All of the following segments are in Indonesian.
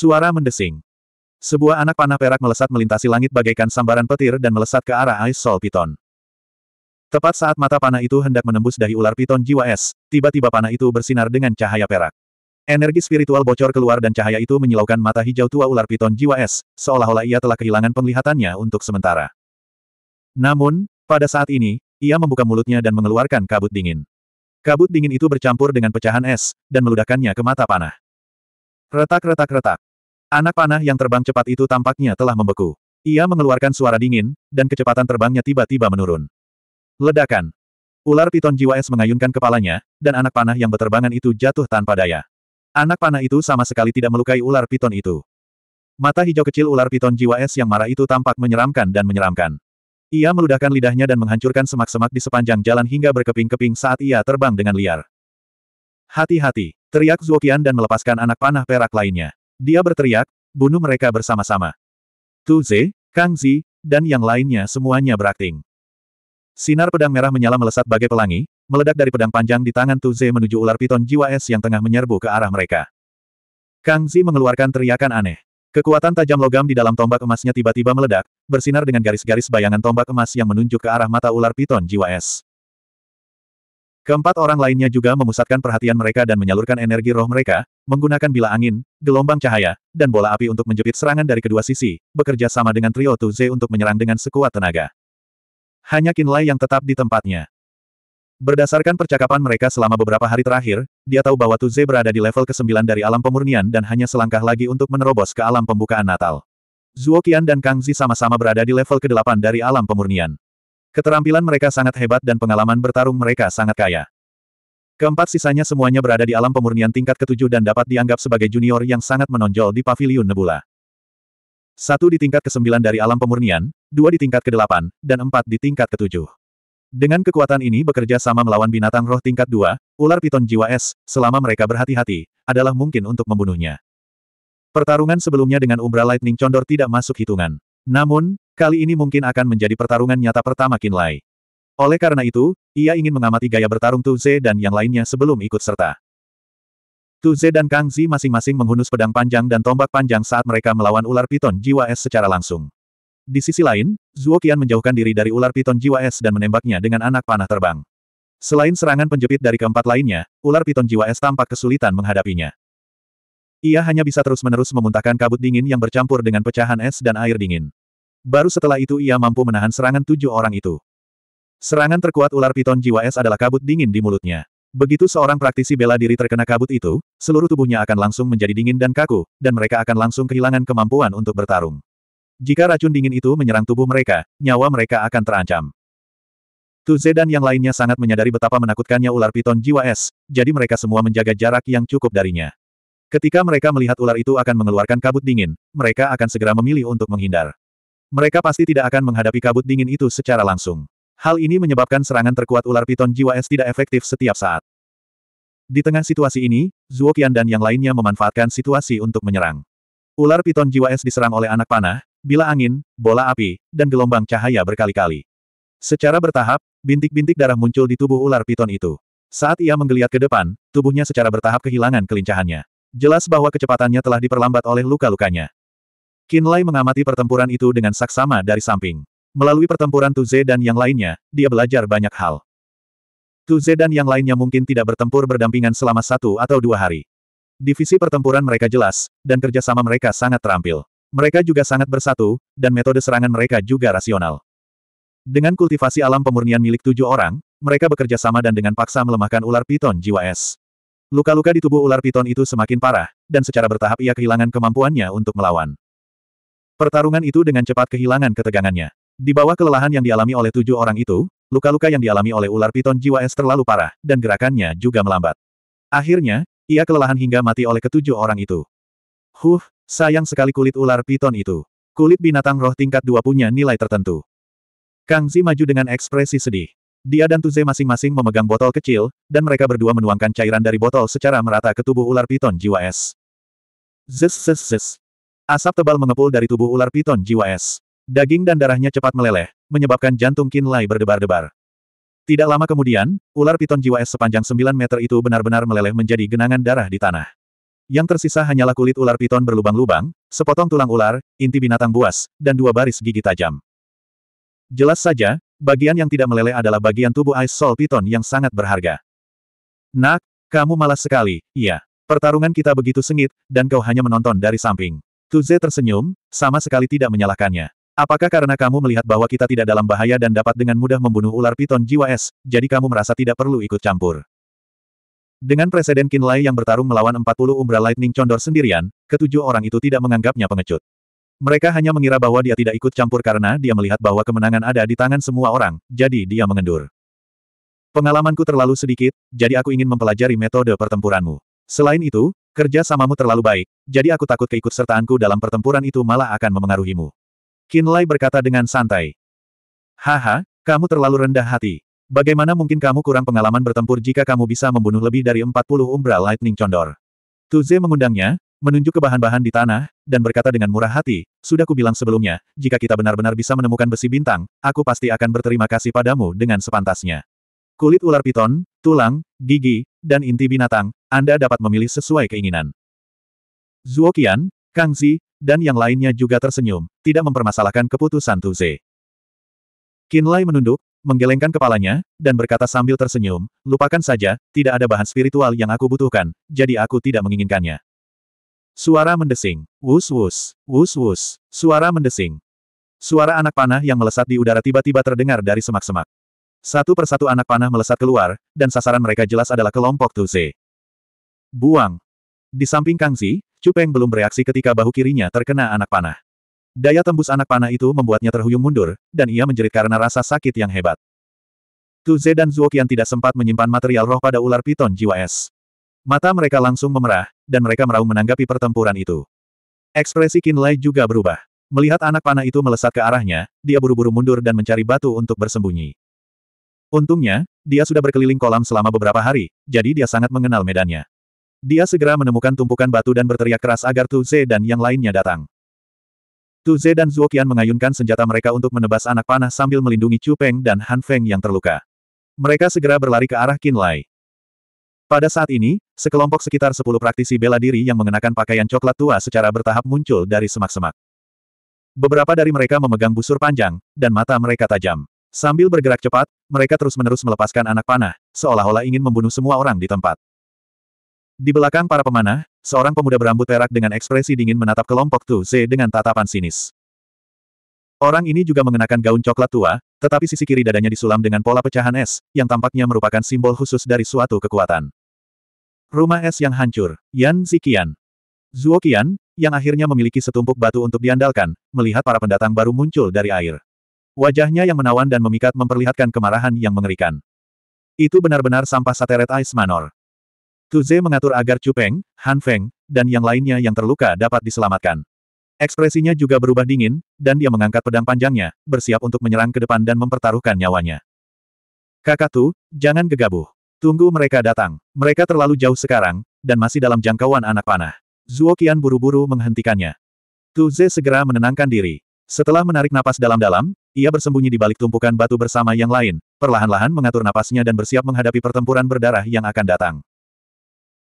Suara mendesing. Sebuah anak panah perak melesat melintasi langit bagaikan sambaran petir dan melesat ke arah Ice Soul Piton. Tepat saat mata panah itu hendak menembus dahi ular piton jiwa es, tiba-tiba panah itu bersinar dengan cahaya perak. Energi spiritual bocor keluar dan cahaya itu menyilaukan mata hijau tua ular piton jiwa es, seolah-olah ia telah kehilangan penglihatannya untuk sementara. Namun, pada saat ini, ia membuka mulutnya dan mengeluarkan kabut dingin. Kabut dingin itu bercampur dengan pecahan es, dan meludahkannya ke mata panah. Retak-retak-retak. Anak panah yang terbang cepat itu tampaknya telah membeku. Ia mengeluarkan suara dingin, dan kecepatan terbangnya tiba-tiba menurun. Ledakan. Ular piton jiwa es mengayunkan kepalanya, dan anak panah yang berterbangan itu jatuh tanpa daya. Anak panah itu sama sekali tidak melukai ular piton itu. Mata hijau kecil ular piton jiwa es yang marah itu tampak menyeramkan dan menyeramkan. Ia meludahkan lidahnya dan menghancurkan semak-semak di sepanjang jalan hingga berkeping-keping saat ia terbang dengan liar. Hati-hati, teriak Zuokian dan melepaskan anak panah perak lainnya. Dia berteriak, bunuh mereka bersama-sama. Tuze, Zi, dan yang lainnya semuanya berakting. Sinar pedang merah menyala melesat bagai pelangi, meledak dari pedang panjang di tangan Tuze menuju ular piton jiwa es yang tengah menyerbu ke arah mereka. Kang Zi mengeluarkan teriakan aneh. Kekuatan tajam logam di dalam tombak emasnya tiba-tiba meledak, bersinar dengan garis-garis bayangan tombak emas yang menunjuk ke arah mata ular piton jiwa es. Keempat orang lainnya juga memusatkan perhatian mereka dan menyalurkan energi roh mereka, menggunakan bila angin, gelombang cahaya, dan bola api untuk menjepit serangan dari kedua sisi, bekerja sama dengan trio Tuze untuk menyerang dengan sekuat tenaga. Hanya Kinlay yang tetap di tempatnya. Berdasarkan percakapan mereka selama beberapa hari terakhir, dia tahu bahwa Tuze berada di level ke-9 dari alam pemurnian dan hanya selangkah lagi untuk menerobos ke alam pembukaan Natal. Zuo Qian dan Kang Zi sama-sama berada di level ke-8 dari alam pemurnian. Keterampilan mereka sangat hebat dan pengalaman bertarung mereka sangat kaya. Keempat sisanya semuanya berada di alam pemurnian tingkat ketujuh dan dapat dianggap sebagai junior yang sangat menonjol di Paviliun Nebula. Satu di tingkat ke-9 dari alam pemurnian, dua di tingkat ke-8, dan empat di tingkat ke-7. Dengan kekuatan ini bekerja sama melawan binatang roh tingkat 2, ular piton jiwa es, selama mereka berhati-hati, adalah mungkin untuk membunuhnya. Pertarungan sebelumnya dengan Umbra Lightning Condor tidak masuk hitungan. Namun, Kali ini mungkin akan menjadi pertarungan nyata pertama Kinlay. Oleh karena itu, ia ingin mengamati gaya bertarung Tu Ze dan yang lainnya sebelum ikut serta. Tu Ze dan Kang Zi masing-masing menghunus pedang panjang dan tombak panjang saat mereka melawan ular piton jiwa es secara langsung. Di sisi lain, Zuo Qian menjauhkan diri dari ular piton jiwa es dan menembaknya dengan anak panah terbang. Selain serangan penjepit dari keempat lainnya, ular piton jiwa es tampak kesulitan menghadapinya. Ia hanya bisa terus-menerus memuntahkan kabut dingin yang bercampur dengan pecahan es dan air dingin. Baru setelah itu ia mampu menahan serangan tujuh orang itu. Serangan terkuat ular piton jiwa es adalah kabut dingin di mulutnya. Begitu seorang praktisi bela diri terkena kabut itu, seluruh tubuhnya akan langsung menjadi dingin dan kaku, dan mereka akan langsung kehilangan kemampuan untuk bertarung. Jika racun dingin itu menyerang tubuh mereka, nyawa mereka akan terancam. Tuze dan yang lainnya sangat menyadari betapa menakutkannya ular piton jiwa es, jadi mereka semua menjaga jarak yang cukup darinya. Ketika mereka melihat ular itu akan mengeluarkan kabut dingin, mereka akan segera memilih untuk menghindar. Mereka pasti tidak akan menghadapi kabut dingin itu secara langsung. Hal ini menyebabkan serangan terkuat ular piton jiwa es tidak efektif setiap saat. Di tengah situasi ini, Zuo Qian dan yang lainnya memanfaatkan situasi untuk menyerang. Ular piton jiwa es diserang oleh anak panah, bila angin, bola api, dan gelombang cahaya berkali-kali. Secara bertahap, bintik-bintik darah muncul di tubuh ular piton itu. Saat ia menggeliat ke depan, tubuhnya secara bertahap kehilangan kelincahannya. Jelas bahwa kecepatannya telah diperlambat oleh luka-lukanya. Kinlay mengamati pertempuran itu dengan saksama dari samping. Melalui pertempuran Tuze dan yang lainnya, dia belajar banyak hal. Tuze dan yang lainnya mungkin tidak bertempur berdampingan selama satu atau dua hari. Divisi pertempuran mereka jelas, dan kerjasama mereka sangat terampil. Mereka juga sangat bersatu, dan metode serangan mereka juga rasional. Dengan kultivasi alam pemurnian milik tujuh orang, mereka bekerja sama dan dengan paksa melemahkan ular piton jiwa es. Luka-luka di tubuh ular piton itu semakin parah, dan secara bertahap ia kehilangan kemampuannya untuk melawan. Pertarungan itu dengan cepat kehilangan ketegangannya. Di bawah kelelahan yang dialami oleh tujuh orang itu, luka-luka yang dialami oleh ular piton jiwa es terlalu parah, dan gerakannya juga melambat. Akhirnya, ia kelelahan hingga mati oleh ketujuh orang itu. Huh, sayang sekali kulit ular piton itu. Kulit binatang roh tingkat dua punya nilai tertentu. Kang Zi maju dengan ekspresi sedih. Dia dan Tuze masing-masing memegang botol kecil, dan mereka berdua menuangkan cairan dari botol secara merata ke tubuh ular piton jiwa es. Zes zes zes. Asap tebal mengepul dari tubuh ular piton jiwa es. Daging dan darahnya cepat meleleh, menyebabkan jantung Kinlai berdebar-debar. Tidak lama kemudian, ular piton jiwa es sepanjang 9 meter itu benar-benar meleleh menjadi genangan darah di tanah. Yang tersisa hanyalah kulit ular piton berlubang-lubang, sepotong tulang ular, inti binatang buas, dan dua baris gigi tajam. Jelas saja, bagian yang tidak meleleh adalah bagian tubuh Ice Soul Piton yang sangat berharga. Nak, kamu malas sekali, iya. Pertarungan kita begitu sengit, dan kau hanya menonton dari samping. Tuze tersenyum, sama sekali tidak menyalahkannya. Apakah karena kamu melihat bahwa kita tidak dalam bahaya dan dapat dengan mudah membunuh ular piton jiwa es, jadi kamu merasa tidak perlu ikut campur? Dengan presiden Kinlay yang bertarung melawan 40 Umbra Lightning Condor sendirian, ketujuh orang itu tidak menganggapnya pengecut. Mereka hanya mengira bahwa dia tidak ikut campur karena dia melihat bahwa kemenangan ada di tangan semua orang, jadi dia mengendur. Pengalamanku terlalu sedikit, jadi aku ingin mempelajari metode pertempuranmu. Selain itu, Kerja samamu terlalu baik, jadi aku takut keikutsertaanku dalam pertempuran itu malah akan memengaruhimu. Lai berkata dengan santai. Haha, kamu terlalu rendah hati. Bagaimana mungkin kamu kurang pengalaman bertempur jika kamu bisa membunuh lebih dari 40 umbra lightning condor? Tuze mengundangnya, menunjuk ke bahan-bahan di tanah, dan berkata dengan murah hati, sudah kubilang sebelumnya, jika kita benar-benar bisa menemukan besi bintang, aku pasti akan berterima kasih padamu dengan sepantasnya. Kulit ular piton, tulang, gigi, dan inti binatang, Anda dapat memilih sesuai keinginan. Zuo Qian, Kang Zi, dan yang lainnya juga tersenyum, tidak mempermasalahkan keputusan Tu Ze. Qin Lai menunduk, menggelengkan kepalanya, dan berkata sambil tersenyum, lupakan saja, tidak ada bahan spiritual yang aku butuhkan, jadi aku tidak menginginkannya. Suara mendesing, wus-wus, wus-wus, suara mendesing. Suara anak panah yang melesat di udara tiba-tiba terdengar dari semak-semak. Satu persatu anak panah melesat keluar, dan sasaran mereka jelas adalah kelompok Tuze. Buang! Di samping Kang Zi, Cupeng belum bereaksi ketika bahu kirinya terkena anak panah. Daya tembus anak panah itu membuatnya terhuyung mundur, dan ia menjerit karena rasa sakit yang hebat. Tuze dan Zuokian tidak sempat menyimpan material roh pada ular piton jiwa es. Mata mereka langsung memerah, dan mereka meraung menanggapi pertempuran itu. Ekspresi Lei juga berubah. Melihat anak panah itu melesat ke arahnya, dia buru-buru mundur dan mencari batu untuk bersembunyi. Untungnya, dia sudah berkeliling kolam selama beberapa hari, jadi dia sangat mengenal medannya. Dia segera menemukan tumpukan batu dan berteriak keras agar Tu Ze dan yang lainnya datang. Tu Ze dan Zhuo Qian mengayunkan senjata mereka untuk menebas anak panah sambil melindungi Chu Peng dan Han Feng yang terluka. Mereka segera berlari ke arah Qin Lai. Pada saat ini, sekelompok sekitar 10 praktisi bela diri yang mengenakan pakaian coklat tua secara bertahap muncul dari semak-semak. Beberapa dari mereka memegang busur panjang, dan mata mereka tajam. Sambil bergerak cepat, mereka terus-menerus melepaskan anak panah, seolah-olah ingin membunuh semua orang di tempat. Di belakang para pemanah, seorang pemuda berambut perak dengan ekspresi dingin menatap kelompok Tu Z dengan tatapan sinis. Orang ini juga mengenakan gaun coklat tua, tetapi sisi kiri dadanya disulam dengan pola pecahan es, yang tampaknya merupakan simbol khusus dari suatu kekuatan. Rumah es yang hancur, Yan Zikian. Zuo Qian, yang akhirnya memiliki setumpuk batu untuk diandalkan, melihat para pendatang baru muncul dari air. Wajahnya yang menawan dan memikat memperlihatkan kemarahan yang mengerikan. Itu benar-benar sampah sateret Ice Manor. Tuze mengatur agar Cupeng, Han Feng, dan yang lainnya yang terluka dapat diselamatkan. Ekspresinya juga berubah dingin, dan dia mengangkat pedang panjangnya, bersiap untuk menyerang ke depan dan mempertaruhkan nyawanya. Kakak Tu, jangan gegabah. Tunggu mereka datang. Mereka terlalu jauh sekarang, dan masih dalam jangkauan anak panah. Zuo Qian buru-buru menghentikannya. Tu Ze segera menenangkan diri. Setelah menarik napas dalam-dalam, ia bersembunyi di balik tumpukan batu bersama yang lain, perlahan-lahan mengatur napasnya dan bersiap menghadapi pertempuran berdarah yang akan datang.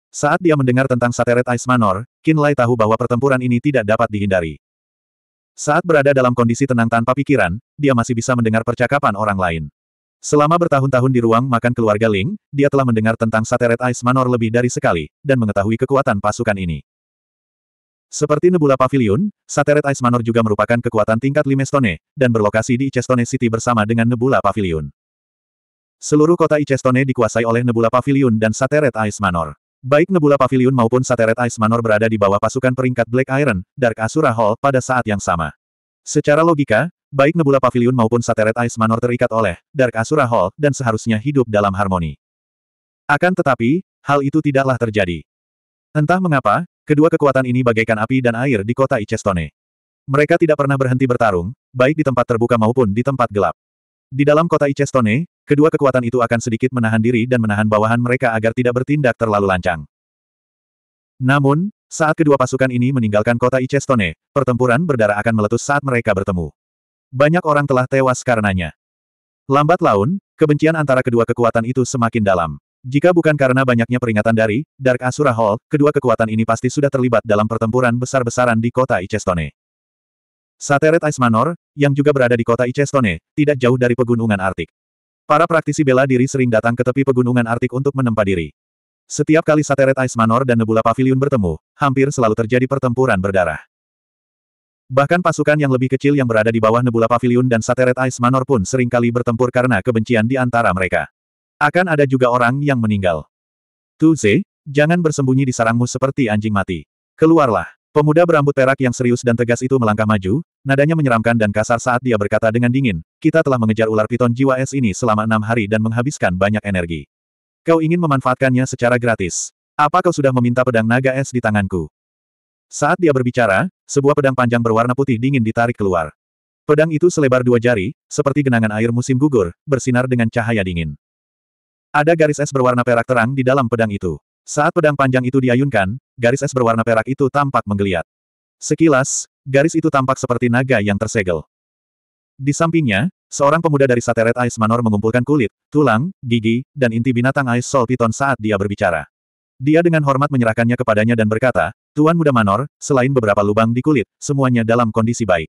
Saat dia mendengar tentang Sateret Ice Manor, Qin Lai tahu bahwa pertempuran ini tidak dapat dihindari. Saat berada dalam kondisi tenang tanpa pikiran, dia masih bisa mendengar percakapan orang lain. Selama bertahun-tahun di ruang makan keluarga Ling, dia telah mendengar tentang Sateret Ice Manor lebih dari sekali, dan mengetahui kekuatan pasukan ini. Seperti Nebula Pavilion, Sateret Ice Manor juga merupakan kekuatan tingkat Limestone, dan berlokasi di Icestone City bersama dengan Nebula Pavilion. Seluruh kota Icestone dikuasai oleh Nebula Pavilion dan Sateret Ice Manor. Baik Nebula Pavilion maupun Sateret Ice Manor berada di bawah pasukan peringkat Black Iron, Dark Asura Hall pada saat yang sama. Secara logika, baik Nebula Pavilion maupun Sateret Ice Manor terikat oleh Dark Asura Hall dan seharusnya hidup dalam harmoni. Akan tetapi, hal itu tidaklah terjadi. Entah mengapa, Kedua kekuatan ini bagaikan api dan air di kota Icestone. Mereka tidak pernah berhenti bertarung, baik di tempat terbuka maupun di tempat gelap. Di dalam kota Icestone, kedua kekuatan itu akan sedikit menahan diri dan menahan bawahan mereka agar tidak bertindak terlalu lancang. Namun, saat kedua pasukan ini meninggalkan kota Icestone, pertempuran berdarah akan meletus saat mereka bertemu. Banyak orang telah tewas karenanya. Lambat laun, kebencian antara kedua kekuatan itu semakin dalam. Jika bukan karena banyaknya peringatan dari Dark Asura Hall, kedua kekuatan ini pasti sudah terlibat dalam pertempuran besar-besaran di kota Icestone. Sateret Ice Manor, yang juga berada di kota Icestone, tidak jauh dari pegunungan Artik. Para praktisi bela diri sering datang ke tepi pegunungan Artik untuk menempa diri. Setiap kali Sateret Ice Manor dan Nebula Pavilion bertemu, hampir selalu terjadi pertempuran berdarah. Bahkan pasukan yang lebih kecil yang berada di bawah Nebula Pavilion dan Sateret Ice Manor pun seringkali bertempur karena kebencian di antara mereka. Akan ada juga orang yang meninggal. Tu jangan bersembunyi di sarangmu seperti anjing mati. Keluarlah. Pemuda berambut perak yang serius dan tegas itu melangkah maju, nadanya menyeramkan dan kasar saat dia berkata dengan dingin, kita telah mengejar ular piton jiwa es ini selama enam hari dan menghabiskan banyak energi. Kau ingin memanfaatkannya secara gratis. Apa kau sudah meminta pedang naga es di tanganku? Saat dia berbicara, sebuah pedang panjang berwarna putih dingin ditarik keluar. Pedang itu selebar dua jari, seperti genangan air musim gugur, bersinar dengan cahaya dingin. Ada garis es berwarna perak terang di dalam pedang itu. Saat pedang panjang itu diayunkan, garis es berwarna perak itu tampak menggeliat. Sekilas, garis itu tampak seperti naga yang tersegel. Di sampingnya, seorang pemuda dari Sateret Ice Manor mengumpulkan kulit, tulang, gigi, dan inti binatang Ice Soul Piton saat dia berbicara. Dia dengan hormat menyerahkannya kepadanya dan berkata, Tuan Muda Manor, selain beberapa lubang di kulit, semuanya dalam kondisi baik.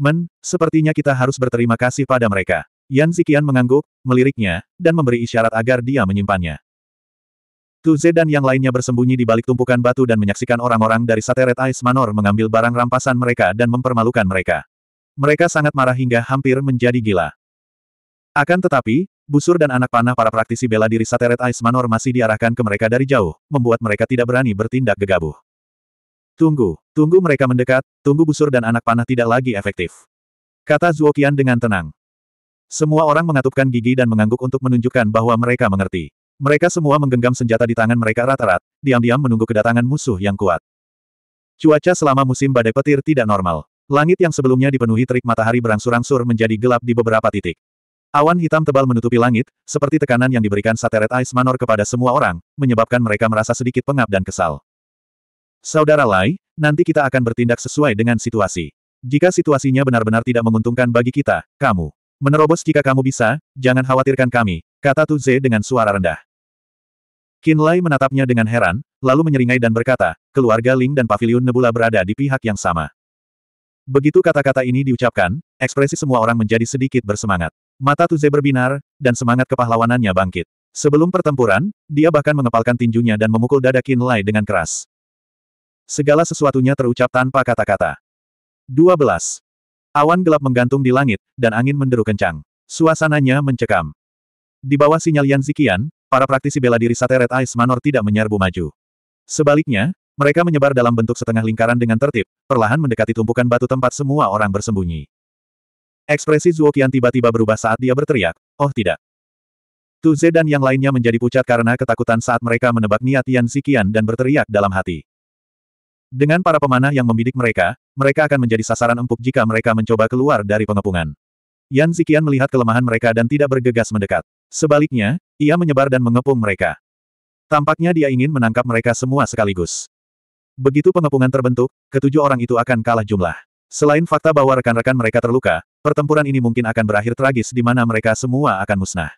Men, sepertinya kita harus berterima kasih pada mereka. Yan Zikian mengangguk, meliriknya, dan memberi isyarat agar dia menyimpannya. Ze dan yang lainnya bersembunyi di balik tumpukan batu dan menyaksikan orang-orang dari Sateret Ice Manor mengambil barang rampasan mereka dan mempermalukan mereka. Mereka sangat marah hingga hampir menjadi gila. Akan tetapi, busur dan anak panah para praktisi bela diri Sateret Ice Manor masih diarahkan ke mereka dari jauh, membuat mereka tidak berani bertindak gegabah. Tunggu, tunggu mereka mendekat, tunggu busur dan anak panah tidak lagi efektif. Kata Zuokian dengan tenang. Semua orang mengatupkan gigi dan mengangguk untuk menunjukkan bahwa mereka mengerti. Mereka semua menggenggam senjata di tangan mereka rata-rat, diam-diam menunggu kedatangan musuh yang kuat. Cuaca selama musim badai petir tidak normal. Langit yang sebelumnya dipenuhi terik matahari berangsur-angsur menjadi gelap di beberapa titik. Awan hitam tebal menutupi langit, seperti tekanan yang diberikan Sateret Ice Manor kepada semua orang, menyebabkan mereka merasa sedikit pengap dan kesal. Saudara Lai, nanti kita akan bertindak sesuai dengan situasi. Jika situasinya benar-benar tidak menguntungkan bagi kita, kamu Menerobos jika kamu bisa, jangan khawatirkan kami, kata Tu Ze dengan suara rendah. Qin Lai menatapnya dengan heran, lalu menyeringai dan berkata, keluarga Ling dan Paviliun Nebula berada di pihak yang sama. Begitu kata-kata ini diucapkan, ekspresi semua orang menjadi sedikit bersemangat. Mata Tuze berbinar, dan semangat kepahlawanannya bangkit. Sebelum pertempuran, dia bahkan mengepalkan tinjunya dan memukul dada Qin Lai dengan keras. Segala sesuatunya terucap tanpa kata-kata. 12. Awan gelap menggantung di langit, dan angin menderu kencang. Suasananya mencekam. Di bawah sinyal Yan Zikian, para praktisi bela diri Red Ice Manor tidak menyerbu maju. Sebaliknya, mereka menyebar dalam bentuk setengah lingkaran dengan tertib, perlahan mendekati tumpukan batu tempat semua orang bersembunyi. Ekspresi Zuo Qian tiba-tiba berubah saat dia berteriak, oh tidak. Ze dan yang lainnya menjadi pucat karena ketakutan saat mereka menebak niat Yan Zikian dan berteriak dalam hati. Dengan para pemanah yang membidik mereka, mereka akan menjadi sasaran empuk jika mereka mencoba keluar dari pengepungan. Yan Zikian melihat kelemahan mereka dan tidak bergegas mendekat. Sebaliknya, ia menyebar dan mengepung mereka. Tampaknya dia ingin menangkap mereka semua sekaligus. Begitu pengepungan terbentuk, ketujuh orang itu akan kalah jumlah. Selain fakta bahwa rekan-rekan mereka terluka, pertempuran ini mungkin akan berakhir tragis di mana mereka semua akan musnah.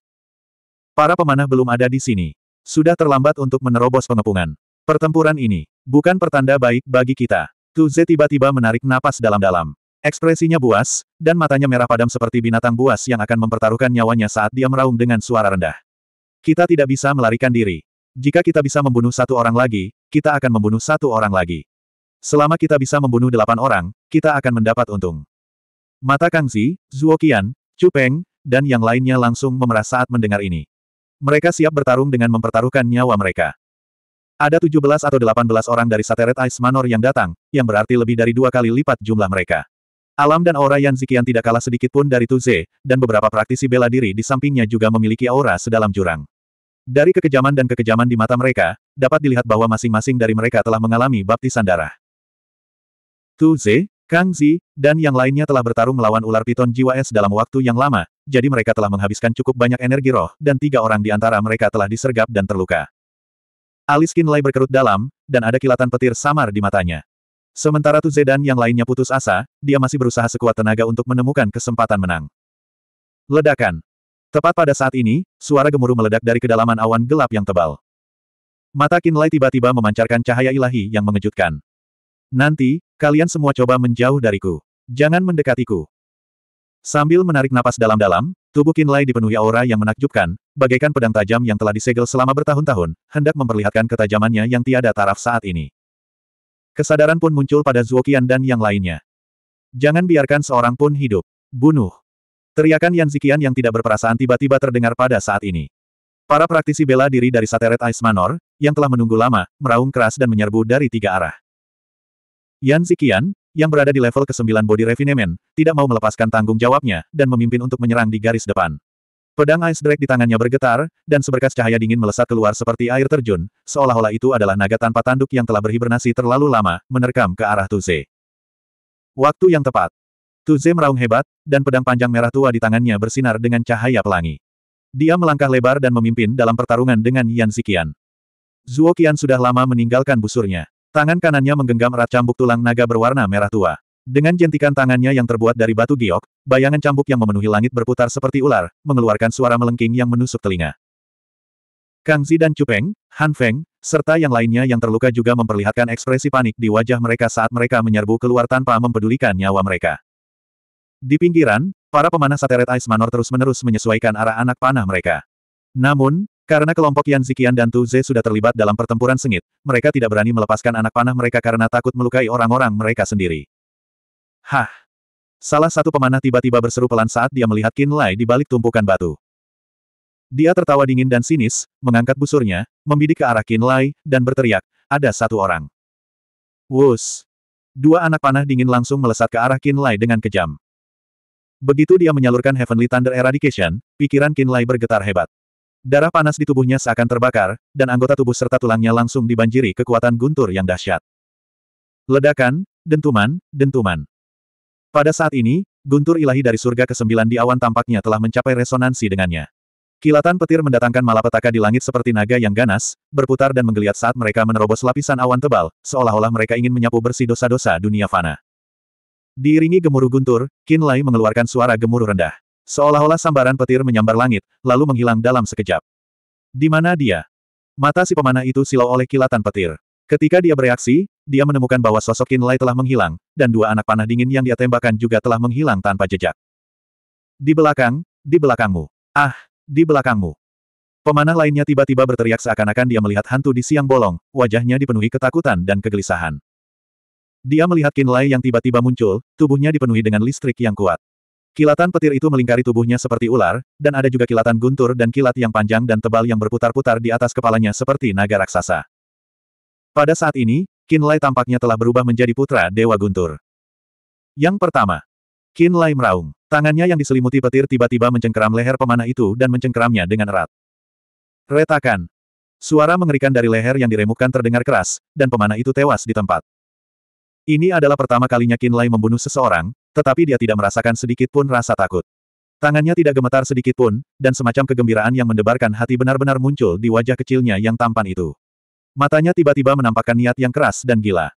Para pemanah belum ada di sini. Sudah terlambat untuk menerobos pengepungan. Pertempuran ini bukan pertanda baik bagi kita. Ze tiba-tiba menarik napas dalam-dalam. Ekspresinya buas, dan matanya merah padam seperti binatang buas yang akan mempertaruhkan nyawanya saat dia meraung dengan suara rendah. Kita tidak bisa melarikan diri. Jika kita bisa membunuh satu orang lagi, kita akan membunuh satu orang lagi. Selama kita bisa membunuh delapan orang, kita akan mendapat untung. Mata Kangzi, Qian, Chu Peng, dan yang lainnya langsung memerah saat mendengar ini. Mereka siap bertarung dengan mempertaruhkan nyawa mereka. Ada 17 atau 18 orang dari Sateret Ice Manor yang datang, yang berarti lebih dari dua kali lipat jumlah mereka. Alam dan aura Yan Zikian tidak kalah sedikit pun dari Tuze, dan beberapa praktisi bela diri di sampingnya juga memiliki aura sedalam jurang. Dari kekejaman dan kekejaman di mata mereka, dapat dilihat bahwa masing-masing dari mereka telah mengalami baptisan darah. Tuze, Kang Zi, dan yang lainnya telah bertarung melawan ular piton jiwa es dalam waktu yang lama, jadi mereka telah menghabiskan cukup banyak energi roh, dan tiga orang di antara mereka telah disergap dan terluka. Alis Kinlay berkerut dalam, dan ada kilatan petir samar di matanya. Sementara Tuze dan yang lainnya putus asa, dia masih berusaha sekuat tenaga untuk menemukan kesempatan menang. Ledakan. Tepat pada saat ini, suara gemuruh meledak dari kedalaman awan gelap yang tebal. Mata Kinlay tiba-tiba memancarkan cahaya ilahi yang mengejutkan. Nanti, kalian semua coba menjauh dariku. Jangan mendekatiku. Sambil menarik napas dalam-dalam, Tubuh Lai dipenuhi aura yang menakjubkan, bagaikan pedang tajam yang telah disegel selama bertahun-tahun, hendak memperlihatkan ketajamannya yang tiada taraf saat ini. Kesadaran pun muncul pada Zuokian dan yang lainnya. Jangan biarkan seorang pun hidup. Bunuh. Teriakan Yan Zikian yang tidak berperasaan tiba-tiba terdengar pada saat ini. Para praktisi bela diri dari Sateret Ice Manor, yang telah menunggu lama, meraung keras dan menyerbu dari tiga arah. Yan Zikian, yang berada di level ke-9 body refinement, tidak mau melepaskan tanggung jawabnya, dan memimpin untuk menyerang di garis depan. Pedang Ice Drake di tangannya bergetar, dan seberkas cahaya dingin melesat keluar seperti air terjun, seolah-olah itu adalah naga tanpa tanduk yang telah berhibernasi terlalu lama, menerkam ke arah Tuze. Waktu yang tepat. Tuze meraung hebat, dan pedang panjang merah tua di tangannya bersinar dengan cahaya pelangi. Dia melangkah lebar dan memimpin dalam pertarungan dengan Yan Zikian. Zuo Qian sudah lama meninggalkan busurnya. Tangan kanannya menggenggam erat cambuk tulang naga berwarna merah tua. Dengan jentikan tangannya yang terbuat dari batu giok, bayangan cambuk yang memenuhi langit berputar seperti ular, mengeluarkan suara melengking yang menusuk telinga. Kang Zi dan Cupeng, Han Feng, serta yang lainnya yang terluka juga memperlihatkan ekspresi panik di wajah mereka saat mereka menyerbu keluar tanpa mempedulikan nyawa mereka. Di pinggiran, para pemanah sateret Ice Manor terus-menerus menyesuaikan arah anak panah mereka. Namun, karena kelompok Yan Zikian dan Tu Ze sudah terlibat dalam pertempuran sengit, mereka tidak berani melepaskan anak panah mereka karena takut melukai orang-orang mereka sendiri. Hah! Salah satu pemanah tiba-tiba berseru pelan saat dia melihat Qin Lai di balik tumpukan batu. Dia tertawa dingin dan sinis, mengangkat busurnya, membidik ke arah Qin Lai, dan berteriak, ada satu orang. Wus! Dua anak panah dingin langsung melesat ke arah Qin Lai dengan kejam. Begitu dia menyalurkan Heavenly Thunder Eradication, pikiran Qin Lai bergetar hebat. Darah panas di tubuhnya seakan terbakar, dan anggota tubuh serta tulangnya langsung dibanjiri kekuatan guntur yang dahsyat. Ledakan, dentuman, dentuman. Pada saat ini, guntur ilahi dari surga ke-9 di awan tampaknya telah mencapai resonansi dengannya. Kilatan petir mendatangkan malapetaka di langit seperti naga yang ganas, berputar dan menggeliat saat mereka menerobos lapisan awan tebal, seolah-olah mereka ingin menyapu bersih dosa-dosa dunia fana. Diiringi gemuruh guntur, Qin Lai mengeluarkan suara gemuruh rendah. Seolah-olah sambaran petir menyambar langit, lalu menghilang dalam sekejap. Di mana dia? Mata si pemanah itu silau oleh kilatan petir. Ketika dia bereaksi, dia menemukan bahwa sosok Kinlay telah menghilang, dan dua anak panah dingin yang dia tembakan juga telah menghilang tanpa jejak. Di belakang, di belakangmu. Ah, di belakangmu. Pemanah lainnya tiba-tiba berteriak seakan-akan dia melihat hantu di siang bolong, wajahnya dipenuhi ketakutan dan kegelisahan. Dia melihat Kinlay yang tiba-tiba muncul, tubuhnya dipenuhi dengan listrik yang kuat. Kilatan petir itu melingkari tubuhnya seperti ular, dan ada juga kilatan guntur dan kilat yang panjang dan tebal yang berputar-putar di atas kepalanya seperti naga raksasa. Pada saat ini, Kinlay tampaknya telah berubah menjadi putra Dewa Guntur. Yang pertama, Kinlay meraung. Tangannya yang diselimuti petir tiba-tiba mencengkeram leher pemanah itu dan mencengkeramnya dengan erat. Retakan. Suara mengerikan dari leher yang diremukkan terdengar keras, dan pemanah itu tewas di tempat. Ini adalah pertama kalinya Kinlay membunuh seseorang, tetapi dia tidak merasakan sedikit pun rasa takut. Tangannya tidak gemetar sedikit pun, dan semacam kegembiraan yang mendebarkan hati benar-benar muncul di wajah kecilnya yang tampan itu. Matanya tiba-tiba menampakkan niat yang keras dan gila.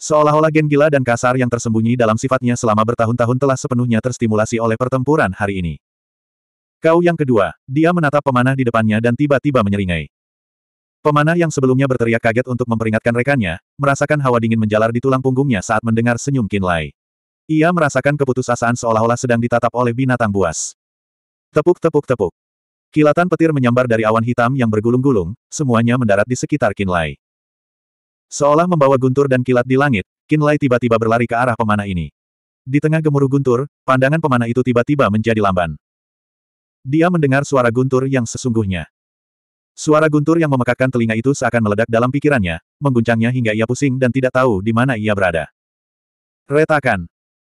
Seolah-olah gen gila dan kasar yang tersembunyi dalam sifatnya selama bertahun-tahun telah sepenuhnya terstimulasi oleh pertempuran hari ini. Kau yang kedua, dia menatap pemanah di depannya dan tiba-tiba menyeringai. Pemanah yang sebelumnya berteriak kaget untuk memperingatkan rekannya, merasakan hawa dingin menjalar di tulang punggungnya saat mendengar senyum Kinlay. Ia merasakan keputusasaan seolah-olah sedang ditatap oleh binatang buas. Tepuk tepuk tepuk. Kilatan petir menyambar dari awan hitam yang bergulung-gulung, semuanya mendarat di sekitar Kinlay. Seolah membawa guntur dan kilat di langit, Kinlay tiba-tiba berlari ke arah pemana ini. Di tengah gemuruh guntur, pandangan pemana itu tiba-tiba menjadi lamban. Dia mendengar suara guntur yang sesungguhnya. Suara guntur yang memekakkan telinga itu seakan meledak dalam pikirannya, mengguncangnya hingga ia pusing dan tidak tahu di mana ia berada. Retakan.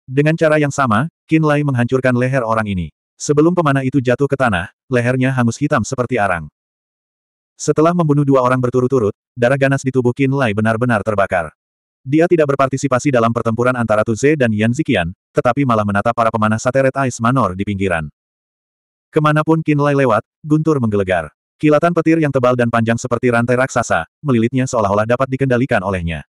Dengan cara yang sama, Qin Lai menghancurkan leher orang ini. Sebelum pemanah itu jatuh ke tanah, lehernya hangus hitam seperti arang. Setelah membunuh dua orang berturut-turut, darah ganas di tubuh Qin Lai benar-benar terbakar. Dia tidak berpartisipasi dalam pertempuran antara Tu dan Yan Zikian, tetapi malah menata para pemanah Sateret Ice Manor di pinggiran. Kemanapun Qin Lai lewat, guntur menggelegar. Kilatan petir yang tebal dan panjang seperti rantai raksasa, melilitnya seolah-olah dapat dikendalikan olehnya.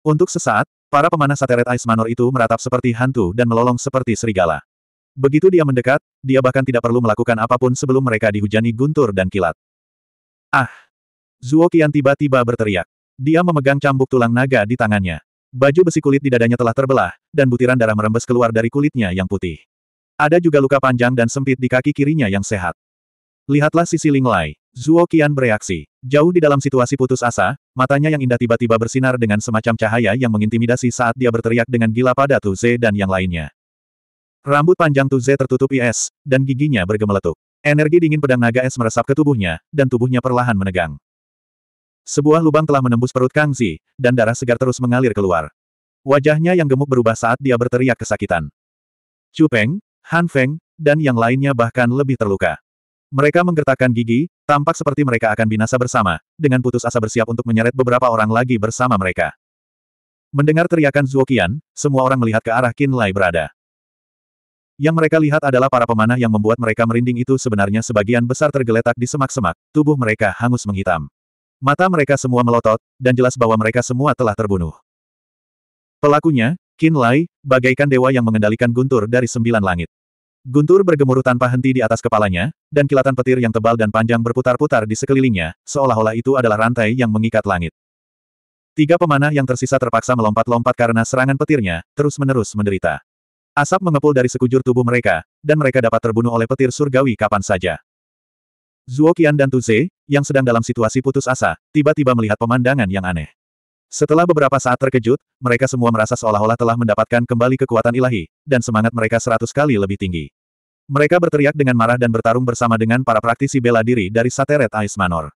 Untuk sesaat, para pemanah Sateret Ice Manor itu meratap seperti hantu dan melolong seperti serigala. Begitu dia mendekat, dia bahkan tidak perlu melakukan apapun sebelum mereka dihujani guntur dan kilat. Ah! Zuo Qian tiba-tiba berteriak. Dia memegang cambuk tulang naga di tangannya. Baju besi kulit di dadanya telah terbelah, dan butiran darah merembes keluar dari kulitnya yang putih. Ada juga luka panjang dan sempit di kaki kirinya yang sehat. Lihatlah sisi Linglai. Zuo Qian bereaksi. Jauh di dalam situasi putus asa, matanya yang indah tiba-tiba bersinar dengan semacam cahaya yang mengintimidasi saat dia berteriak dengan gila pada Tu Ze dan yang lainnya. Rambut panjang Tu Ze tertutup es, dan giginya bergemeletuk. Energi dingin pedang naga es meresap ke tubuhnya, dan tubuhnya perlahan menegang. Sebuah lubang telah menembus perut Kang Zi, dan darah segar terus mengalir keluar. Wajahnya yang gemuk berubah saat dia berteriak kesakitan. Chu Peng, Han Feng, dan yang lainnya bahkan lebih terluka. Mereka menggertakkan gigi, tampak seperti mereka akan binasa bersama, dengan putus asa bersiap untuk menyeret beberapa orang lagi bersama mereka. Mendengar teriakan Zuokian, semua orang melihat ke arah Qin Lai berada. Yang mereka lihat adalah para pemanah yang membuat mereka merinding itu sebenarnya sebagian besar tergeletak di semak-semak, tubuh mereka hangus menghitam. Mata mereka semua melotot, dan jelas bahwa mereka semua telah terbunuh. Pelakunya, Qin Lai, bagaikan dewa yang mengendalikan guntur dari sembilan langit. Guntur bergemuruh tanpa henti di atas kepalanya, dan kilatan petir yang tebal dan panjang berputar-putar di sekelilingnya, seolah-olah itu adalah rantai yang mengikat langit. Tiga pemanah yang tersisa terpaksa melompat-lompat karena serangan petirnya, terus-menerus menderita. Asap mengepul dari sekujur tubuh mereka, dan mereka dapat terbunuh oleh petir surgawi kapan saja. Zuo Qian dan Tu Ze, yang sedang dalam situasi putus asa, tiba-tiba melihat pemandangan yang aneh. Setelah beberapa saat terkejut, mereka semua merasa seolah-olah telah mendapatkan kembali kekuatan ilahi, dan semangat mereka seratus kali lebih tinggi. Mereka berteriak dengan marah dan bertarung bersama dengan para praktisi bela diri dari Sateret Ais Manor.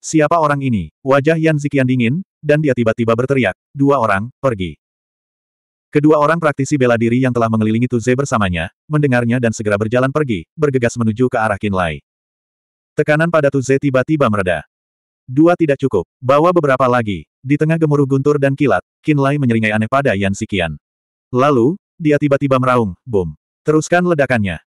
Siapa orang ini? Wajah Yan Zikian dingin, dan dia tiba-tiba berteriak, dua orang, pergi. Kedua orang praktisi bela diri yang telah mengelilingi Tuze bersamanya, mendengarnya dan segera berjalan pergi, bergegas menuju ke arah Kinlai. Tekanan pada Tuze tiba-tiba mereda. Dua tidak cukup, bawa beberapa lagi. Di tengah gemuruh guntur dan kilat, Kinlay menyeringai aneh pada Yan Sikian. Lalu, dia tiba-tiba meraung, bom. Teruskan ledakannya.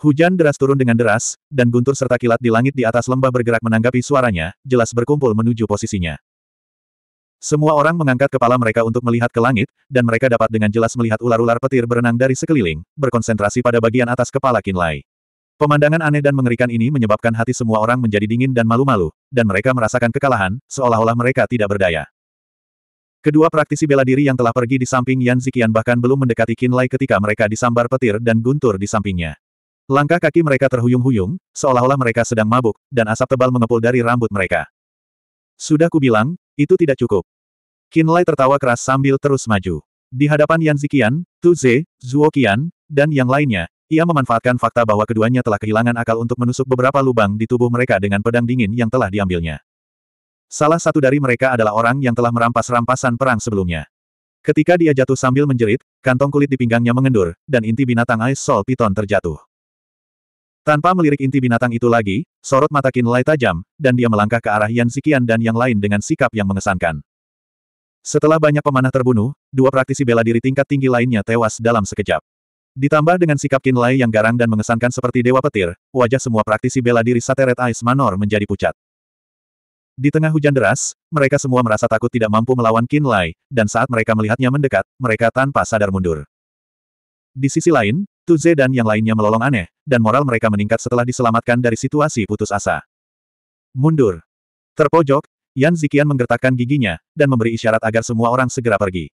Hujan deras turun dengan deras, dan guntur serta kilat di langit di atas lembah bergerak menanggapi suaranya, jelas berkumpul menuju posisinya. Semua orang mengangkat kepala mereka untuk melihat ke langit, dan mereka dapat dengan jelas melihat ular-ular petir berenang dari sekeliling, berkonsentrasi pada bagian atas kepala Kinlay. Pemandangan aneh dan mengerikan ini menyebabkan hati semua orang menjadi dingin dan malu-malu, dan mereka merasakan kekalahan, seolah-olah mereka tidak berdaya. Kedua praktisi bela diri yang telah pergi di samping Yan Zikian bahkan belum mendekati Kinlay ketika mereka disambar petir dan guntur di sampingnya. Langkah kaki mereka terhuyung-huyung, seolah-olah mereka sedang mabuk, dan asap tebal mengepul dari rambut mereka. Sudah kubilang, itu tidak cukup. Kinlay tertawa keras sambil terus maju. Di hadapan Yan Zikian, Tu Ze, Zuo Qian, dan yang lainnya, ia memanfaatkan fakta bahwa keduanya telah kehilangan akal untuk menusuk beberapa lubang di tubuh mereka dengan pedang dingin yang telah diambilnya. Salah satu dari mereka adalah orang yang telah merampas rampasan perang sebelumnya. Ketika dia jatuh sambil menjerit, kantong kulit di pinggangnya mengendur, dan inti binatang Ice Soul Piton terjatuh. Tanpa melirik inti binatang itu lagi, sorot mata Kinlai tajam, dan dia melangkah ke arah Yan Sikian dan yang lain dengan sikap yang mengesankan. Setelah banyak pemanah terbunuh, dua praktisi bela diri tingkat tinggi lainnya tewas dalam sekejap. Ditambah dengan sikap Kinlay yang garang dan mengesankan seperti dewa petir, wajah semua praktisi bela diri Sateret Ice Manor menjadi pucat. Di tengah hujan deras, mereka semua merasa takut tidak mampu melawan Kinlay, dan saat mereka melihatnya mendekat, mereka tanpa sadar mundur. Di sisi lain, Tuze dan yang lainnya melolong aneh, dan moral mereka meningkat setelah diselamatkan dari situasi putus asa. Mundur. Terpojok, Yan Zikian menggertakkan giginya, dan memberi isyarat agar semua orang segera pergi.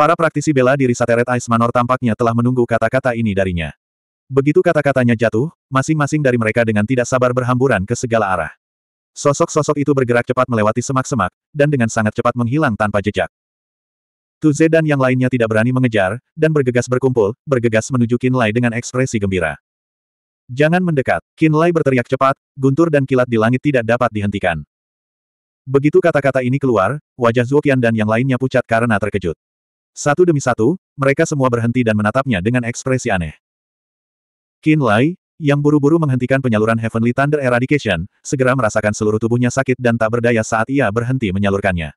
Para praktisi bela diri Sateret Ice Manor tampaknya telah menunggu kata-kata ini darinya. Begitu kata-katanya jatuh, masing-masing dari mereka dengan tidak sabar berhamburan ke segala arah. Sosok-sosok itu bergerak cepat melewati semak-semak, dan dengan sangat cepat menghilang tanpa jejak. Tuze dan yang lainnya tidak berani mengejar, dan bergegas berkumpul, bergegas menuju Kinlay dengan ekspresi gembira. Jangan mendekat, Kinlay berteriak cepat, guntur dan kilat di langit tidak dapat dihentikan. Begitu kata-kata ini keluar, wajah Zuokian dan yang lainnya pucat karena terkejut. Satu demi satu, mereka semua berhenti dan menatapnya dengan ekspresi aneh. Qin Lai, yang buru-buru menghentikan penyaluran Heavenly Thunder Eradication, segera merasakan seluruh tubuhnya sakit dan tak berdaya saat ia berhenti menyalurkannya.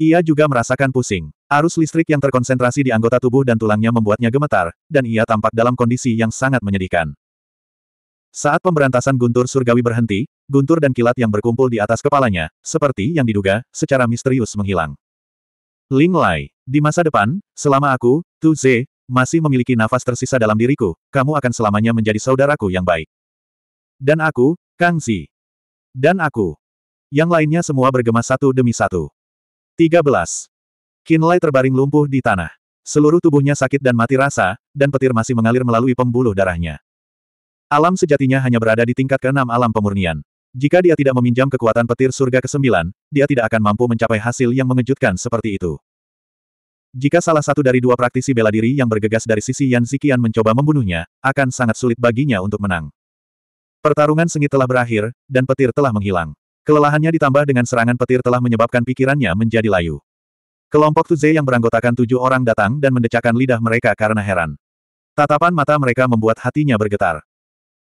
Ia juga merasakan pusing. Arus listrik yang terkonsentrasi di anggota tubuh dan tulangnya membuatnya gemetar, dan ia tampak dalam kondisi yang sangat menyedihkan. Saat pemberantasan guntur surgawi berhenti, guntur dan kilat yang berkumpul di atas kepalanya, seperti yang diduga, secara misterius menghilang. Ling Lai, di masa depan, selama aku, Tu Ze, masih memiliki nafas tersisa dalam diriku, kamu akan selamanya menjadi saudaraku yang baik. Dan aku, Kang Zi. Dan aku. Yang lainnya semua bergema satu demi satu. 13. Lai terbaring lumpuh di tanah. Seluruh tubuhnya sakit dan mati rasa, dan petir masih mengalir melalui pembuluh darahnya. Alam sejatinya hanya berada di tingkat keenam alam pemurnian. Jika dia tidak meminjam kekuatan petir surga ke-9, dia tidak akan mampu mencapai hasil yang mengejutkan seperti itu. Jika salah satu dari dua praktisi bela diri yang bergegas dari sisi Yan Zikian mencoba membunuhnya, akan sangat sulit baginya untuk menang. Pertarungan sengit telah berakhir, dan petir telah menghilang. Kelelahannya ditambah dengan serangan petir telah menyebabkan pikirannya menjadi layu. Kelompok Tuze yang beranggotakan tujuh orang datang dan mendecakkan lidah mereka karena heran. Tatapan mata mereka membuat hatinya bergetar.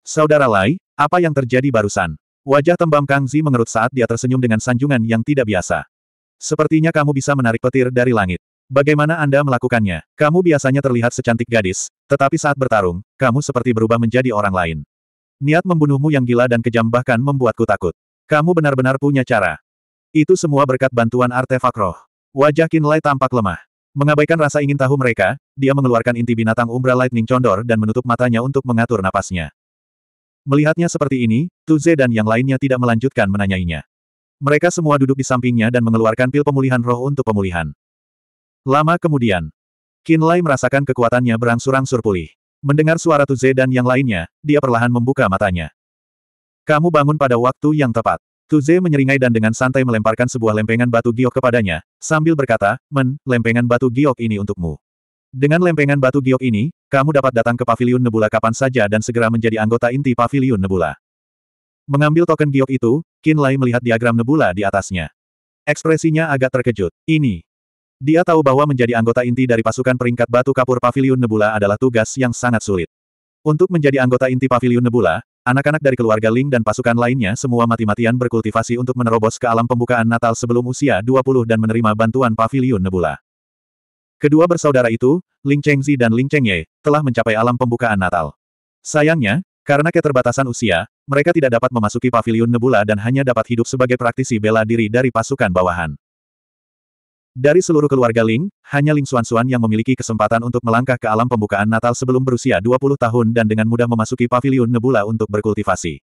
Saudara Lai, apa yang terjadi barusan? Wajah tembam Kang Zi mengerut saat dia tersenyum dengan sanjungan yang tidak biasa. Sepertinya kamu bisa menarik petir dari langit. Bagaimana Anda melakukannya? Kamu biasanya terlihat secantik gadis, tetapi saat bertarung, kamu seperti berubah menjadi orang lain. Niat membunuhmu yang gila dan kejam bahkan membuatku takut. Kamu benar-benar punya cara. Itu semua berkat bantuan artefak roh. Wajah Kinlay tampak lemah. Mengabaikan rasa ingin tahu mereka, dia mengeluarkan inti binatang Umbra Lightning Condor dan menutup matanya untuk mengatur napasnya. Melihatnya seperti ini, Tuze dan yang lainnya tidak melanjutkan menanyainya. Mereka semua duduk di sampingnya dan mengeluarkan pil pemulihan roh untuk pemulihan. Lama kemudian, Kinlay merasakan kekuatannya berangsur-angsur pulih. Mendengar suara Tuze dan yang lainnya, dia perlahan membuka matanya. Kamu bangun pada waktu yang tepat. Tuze menyeringai dan dengan santai melemparkan sebuah lempengan batu giok kepadanya, sambil berkata, Men, lempengan batu giok ini untukmu. Dengan lempengan batu giok ini, kamu dapat datang ke Paviliun Nebula kapan saja dan segera menjadi anggota inti Paviliun Nebula. Mengambil token giok itu, Kinlay melihat diagram nebula di atasnya. Ekspresinya agak terkejut. Ini, dia tahu bahwa menjadi anggota inti dari pasukan peringkat batu kapur Paviliun Nebula adalah tugas yang sangat sulit. Untuk menjadi anggota inti Paviliun Nebula, anak-anak dari keluarga Ling dan pasukan lainnya semua mati-matian berkultivasi untuk menerobos ke alam pembukaan Natal sebelum usia 20 dan menerima bantuan Paviliun Nebula. Kedua bersaudara itu, Ling Chengzi dan Ling Chengye, telah mencapai alam pembukaan Natal. Sayangnya, karena keterbatasan usia, mereka tidak dapat memasuki Paviliun Nebula dan hanya dapat hidup sebagai praktisi bela diri dari pasukan bawahan. Dari seluruh keluarga Ling, hanya Ling Xuan Xuan yang memiliki kesempatan untuk melangkah ke alam pembukaan Natal sebelum berusia 20 tahun dan dengan mudah memasuki paviliun Nebula untuk berkultivasi.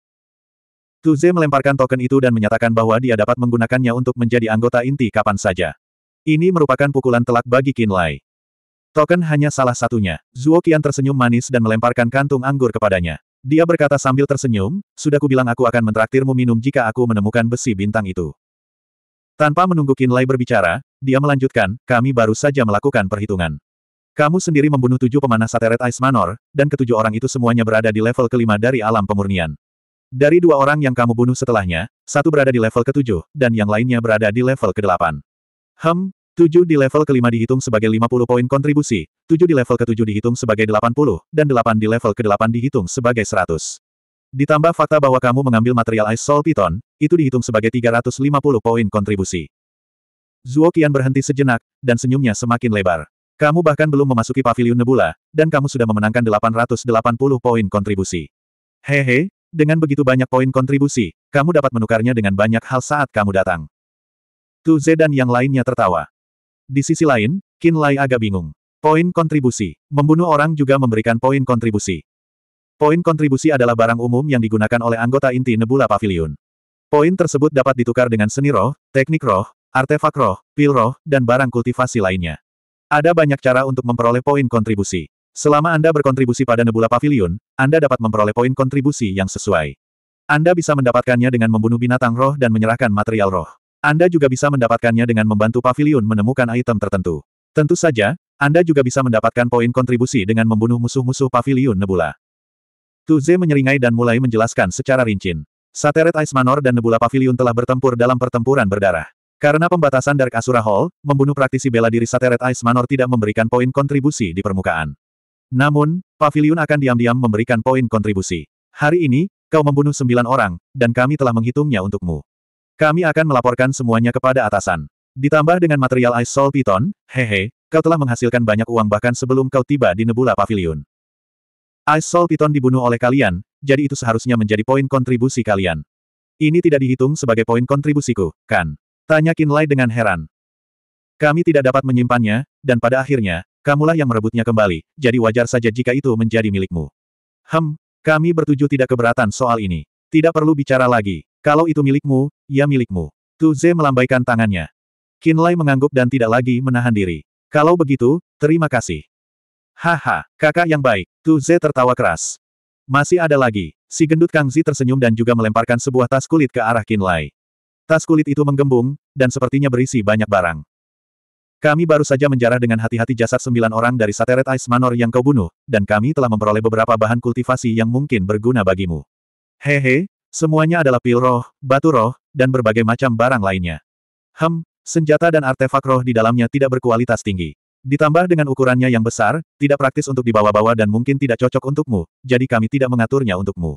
Tu Ze melemparkan token itu dan menyatakan bahwa dia dapat menggunakannya untuk menjadi anggota inti kapan saja. Ini merupakan pukulan telak bagi Qin Lai. Token hanya salah satunya. Zuo Qian tersenyum manis dan melemparkan kantung anggur kepadanya. Dia berkata sambil tersenyum, sudah kubilang aku akan mentraktirmu minum jika aku menemukan besi bintang itu. Tanpa menunggu Kinlay berbicara, dia melanjutkan, kami baru saja melakukan perhitungan. Kamu sendiri membunuh tujuh pemanah sateret Ice Manor, dan ketujuh orang itu semuanya berada di level kelima dari alam pemurnian. Dari dua orang yang kamu bunuh setelahnya, satu berada di level ketujuh, dan yang lainnya berada di level kedelapan. Hem, tujuh di level kelima dihitung sebagai lima puluh poin kontribusi, tujuh di level ketujuh dihitung sebagai delapan puluh, dan delapan di level kedelapan dihitung sebagai seratus. Ditambah fakta bahwa kamu mengambil material Ice Soul Piton, itu dihitung sebagai 350 poin kontribusi. Zuo Qian berhenti sejenak, dan senyumnya semakin lebar. Kamu bahkan belum memasuki pavilion Nebula, dan kamu sudah memenangkan 880 poin kontribusi. Hehe, dengan begitu banyak poin kontribusi, kamu dapat menukarnya dengan banyak hal saat kamu datang. Tu Ze dan yang lainnya tertawa. Di sisi lain, Qin Lai agak bingung. Poin kontribusi. Membunuh orang juga memberikan poin kontribusi. Poin kontribusi adalah barang umum yang digunakan oleh anggota inti Nebula Pavilion. Poin tersebut dapat ditukar dengan seni roh, teknik roh, artefak roh, pil roh, dan barang kultivasi lainnya. Ada banyak cara untuk memperoleh poin kontribusi. Selama Anda berkontribusi pada Nebula Pavilion, Anda dapat memperoleh poin kontribusi yang sesuai. Anda bisa mendapatkannya dengan membunuh binatang roh dan menyerahkan material roh. Anda juga bisa mendapatkannya dengan membantu pavilion menemukan item tertentu. Tentu saja, Anda juga bisa mendapatkan poin kontribusi dengan membunuh musuh-musuh pavilion Nebula. Tuze menyeringai dan mulai menjelaskan secara rinci. Sateret Ice Manor dan Nebula Pavilion telah bertempur dalam pertempuran berdarah. Karena pembatasan Dark Asura Hall, membunuh praktisi bela diri Sateret Ice Manor tidak memberikan poin kontribusi di permukaan. Namun, Pavilion akan diam-diam memberikan poin kontribusi. Hari ini, kau membunuh sembilan orang, dan kami telah menghitungnya untukmu. Kami akan melaporkan semuanya kepada atasan. Ditambah dengan material Ice Soul Piton, hehe, kau telah menghasilkan banyak uang bahkan sebelum kau tiba di Nebula Pavilion. Soul Piton dibunuh oleh kalian, jadi itu seharusnya menjadi poin kontribusi kalian. Ini tidak dihitung sebagai poin kontribusiku, kan? Tanya Kinlay dengan heran. Kami tidak dapat menyimpannya, dan pada akhirnya, kamulah yang merebutnya kembali, jadi wajar saja jika itu menjadi milikmu. Hem, kami bertujuh tidak keberatan soal ini. Tidak perlu bicara lagi. Kalau itu milikmu, ya milikmu. Tuze melambaikan tangannya. Kinlay mengangguk dan tidak lagi menahan diri. Kalau begitu, terima kasih. Haha, kakak yang baik. Tu Ze tertawa keras. Masih ada lagi. Si gendut Kang Zi tersenyum dan juga melemparkan sebuah tas kulit ke arah Qin Lai. Tas kulit itu menggembung, dan sepertinya berisi banyak barang. Kami baru saja menjarah dengan hati-hati jasad sembilan orang dari Sateret Ice Manor yang kau bunuh, dan kami telah memperoleh beberapa bahan kultivasi yang mungkin berguna bagimu. Hehe, semuanya adalah pil roh, batu roh, dan berbagai macam barang lainnya. Hem, senjata dan artefak roh di dalamnya tidak berkualitas tinggi. Ditambah dengan ukurannya yang besar, tidak praktis untuk dibawa-bawa dan mungkin tidak cocok untukmu, jadi kami tidak mengaturnya untukmu.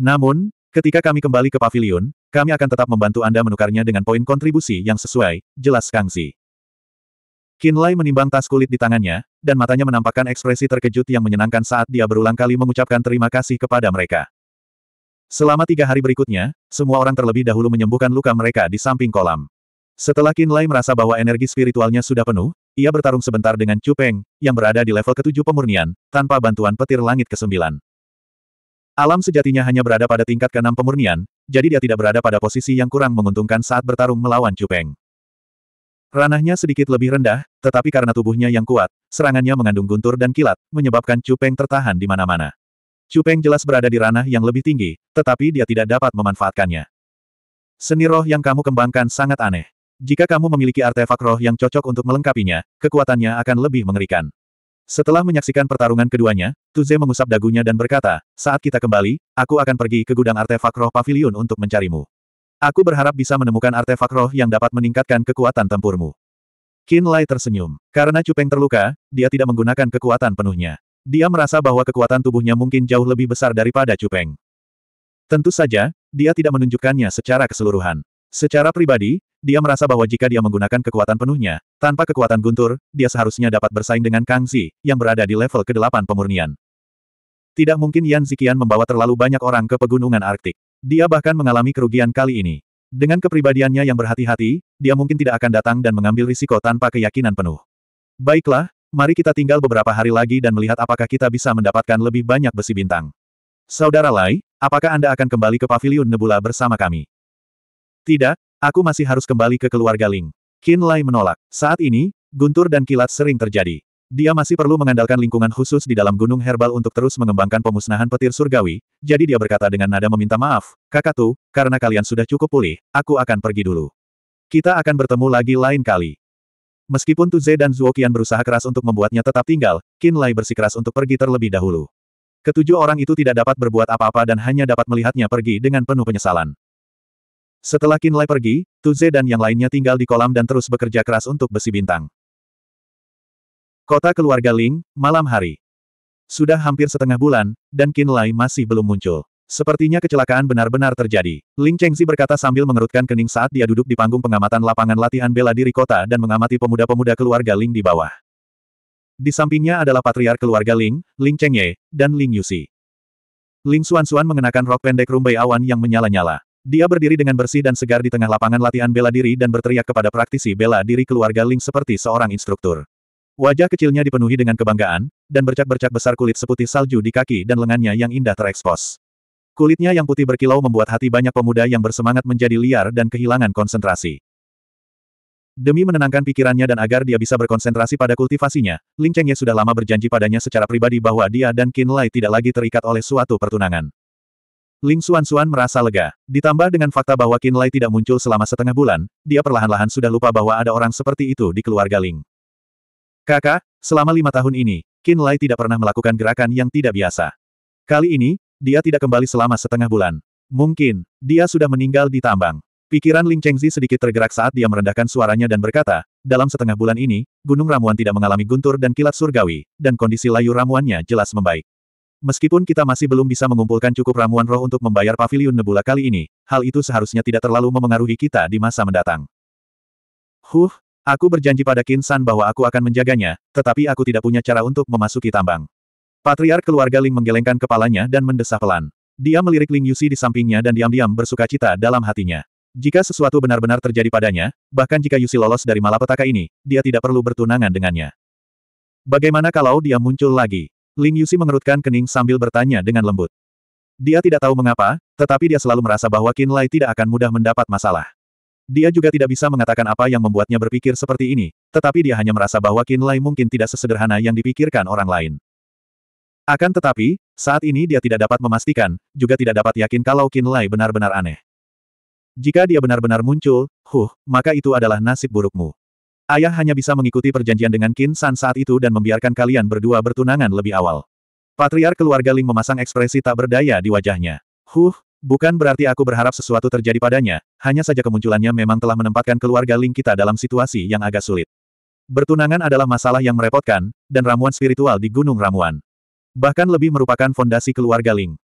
Namun, ketika kami kembali ke pavilion, kami akan tetap membantu Anda menukarnya dengan poin kontribusi yang sesuai, jelas Kang Zi. Kinlay menimbang tas kulit di tangannya, dan matanya menampakkan ekspresi terkejut yang menyenangkan saat dia berulang kali mengucapkan terima kasih kepada mereka. Selama tiga hari berikutnya, semua orang terlebih dahulu menyembuhkan luka mereka di samping kolam. Setelah Kinlay merasa bahwa energi spiritualnya sudah penuh, ia bertarung sebentar dengan Cupeng, yang berada di level ketujuh pemurnian, tanpa bantuan petir langit kesembilan. Alam sejatinya hanya berada pada tingkat keenam pemurnian, jadi dia tidak berada pada posisi yang kurang menguntungkan saat bertarung melawan Cupeng. Ranahnya sedikit lebih rendah, tetapi karena tubuhnya yang kuat, serangannya mengandung guntur dan kilat, menyebabkan Cupeng tertahan di mana-mana. Cupeng jelas berada di ranah yang lebih tinggi, tetapi dia tidak dapat memanfaatkannya. Seni roh yang kamu kembangkan sangat aneh. Jika kamu memiliki artefak roh yang cocok untuk melengkapinya, kekuatannya akan lebih mengerikan. Setelah menyaksikan pertarungan keduanya, Tuze mengusap dagunya dan berkata, saat kita kembali, aku akan pergi ke gudang artefak roh pavilion untuk mencarimu. Aku berharap bisa menemukan artefak roh yang dapat meningkatkan kekuatan tempurmu. Qin Lai tersenyum. Karena Cupeng terluka, dia tidak menggunakan kekuatan penuhnya. Dia merasa bahwa kekuatan tubuhnya mungkin jauh lebih besar daripada Cupeng. Tentu saja, dia tidak menunjukkannya secara keseluruhan. Secara pribadi, dia merasa bahwa jika dia menggunakan kekuatan penuhnya, tanpa kekuatan guntur, dia seharusnya dapat bersaing dengan Kang Zi, yang berada di level ke-8 pemurnian. Tidak mungkin Yan Zikian membawa terlalu banyak orang ke pegunungan Arktik. Dia bahkan mengalami kerugian kali ini. Dengan kepribadiannya yang berhati-hati, dia mungkin tidak akan datang dan mengambil risiko tanpa keyakinan penuh. Baiklah, mari kita tinggal beberapa hari lagi dan melihat apakah kita bisa mendapatkan lebih banyak besi bintang. Saudara Lai, apakah Anda akan kembali ke Paviliun Nebula bersama kami? Tidak, aku masih harus kembali ke keluarga Ling. Qin Lai menolak. Saat ini, guntur dan kilat sering terjadi. Dia masih perlu mengandalkan lingkungan khusus di dalam gunung herbal untuk terus mengembangkan pemusnahan petir surgawi, jadi dia berkata dengan nada meminta maaf, kakak tu, karena kalian sudah cukup pulih, aku akan pergi dulu. Kita akan bertemu lagi lain kali. Meskipun Tuze dan Qian berusaha keras untuk membuatnya tetap tinggal, Qin Lai bersikeras untuk pergi terlebih dahulu. Ketujuh orang itu tidak dapat berbuat apa-apa dan hanya dapat melihatnya pergi dengan penuh penyesalan. Setelah Kinlay pergi, Tuze dan yang lainnya tinggal di kolam dan terus bekerja keras untuk besi bintang. Kota keluarga Ling, malam hari. Sudah hampir setengah bulan, dan Kinlay masih belum muncul. Sepertinya kecelakaan benar-benar terjadi. Ling Chengzi berkata sambil mengerutkan kening saat dia duduk di panggung pengamatan lapangan latihan bela diri kota dan mengamati pemuda-pemuda keluarga Ling di bawah. Di sampingnya adalah patriar keluarga Ling, Ling Chengye, dan Ling Yusi. Ling Suansuan mengenakan rok pendek rumbai awan yang menyala-nyala. Dia berdiri dengan bersih dan segar di tengah lapangan latihan bela diri dan berteriak kepada praktisi bela diri keluarga Ling seperti seorang instruktur. Wajah kecilnya dipenuhi dengan kebanggaan, dan bercak-bercak besar kulit seputih salju di kaki dan lengannya yang indah terekspos. Kulitnya yang putih berkilau membuat hati banyak pemuda yang bersemangat menjadi liar dan kehilangan konsentrasi. Demi menenangkan pikirannya dan agar dia bisa berkonsentrasi pada kultivasinya, Ling Chengye sudah lama berjanji padanya secara pribadi bahwa dia dan Qin Lai tidak lagi terikat oleh suatu pertunangan. Ling Xuan-Xuan merasa lega. Ditambah dengan fakta bahwa Qin Lai tidak muncul selama setengah bulan, dia perlahan-lahan sudah lupa bahwa ada orang seperti itu di keluarga Ling. Kakak, selama lima tahun ini, Qin Lai tidak pernah melakukan gerakan yang tidak biasa. Kali ini, dia tidak kembali selama setengah bulan. Mungkin, dia sudah meninggal di tambang. Pikiran Ling Chengzi sedikit tergerak saat dia merendahkan suaranya dan berkata, dalam setengah bulan ini, Gunung Ramuan tidak mengalami guntur dan kilat surgawi, dan kondisi layu ramuannya jelas membaik. Meskipun kita masih belum bisa mengumpulkan cukup ramuan roh untuk membayar paviliun nebula kali ini, hal itu seharusnya tidak terlalu memengaruhi kita di masa mendatang. Huh, aku berjanji pada Kinsan bahwa aku akan menjaganya, tetapi aku tidak punya cara untuk memasuki tambang. Patriark keluarga Ling menggelengkan kepalanya dan mendesah pelan. Dia melirik Ling Yusi di sampingnya dan diam-diam bersuka cita dalam hatinya. Jika sesuatu benar-benar terjadi padanya, bahkan jika Yusi lolos dari malapetaka ini, dia tidak perlu bertunangan dengannya. Bagaimana kalau dia muncul lagi? Ling Yusi mengerutkan kening sambil bertanya dengan lembut. Dia tidak tahu mengapa, tetapi dia selalu merasa bahwa Qin Lai tidak akan mudah mendapat masalah. Dia juga tidak bisa mengatakan apa yang membuatnya berpikir seperti ini, tetapi dia hanya merasa bahwa Qin Lai mungkin tidak sesederhana yang dipikirkan orang lain. Akan tetapi, saat ini dia tidak dapat memastikan, juga tidak dapat yakin kalau Qin Lai benar-benar aneh. Jika dia benar-benar muncul, huh, maka itu adalah nasib burukmu. Ayah hanya bisa mengikuti perjanjian dengan Qin San saat itu dan membiarkan kalian berdua bertunangan lebih awal. Patriark keluarga Ling memasang ekspresi tak berdaya di wajahnya. Huh, bukan berarti aku berharap sesuatu terjadi padanya, hanya saja kemunculannya memang telah menempatkan keluarga Ling kita dalam situasi yang agak sulit. Bertunangan adalah masalah yang merepotkan, dan ramuan spiritual di Gunung Ramuan. Bahkan lebih merupakan fondasi keluarga Ling.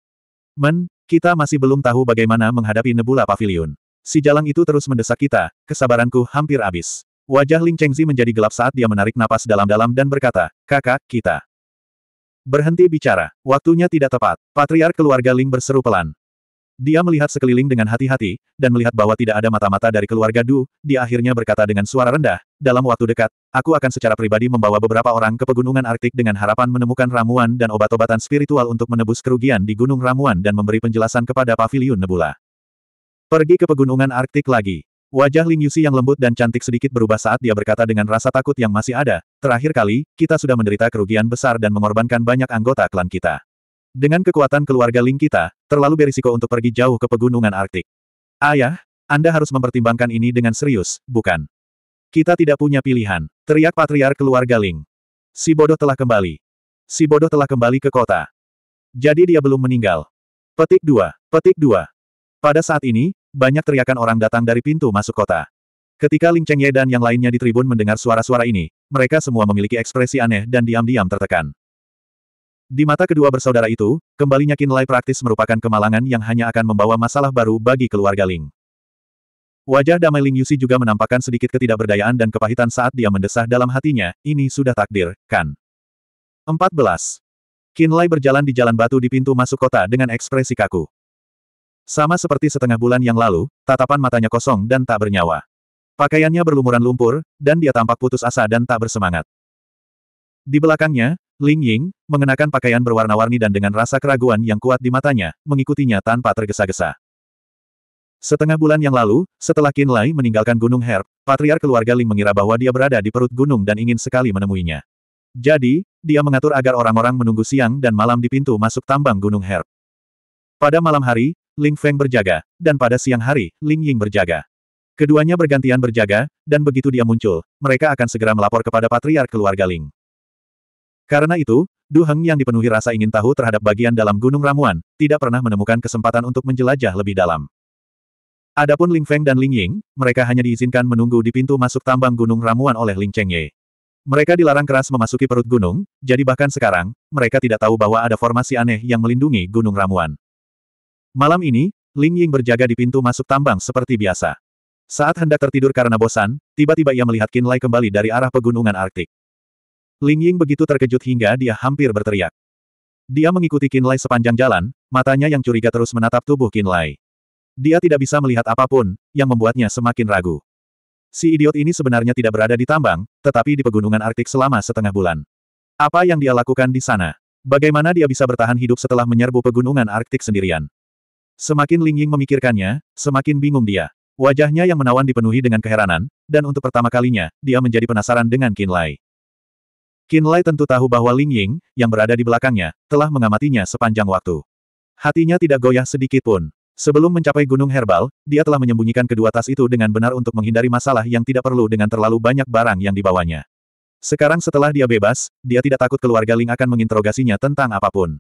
Men, kita masih belum tahu bagaimana menghadapi nebula pavilion. Si jalang itu terus mendesak kita, kesabaranku hampir habis. Wajah Ling Chengzi menjadi gelap saat dia menarik napas dalam-dalam dan berkata, kakak, kita. Berhenti bicara, waktunya tidak tepat. Patriar keluarga Ling berseru pelan. Dia melihat sekeliling dengan hati-hati, dan melihat bahwa tidak ada mata-mata dari keluarga Du, dia akhirnya berkata dengan suara rendah, dalam waktu dekat, aku akan secara pribadi membawa beberapa orang ke pegunungan Arktik dengan harapan menemukan ramuan dan obat-obatan spiritual untuk menebus kerugian di Gunung Ramuan dan memberi penjelasan kepada Paviliun Nebula. Pergi ke pegunungan Arktik lagi. Wajah Ling Yusi yang lembut dan cantik sedikit berubah saat dia berkata dengan rasa takut yang masih ada, terakhir kali, kita sudah menderita kerugian besar dan mengorbankan banyak anggota klan kita. Dengan kekuatan keluarga Ling kita, terlalu berisiko untuk pergi jauh ke pegunungan Arktik. Ayah, Anda harus mempertimbangkan ini dengan serius, bukan? Kita tidak punya pilihan, teriak patriar keluarga Ling. Si bodoh telah kembali. Si bodoh telah kembali ke kota. Jadi dia belum meninggal. Petik 2. Petik 2. Pada saat ini, banyak teriakan orang datang dari pintu masuk kota. Ketika Ling Chengye dan yang lainnya di tribun mendengar suara-suara ini, mereka semua memiliki ekspresi aneh dan diam-diam tertekan. Di mata kedua bersaudara itu, kembalinya Lai praktis merupakan kemalangan yang hanya akan membawa masalah baru bagi keluarga Ling. Wajah damai Ling Yusi juga menampakkan sedikit ketidakberdayaan dan kepahitan saat dia mendesah dalam hatinya, ini sudah takdir, kan? 14. Lai berjalan di jalan batu di pintu masuk kota dengan ekspresi kaku. Sama seperti setengah bulan yang lalu, tatapan matanya kosong dan tak bernyawa. Pakaiannya berlumuran lumpur, dan dia tampak putus asa dan tak bersemangat. Di belakangnya, Ling Ying, mengenakan pakaian berwarna-warni dan dengan rasa keraguan yang kuat di matanya, mengikutinya tanpa tergesa-gesa. Setengah bulan yang lalu, setelah Qin Lai meninggalkan Gunung Herb, patriar keluarga Ling mengira bahwa dia berada di perut gunung dan ingin sekali menemuinya. Jadi, dia mengatur agar orang-orang menunggu siang dan malam di pintu masuk tambang Gunung Herb. Pada malam hari, Ling Feng berjaga, dan pada siang hari, Ling Ying berjaga. Keduanya bergantian berjaga, dan begitu dia muncul, mereka akan segera melapor kepada patriark keluarga Ling. Karena itu, Du Heng yang dipenuhi rasa ingin tahu terhadap bagian dalam Gunung Ramuan, tidak pernah menemukan kesempatan untuk menjelajah lebih dalam. Adapun Ling Feng dan Ling Ying, mereka hanya diizinkan menunggu di pintu masuk tambang Gunung Ramuan oleh Ling Cheng Ye. Mereka dilarang keras memasuki perut gunung, jadi bahkan sekarang, mereka tidak tahu bahwa ada formasi aneh yang melindungi Gunung Ramuan. Malam ini, Ling Ying berjaga di pintu masuk tambang seperti biasa. Saat hendak tertidur karena bosan, tiba-tiba ia melihat Qin Lai kembali dari arah pegunungan Arktik. Ling Ying begitu terkejut hingga dia hampir berteriak. Dia mengikuti Qin Lai sepanjang jalan, matanya yang curiga terus menatap tubuh Qin Lai. Dia tidak bisa melihat apapun, yang membuatnya semakin ragu. Si idiot ini sebenarnya tidak berada di tambang, tetapi di pegunungan Arktik selama setengah bulan. Apa yang dia lakukan di sana? Bagaimana dia bisa bertahan hidup setelah menyerbu pegunungan Arktik sendirian? Semakin Lingying memikirkannya, semakin bingung dia. Wajahnya yang menawan dipenuhi dengan keheranan, dan untuk pertama kalinya, dia menjadi penasaran dengan Qin Lai. Qin Lai tentu tahu bahwa Ling Ying, yang berada di belakangnya, telah mengamatinya sepanjang waktu. Hatinya tidak goyah sedikit pun. Sebelum mencapai gunung herbal, dia telah menyembunyikan kedua tas itu dengan benar untuk menghindari masalah yang tidak perlu dengan terlalu banyak barang yang dibawanya. Sekarang setelah dia bebas, dia tidak takut keluarga Ling akan menginterogasinya tentang apapun.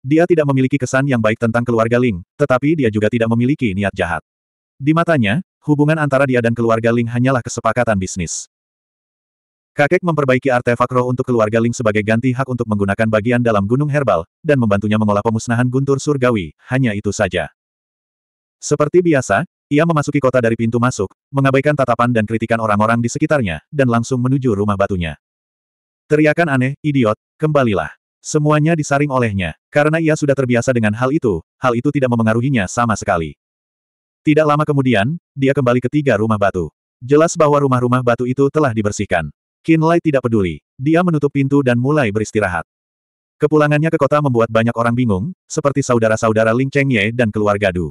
Dia tidak memiliki kesan yang baik tentang keluarga Ling, tetapi dia juga tidak memiliki niat jahat. Di matanya, hubungan antara dia dan keluarga Ling hanyalah kesepakatan bisnis. Kakek memperbaiki artefak roh untuk keluarga Ling sebagai ganti hak untuk menggunakan bagian dalam gunung herbal, dan membantunya mengolah pemusnahan guntur surgawi, hanya itu saja. Seperti biasa, ia memasuki kota dari pintu masuk, mengabaikan tatapan dan kritikan orang-orang di sekitarnya, dan langsung menuju rumah batunya. Teriakan aneh, idiot, kembalilah. Semuanya disaring olehnya, karena ia sudah terbiasa dengan hal itu, hal itu tidak memengaruhinya sama sekali. Tidak lama kemudian, dia kembali ke tiga rumah batu. Jelas bahwa rumah-rumah batu itu telah dibersihkan. Kinlay tidak peduli. Dia menutup pintu dan mulai beristirahat. Kepulangannya ke kota membuat banyak orang bingung, seperti saudara-saudara Ling Chengye dan keluarga Du.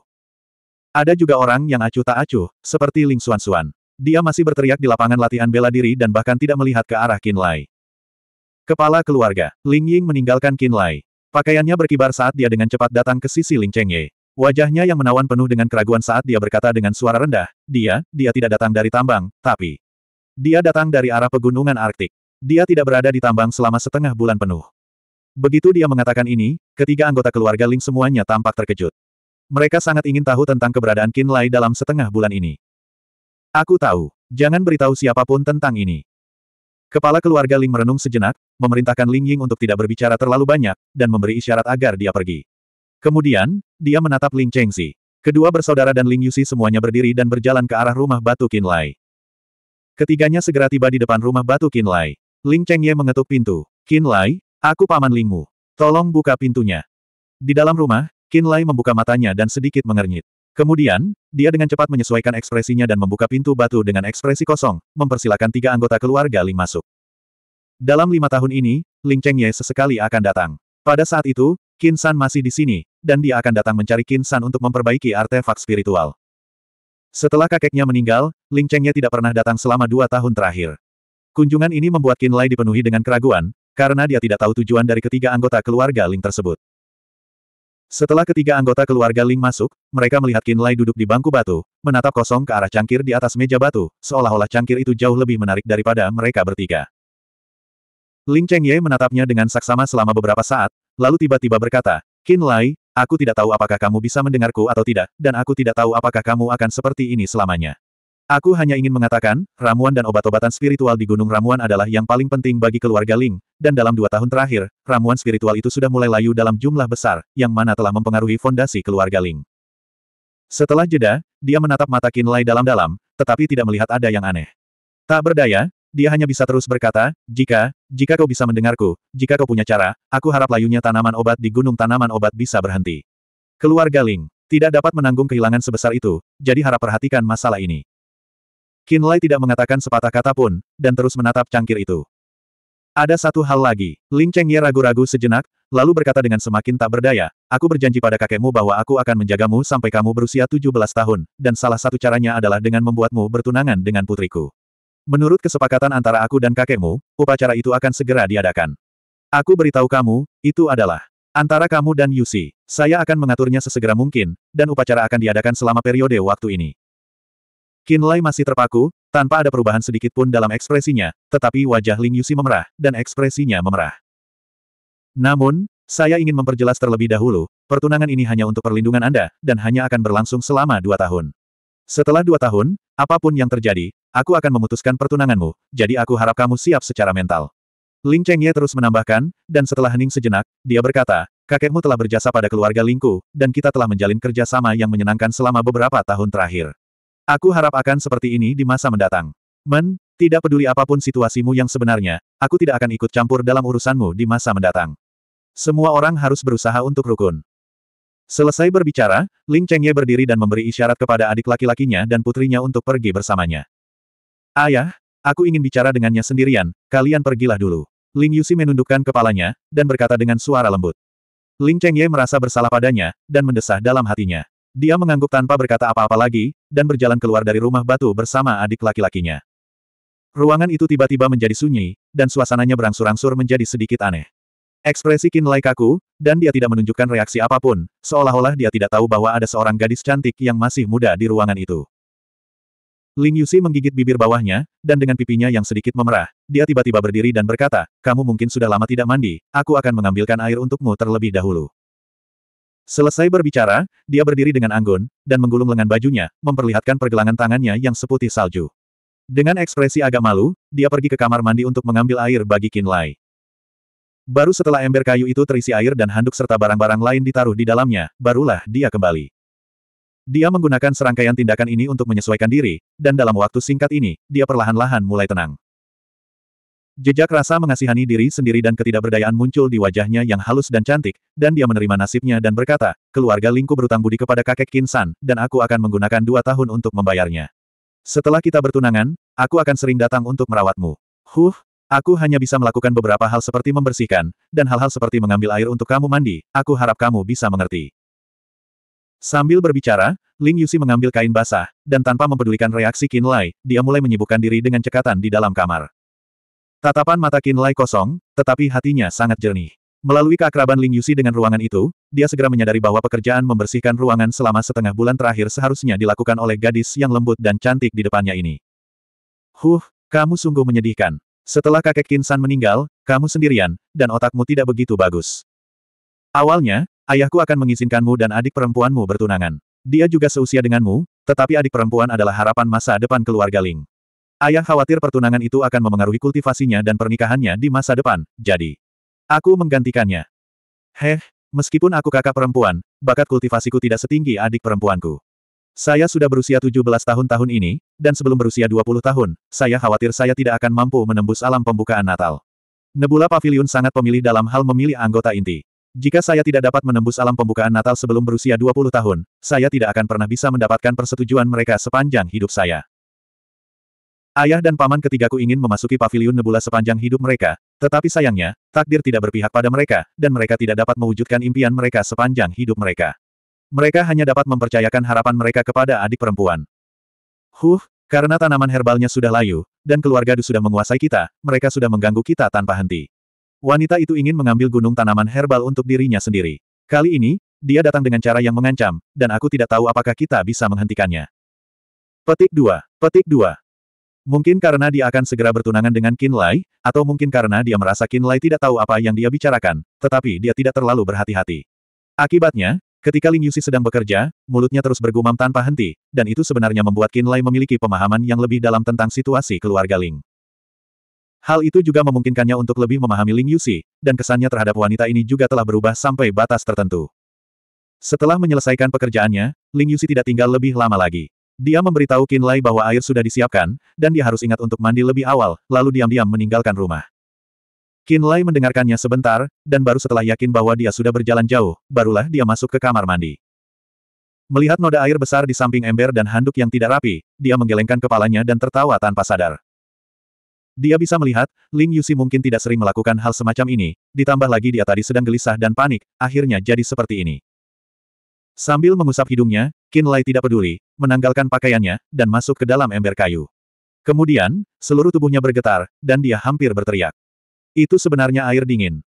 Ada juga orang yang acuh tak acuh, seperti Ling Xuan Xuan. Dia masih berteriak di lapangan latihan bela diri dan bahkan tidak melihat ke arah Kinlay. Kepala keluarga, Ling Ying meninggalkan Qin Lai. Pakaiannya berkibar saat dia dengan cepat datang ke sisi Ling Cheng Ye. Wajahnya yang menawan penuh dengan keraguan saat dia berkata dengan suara rendah, dia, dia tidak datang dari tambang, tapi... Dia datang dari arah pegunungan Arktik. Dia tidak berada di tambang selama setengah bulan penuh. Begitu dia mengatakan ini, ketiga anggota keluarga Ling semuanya tampak terkejut. Mereka sangat ingin tahu tentang keberadaan Qin Lai dalam setengah bulan ini. Aku tahu. Jangan beritahu siapapun tentang ini. Kepala keluarga Ling merenung sejenak, memerintahkan Ling Ying untuk tidak berbicara terlalu banyak, dan memberi isyarat agar dia pergi. Kemudian, dia menatap Ling Chengzi. Kedua bersaudara dan Ling Yusi semuanya berdiri dan berjalan ke arah rumah batu Qinlai. Ketiganya segera tiba di depan rumah batu Qinlai. Ling Chengye mengetuk pintu. Qinlai, aku paman Lingmu. Tolong buka pintunya. Di dalam rumah, Kin Qinlai membuka matanya dan sedikit mengernyit. Kemudian, dia dengan cepat menyesuaikan ekspresinya dan membuka pintu batu dengan ekspresi kosong, mempersilahkan tiga anggota keluarga Ling masuk. Dalam lima tahun ini, Ling Chengye sesekali akan datang. Pada saat itu, Qin San masih di sini, dan dia akan datang mencari Qin San untuk memperbaiki artefak spiritual. Setelah kakeknya meninggal, Ling Chengye tidak pernah datang selama dua tahun terakhir. Kunjungan ini membuat Qin Lai dipenuhi dengan keraguan, karena dia tidak tahu tujuan dari ketiga anggota keluarga Ling tersebut. Setelah ketiga anggota keluarga Ling masuk, mereka melihat Lai duduk di bangku batu, menatap kosong ke arah cangkir di atas meja batu, seolah-olah cangkir itu jauh lebih menarik daripada mereka bertiga. Ling Chengye menatapnya dengan saksama selama beberapa saat, lalu tiba-tiba berkata, Lai, aku tidak tahu apakah kamu bisa mendengarku atau tidak, dan aku tidak tahu apakah kamu akan seperti ini selamanya. Aku hanya ingin mengatakan, ramuan dan obat-obatan spiritual di Gunung Ramuan adalah yang paling penting bagi keluarga Ling, dan dalam dua tahun terakhir, ramuan spiritual itu sudah mulai layu dalam jumlah besar, yang mana telah mempengaruhi fondasi keluarga Ling. Setelah jeda, dia menatap mata Kinlay dalam-dalam, tetapi tidak melihat ada yang aneh. Tak berdaya, dia hanya bisa terus berkata, jika, jika kau bisa mendengarku, jika kau punya cara, aku harap layunya tanaman obat di Gunung Tanaman Obat bisa berhenti. Keluarga Ling, tidak dapat menanggung kehilangan sebesar itu, jadi harap perhatikan masalah ini. Lai tidak mengatakan sepatah kata pun, dan terus menatap cangkir itu. Ada satu hal lagi, Ling Chengye ragu-ragu sejenak, lalu berkata dengan semakin tak berdaya, aku berjanji pada kakekmu bahwa aku akan menjagamu sampai kamu berusia 17 tahun, dan salah satu caranya adalah dengan membuatmu bertunangan dengan putriku. Menurut kesepakatan antara aku dan kakekmu, upacara itu akan segera diadakan. Aku beritahu kamu, itu adalah antara kamu dan Yusi. Saya akan mengaturnya sesegera mungkin, dan upacara akan diadakan selama periode waktu ini. Qin Lai masih terpaku, tanpa ada perubahan sedikit pun dalam ekspresinya, tetapi wajah Ling Yusi memerah, dan ekspresinya memerah. Namun, saya ingin memperjelas terlebih dahulu, pertunangan ini hanya untuk perlindungan Anda, dan hanya akan berlangsung selama dua tahun. Setelah dua tahun, apapun yang terjadi, aku akan memutuskan pertunanganmu, jadi aku harap kamu siap secara mental. Ling Chengye terus menambahkan, dan setelah hening sejenak, dia berkata, kakekmu telah berjasa pada keluarga Lingku, dan kita telah menjalin kerjasama yang menyenangkan selama beberapa tahun terakhir. Aku harap akan seperti ini di masa mendatang. Men, tidak peduli apapun situasimu yang sebenarnya, aku tidak akan ikut campur dalam urusanmu di masa mendatang. Semua orang harus berusaha untuk rukun. Selesai berbicara, Ling Chengye berdiri dan memberi isyarat kepada adik laki-lakinya dan putrinya untuk pergi bersamanya. Ayah, aku ingin bicara dengannya sendirian, kalian pergilah dulu. Ling Yusi menundukkan kepalanya, dan berkata dengan suara lembut. Ling Chengye merasa bersalah padanya, dan mendesah dalam hatinya. Dia mengangguk tanpa berkata apa-apa lagi, dan berjalan keluar dari rumah batu bersama adik laki-lakinya. Ruangan itu tiba-tiba menjadi sunyi, dan suasananya berangsur-angsur menjadi sedikit aneh. Ekspresi kin Lai kaku, dan dia tidak menunjukkan reaksi apapun, seolah-olah dia tidak tahu bahwa ada seorang gadis cantik yang masih muda di ruangan itu. Ling Yusi menggigit bibir bawahnya, dan dengan pipinya yang sedikit memerah, dia tiba-tiba berdiri dan berkata, kamu mungkin sudah lama tidak mandi, aku akan mengambilkan air untukmu terlebih dahulu. Selesai berbicara, dia berdiri dengan anggun, dan menggulung lengan bajunya, memperlihatkan pergelangan tangannya yang seputih salju. Dengan ekspresi agak malu, dia pergi ke kamar mandi untuk mengambil air bagi Kinlay. Baru setelah ember kayu itu terisi air dan handuk serta barang-barang lain ditaruh di dalamnya, barulah dia kembali. Dia menggunakan serangkaian tindakan ini untuk menyesuaikan diri, dan dalam waktu singkat ini, dia perlahan-lahan mulai tenang. Jejak rasa mengasihani diri sendiri dan ketidakberdayaan muncul di wajahnya yang halus dan cantik, dan dia menerima nasibnya dan berkata, keluarga Lingku berutang budi kepada kakek Kinsan, dan aku akan menggunakan dua tahun untuk membayarnya. Setelah kita bertunangan, aku akan sering datang untuk merawatmu. Huh, aku hanya bisa melakukan beberapa hal seperti membersihkan, dan hal-hal seperti mengambil air untuk kamu mandi, aku harap kamu bisa mengerti. Sambil berbicara, Ling Yusi mengambil kain basah, dan tanpa mempedulikan reaksi Kin Lai, dia mulai menyibukkan diri dengan cekatan di dalam kamar. Tatapan mata Qin Lai kosong, tetapi hatinya sangat jernih. Melalui keakraban Ling Yusi dengan ruangan itu, dia segera menyadari bahwa pekerjaan membersihkan ruangan selama setengah bulan terakhir seharusnya dilakukan oleh gadis yang lembut dan cantik di depannya ini. Huh, kamu sungguh menyedihkan. Setelah kakek Kinsan meninggal, kamu sendirian, dan otakmu tidak begitu bagus. Awalnya, ayahku akan mengizinkanmu dan adik perempuanmu bertunangan. Dia juga seusia denganmu, tetapi adik perempuan adalah harapan masa depan keluarga Ling. Ayah khawatir pertunangan itu akan memengaruhi kultivasinya dan pernikahannya di masa depan, jadi. Aku menggantikannya. Heh, meskipun aku kakak perempuan, bakat kultivasiku tidak setinggi adik perempuanku. Saya sudah berusia 17 tahun tahun ini, dan sebelum berusia 20 tahun, saya khawatir saya tidak akan mampu menembus alam pembukaan Natal. Nebula Pavilion sangat pemilih dalam hal memilih anggota inti. Jika saya tidak dapat menembus alam pembukaan Natal sebelum berusia 20 tahun, saya tidak akan pernah bisa mendapatkan persetujuan mereka sepanjang hidup saya. Ayah dan paman ketigaku ingin memasuki pavilion nebula sepanjang hidup mereka, tetapi sayangnya, takdir tidak berpihak pada mereka, dan mereka tidak dapat mewujudkan impian mereka sepanjang hidup mereka. Mereka hanya dapat mempercayakan harapan mereka kepada adik perempuan. Huh, karena tanaman herbalnya sudah layu, dan keluarga Du sudah menguasai kita, mereka sudah mengganggu kita tanpa henti. Wanita itu ingin mengambil gunung tanaman herbal untuk dirinya sendiri. Kali ini, dia datang dengan cara yang mengancam, dan aku tidak tahu apakah kita bisa menghentikannya. Petik 2. Petik 2. Mungkin karena dia akan segera bertunangan dengan Lai, atau mungkin karena dia merasa Lai tidak tahu apa yang dia bicarakan, tetapi dia tidak terlalu berhati-hati. Akibatnya, ketika Ling Yusi sedang bekerja, mulutnya terus bergumam tanpa henti, dan itu sebenarnya membuat Lai memiliki pemahaman yang lebih dalam tentang situasi keluarga Ling. Hal itu juga memungkinkannya untuk lebih memahami Ling Yusi, dan kesannya terhadap wanita ini juga telah berubah sampai batas tertentu. Setelah menyelesaikan pekerjaannya, Ling Yusi tidak tinggal lebih lama lagi. Dia memberitahu Kinlay bahwa air sudah disiapkan, dan dia harus ingat untuk mandi lebih awal, lalu diam-diam meninggalkan rumah. Kinlay mendengarkannya sebentar, dan baru setelah yakin bahwa dia sudah berjalan jauh, barulah dia masuk ke kamar mandi. Melihat noda air besar di samping ember dan handuk yang tidak rapi, dia menggelengkan kepalanya dan tertawa tanpa sadar. Dia bisa melihat, Ling Yusi mungkin tidak sering melakukan hal semacam ini, ditambah lagi dia tadi sedang gelisah dan panik, akhirnya jadi seperti ini. Sambil mengusap hidungnya, Kinlay tidak peduli, menanggalkan pakaiannya, dan masuk ke dalam ember kayu. Kemudian, seluruh tubuhnya bergetar, dan dia hampir berteriak. Itu sebenarnya air dingin.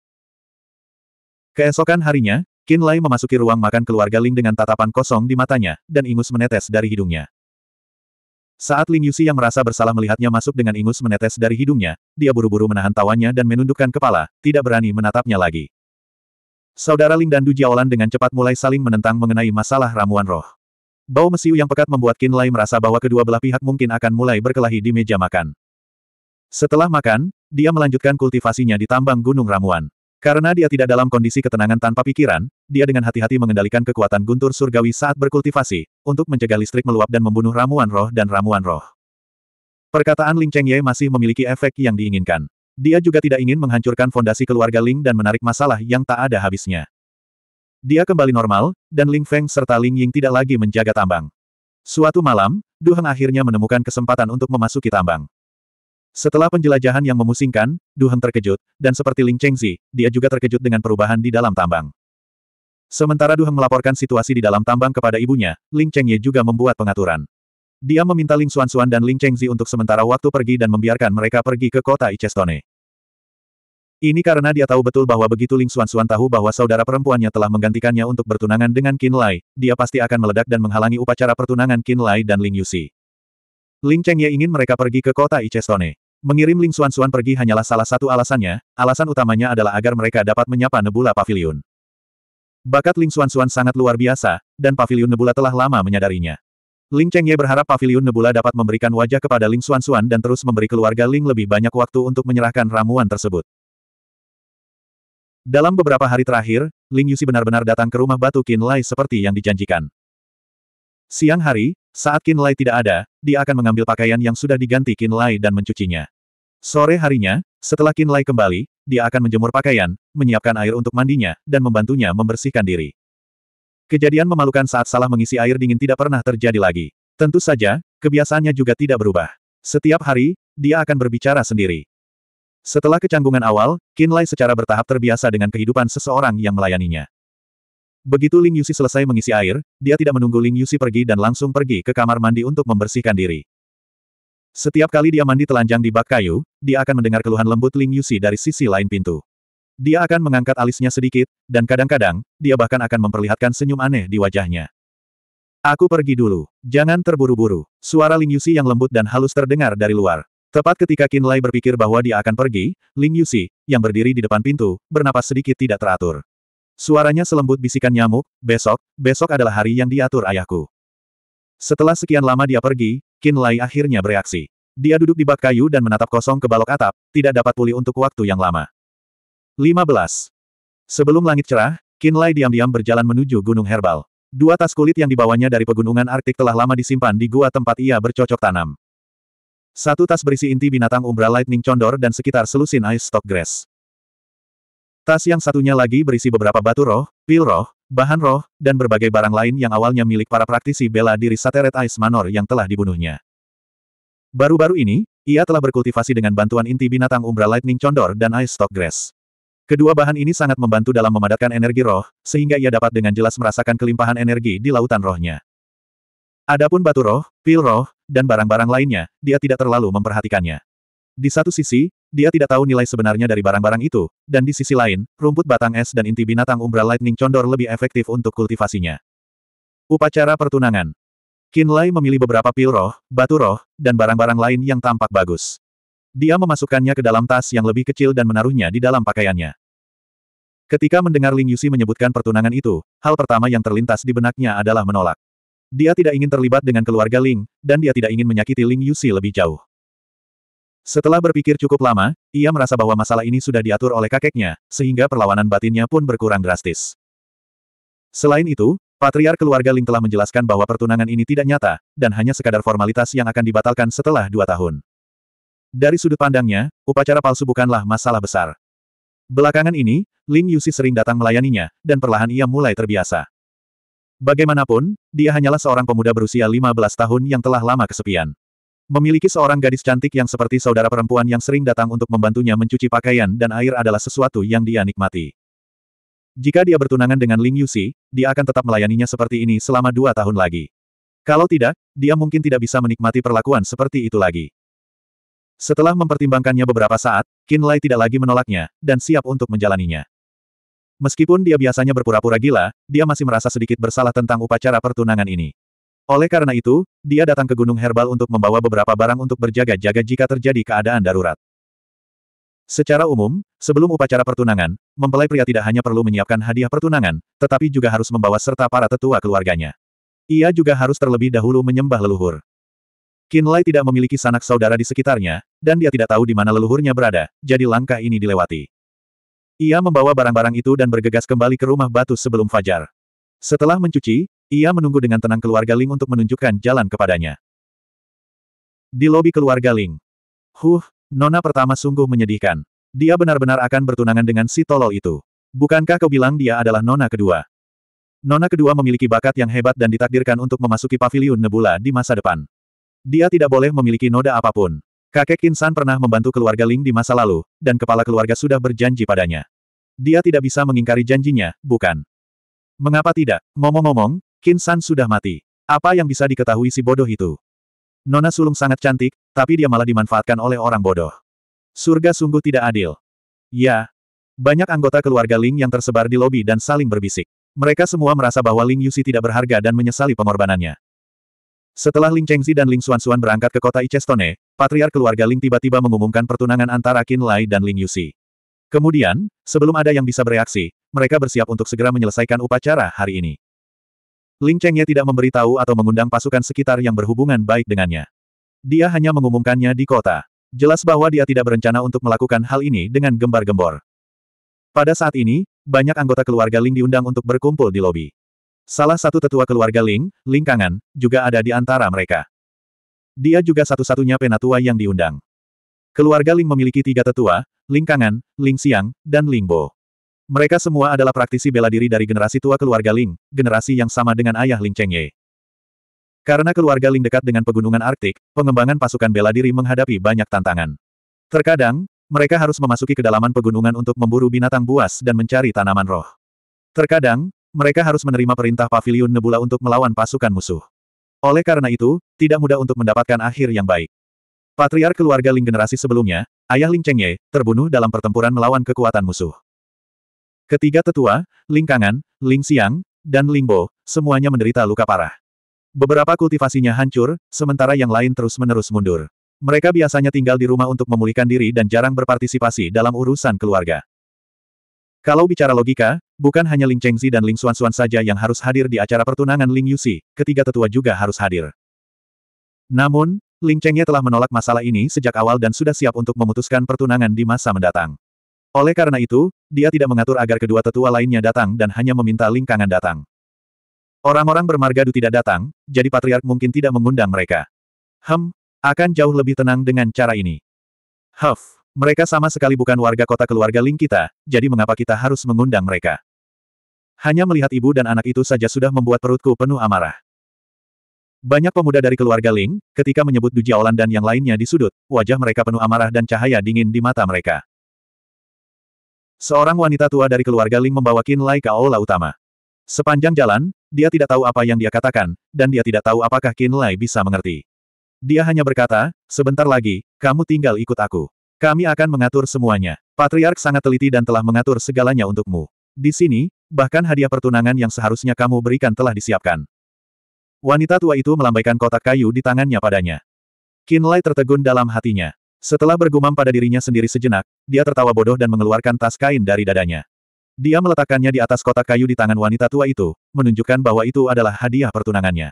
Keesokan harinya, Kinlay memasuki ruang makan keluarga Ling dengan tatapan kosong di matanya, dan ingus menetes dari hidungnya. Saat Ling Yusi yang merasa bersalah melihatnya masuk dengan ingus menetes dari hidungnya, dia buru-buru menahan tawanya dan menundukkan kepala, tidak berani menatapnya lagi. Saudara Ling dan Du Jiaolan dengan cepat mulai saling menentang mengenai masalah ramuan roh. Bau mesiu yang pekat membuat Qin Lai merasa bahwa kedua belah pihak mungkin akan mulai berkelahi di meja makan. Setelah makan, dia melanjutkan kultivasinya di tambang Gunung Ramuan. Karena dia tidak dalam kondisi ketenangan tanpa pikiran, dia dengan hati-hati mengendalikan kekuatan guntur surgawi saat berkultivasi, untuk mencegah listrik meluap dan membunuh ramuan roh dan ramuan roh. Perkataan Ling Cheng Ye masih memiliki efek yang diinginkan. Dia juga tidak ingin menghancurkan fondasi keluarga Ling dan menarik masalah yang tak ada habisnya. Dia kembali normal, dan Ling Feng serta Ling Ying tidak lagi menjaga tambang. Suatu malam, Du Heng akhirnya menemukan kesempatan untuk memasuki tambang. Setelah penjelajahan yang memusingkan, Du Heng terkejut, dan seperti Ling Chengzi, dia juga terkejut dengan perubahan di dalam tambang. Sementara Du Heng melaporkan situasi di dalam tambang kepada ibunya, Ling Chengye juga membuat pengaturan. Dia meminta Ling Xuanxuan dan Ling Chengzi untuk sementara waktu pergi dan membiarkan mereka pergi ke kota Icestone. Ini karena dia tahu betul bahwa begitu Ling Xuan Xuan tahu bahwa saudara perempuannya telah menggantikannya untuk bertunangan dengan Qin Lai, dia pasti akan meledak dan menghalangi upacara pertunangan Qin Lai dan Ling Yuxi. Ling Chengye ingin mereka pergi ke kota Icestone. Mengirim Ling Xuan Xuan pergi hanyalah salah satu alasannya, alasan utamanya adalah agar mereka dapat menyapa Nebula Pavilion. Bakat Ling Xuan Xuan sangat luar biasa, dan Pavilion Nebula telah lama menyadarinya. Ling Chengye berharap Pavilion Nebula dapat memberikan wajah kepada Ling Xuan Xuan dan terus memberi keluarga Ling lebih banyak waktu untuk menyerahkan ramuan tersebut. Dalam beberapa hari terakhir, Ling Yusi benar-benar datang ke rumah batu Qin Lai seperti yang dijanjikan. Siang hari, saat Qin Lai tidak ada, dia akan mengambil pakaian yang sudah diganti Qin Lai dan mencucinya. Sore harinya, setelah Qin Lai kembali, dia akan menjemur pakaian, menyiapkan air untuk mandinya, dan membantunya membersihkan diri. Kejadian memalukan saat salah mengisi air dingin tidak pernah terjadi lagi. Tentu saja, kebiasaannya juga tidak berubah. Setiap hari, dia akan berbicara sendiri. Setelah kecanggungan awal, Kinlay secara bertahap terbiasa dengan kehidupan seseorang yang melayaninya. Begitu Ling Yusi selesai mengisi air, dia tidak menunggu Ling Yusi pergi dan langsung pergi ke kamar mandi untuk membersihkan diri. Setiap kali dia mandi telanjang di bak kayu, dia akan mendengar keluhan lembut Ling Yusi dari sisi lain pintu. Dia akan mengangkat alisnya sedikit, dan kadang-kadang, dia bahkan akan memperlihatkan senyum aneh di wajahnya. Aku pergi dulu. Jangan terburu-buru. Suara Ling Yusi yang lembut dan halus terdengar dari luar. Tepat ketika Qin Lai berpikir bahwa dia akan pergi, Ling Yuxi, yang berdiri di depan pintu, bernapas sedikit tidak teratur. Suaranya selembut bisikan nyamuk, besok, besok adalah hari yang diatur ayahku. Setelah sekian lama dia pergi, Qin Lai akhirnya bereaksi. Dia duduk di bak kayu dan menatap kosong ke balok atap, tidak dapat pulih untuk waktu yang lama. 15. Sebelum langit cerah, Qin Lai diam-diam berjalan menuju Gunung Herbal. Dua tas kulit yang dibawanya dari pegunungan Arktik telah lama disimpan di gua tempat ia bercocok tanam. Satu tas berisi inti binatang umbra lightning condor dan sekitar selusin ice stock grass. Tas yang satunya lagi berisi beberapa batu roh, pil roh, bahan roh, dan berbagai barang lain yang awalnya milik para praktisi bela diri Sateret Ice Manor yang telah dibunuhnya. Baru-baru ini, ia telah berkultivasi dengan bantuan inti binatang umbra lightning condor dan ice stock grass. Kedua bahan ini sangat membantu dalam memadatkan energi roh, sehingga ia dapat dengan jelas merasakan kelimpahan energi di lautan rohnya. Adapun batu roh, pil roh, dan barang-barang lainnya, dia tidak terlalu memperhatikannya. Di satu sisi, dia tidak tahu nilai sebenarnya dari barang-barang itu, dan di sisi lain, rumput batang es dan inti binatang umbra lightning condor lebih efektif untuk kultivasinya. Upacara pertunangan Kinlay memilih beberapa pil roh, batu roh, dan barang-barang lain yang tampak bagus. Dia memasukkannya ke dalam tas yang lebih kecil dan menaruhnya di dalam pakaiannya. Ketika mendengar Ling Yusi menyebutkan pertunangan itu, hal pertama yang terlintas di benaknya adalah menolak. Dia tidak ingin terlibat dengan keluarga Ling, dan dia tidak ingin menyakiti Ling Yusi lebih jauh. Setelah berpikir cukup lama, ia merasa bahwa masalah ini sudah diatur oleh kakeknya, sehingga perlawanan batinnya pun berkurang drastis. Selain itu, Patriar keluarga Ling telah menjelaskan bahwa pertunangan ini tidak nyata, dan hanya sekadar formalitas yang akan dibatalkan setelah dua tahun. Dari sudut pandangnya, upacara palsu bukanlah masalah besar. Belakangan ini, Ling Yusi sering datang melayaninya, dan perlahan ia mulai terbiasa. Bagaimanapun, dia hanyalah seorang pemuda berusia 15 tahun yang telah lama kesepian. Memiliki seorang gadis cantik yang seperti saudara perempuan yang sering datang untuk membantunya mencuci pakaian dan air adalah sesuatu yang dia nikmati. Jika dia bertunangan dengan Ling Yuxi, dia akan tetap melayaninya seperti ini selama dua tahun lagi. Kalau tidak, dia mungkin tidak bisa menikmati perlakuan seperti itu lagi. Setelah mempertimbangkannya beberapa saat, Qin Lai tidak lagi menolaknya, dan siap untuk menjalaninya. Meskipun dia biasanya berpura-pura gila, dia masih merasa sedikit bersalah tentang upacara pertunangan ini. Oleh karena itu, dia datang ke Gunung Herbal untuk membawa beberapa barang untuk berjaga-jaga jika terjadi keadaan darurat. Secara umum, sebelum upacara pertunangan, mempelai pria tidak hanya perlu menyiapkan hadiah pertunangan, tetapi juga harus membawa serta para tetua keluarganya. Ia juga harus terlebih dahulu menyembah leluhur. Kinlay tidak memiliki sanak saudara di sekitarnya, dan dia tidak tahu di mana leluhurnya berada, jadi langkah ini dilewati. Ia membawa barang-barang itu dan bergegas kembali ke rumah batu sebelum fajar. Setelah mencuci, ia menunggu dengan tenang keluarga Ling untuk menunjukkan jalan kepadanya. Di lobi keluarga Ling. Huh, Nona pertama sungguh menyedihkan. Dia benar-benar akan bertunangan dengan si tolol itu. Bukankah kau bilang dia adalah Nona kedua? Nona kedua memiliki bakat yang hebat dan ditakdirkan untuk memasuki paviliun Nebula di masa depan. Dia tidak boleh memiliki noda apapun. Kakek Kinsan pernah membantu keluarga Ling di masa lalu, dan kepala keluarga sudah berjanji padanya. Dia tidak bisa mengingkari janjinya, bukan? Mengapa tidak? Ngomong-ngomong, Kinsan sudah mati. Apa yang bisa diketahui si bodoh itu? Nona sulung sangat cantik, tapi dia malah dimanfaatkan oleh orang bodoh. Surga sungguh tidak adil. Ya. Banyak anggota keluarga Ling yang tersebar di lobi dan saling berbisik. Mereka semua merasa bahwa Ling Yusi tidak berharga dan menyesali pengorbanannya. Setelah Ling Chengzi dan Ling Xuanxuan berangkat ke kota Icestone, patriark keluarga Ling tiba-tiba mengumumkan pertunangan antara Qin Lai dan Ling Yuxi. Kemudian, sebelum ada yang bisa bereaksi, mereka bersiap untuk segera menyelesaikan upacara hari ini. Ling Chengye tidak memberi tahu atau mengundang pasukan sekitar yang berhubungan baik dengannya. Dia hanya mengumumkannya di kota. Jelas bahwa dia tidak berencana untuk melakukan hal ini dengan gembar-gembor. Pada saat ini, banyak anggota keluarga Ling diundang untuk berkumpul di lobi. Salah satu tetua keluarga Ling, Ling Kangan, juga ada di antara mereka. Dia juga satu-satunya penatua yang diundang. Keluarga Ling memiliki tiga tetua, Ling Kangan, Ling Siang, dan Ling Bo. Mereka semua adalah praktisi bela diri dari generasi tua keluarga Ling, generasi yang sama dengan ayah Ling Chengye. Karena keluarga Ling dekat dengan pegunungan Arktik, pengembangan pasukan bela diri menghadapi banyak tantangan. Terkadang, mereka harus memasuki kedalaman pegunungan untuk memburu binatang buas dan mencari tanaman roh. Terkadang, mereka harus menerima perintah Paviliun Nebula untuk melawan pasukan musuh. Oleh karena itu, tidak mudah untuk mendapatkan akhir yang baik. Patriark keluarga Ling generasi sebelumnya, ayah Ling Chengye, terbunuh dalam pertempuran melawan kekuatan musuh. Ketiga tetua, Ling Kangan, Ling Siang, dan Ling Bo, semuanya menderita luka parah. Beberapa kultivasinya hancur, sementara yang lain terus-menerus mundur. Mereka biasanya tinggal di rumah untuk memulihkan diri dan jarang berpartisipasi dalam urusan keluarga. Kalau bicara logika, bukan hanya Ling Chengzi dan Ling Xuanxuan saja yang harus hadir di acara pertunangan Ling Yuxi, ketiga tetua juga harus hadir. Namun, Ling Chengnya telah menolak masalah ini sejak awal dan sudah siap untuk memutuskan pertunangan di masa mendatang. Oleh karena itu, dia tidak mengatur agar kedua tetua lainnya datang dan hanya meminta Ling Kangan datang. Orang-orang bermargadu tidak datang, jadi patriark mungkin tidak mengundang mereka. Hem, akan jauh lebih tenang dengan cara ini. Huff. Mereka sama sekali bukan warga kota keluarga Ling kita, jadi mengapa kita harus mengundang mereka? Hanya melihat ibu dan anak itu saja sudah membuat perutku penuh amarah. Banyak pemuda dari keluarga Ling, ketika menyebut Du Jiaolan dan yang lainnya di sudut, wajah mereka penuh amarah dan cahaya dingin di mata mereka. Seorang wanita tua dari keluarga Ling membawa Qin Lai ke aula utama. Sepanjang jalan, dia tidak tahu apa yang dia katakan, dan dia tidak tahu apakah Qin Lai bisa mengerti. Dia hanya berkata, sebentar lagi, kamu tinggal ikut aku. Kami akan mengatur semuanya. Patriark sangat teliti dan telah mengatur segalanya untukmu. Di sini, bahkan hadiah pertunangan yang seharusnya kamu berikan telah disiapkan. Wanita tua itu melambaikan kotak kayu di tangannya padanya. Kinlay tertegun dalam hatinya. Setelah bergumam pada dirinya sendiri sejenak, dia tertawa bodoh dan mengeluarkan tas kain dari dadanya. Dia meletakkannya di atas kotak kayu di tangan wanita tua itu, menunjukkan bahwa itu adalah hadiah pertunangannya.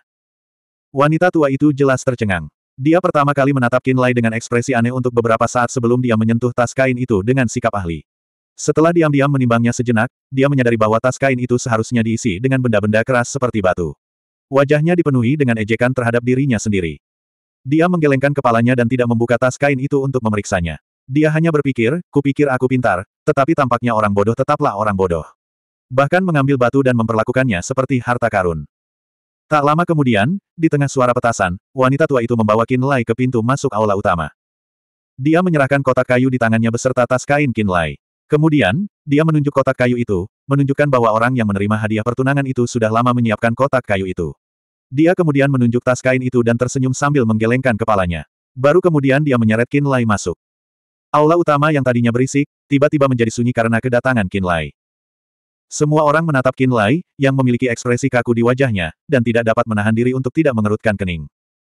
Wanita tua itu jelas tercengang. Dia pertama kali menatap Kinlay dengan ekspresi aneh untuk beberapa saat sebelum dia menyentuh tas kain itu dengan sikap ahli. Setelah diam-diam menimbangnya sejenak, dia menyadari bahwa tas kain itu seharusnya diisi dengan benda-benda keras seperti batu. Wajahnya dipenuhi dengan ejekan terhadap dirinya sendiri. Dia menggelengkan kepalanya dan tidak membuka tas kain itu untuk memeriksanya. Dia hanya berpikir, kupikir aku pintar, tetapi tampaknya orang bodoh tetaplah orang bodoh. Bahkan mengambil batu dan memperlakukannya seperti harta karun. Tak lama kemudian, di tengah suara petasan, wanita tua itu membawa Kin Lai ke pintu masuk aula utama. Dia menyerahkan kotak kayu di tangannya beserta tas kain Kin Lai. Kemudian, dia menunjuk kotak kayu itu, menunjukkan bahwa orang yang menerima hadiah pertunangan itu sudah lama menyiapkan kotak kayu itu. Dia kemudian menunjuk tas kain itu dan tersenyum sambil menggelengkan kepalanya. Baru kemudian dia menyeret Kin Lai masuk. Aula utama yang tadinya berisik, tiba-tiba menjadi sunyi karena kedatangan Kin Lai. Semua orang menatap Qin Lai, yang memiliki ekspresi kaku di wajahnya, dan tidak dapat menahan diri untuk tidak mengerutkan kening.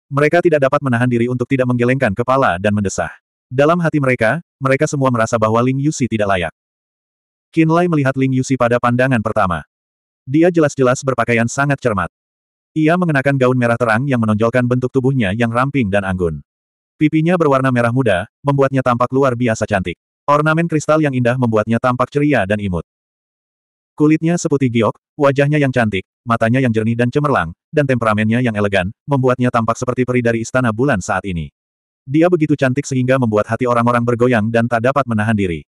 Mereka tidak dapat menahan diri untuk tidak menggelengkan kepala dan mendesah. Dalam hati mereka, mereka semua merasa bahwa Ling Yusi tidak layak. Qin Lai melihat Ling Yusi pada pandangan pertama. Dia jelas-jelas berpakaian sangat cermat. Ia mengenakan gaun merah terang yang menonjolkan bentuk tubuhnya yang ramping dan anggun. Pipinya berwarna merah muda, membuatnya tampak luar biasa cantik. Ornamen kristal yang indah membuatnya tampak ceria dan imut. Kulitnya seputih giok, wajahnya yang cantik, matanya yang jernih dan cemerlang, dan temperamennya yang elegan, membuatnya tampak seperti peri dari istana bulan saat ini. Dia begitu cantik sehingga membuat hati orang-orang bergoyang dan tak dapat menahan diri.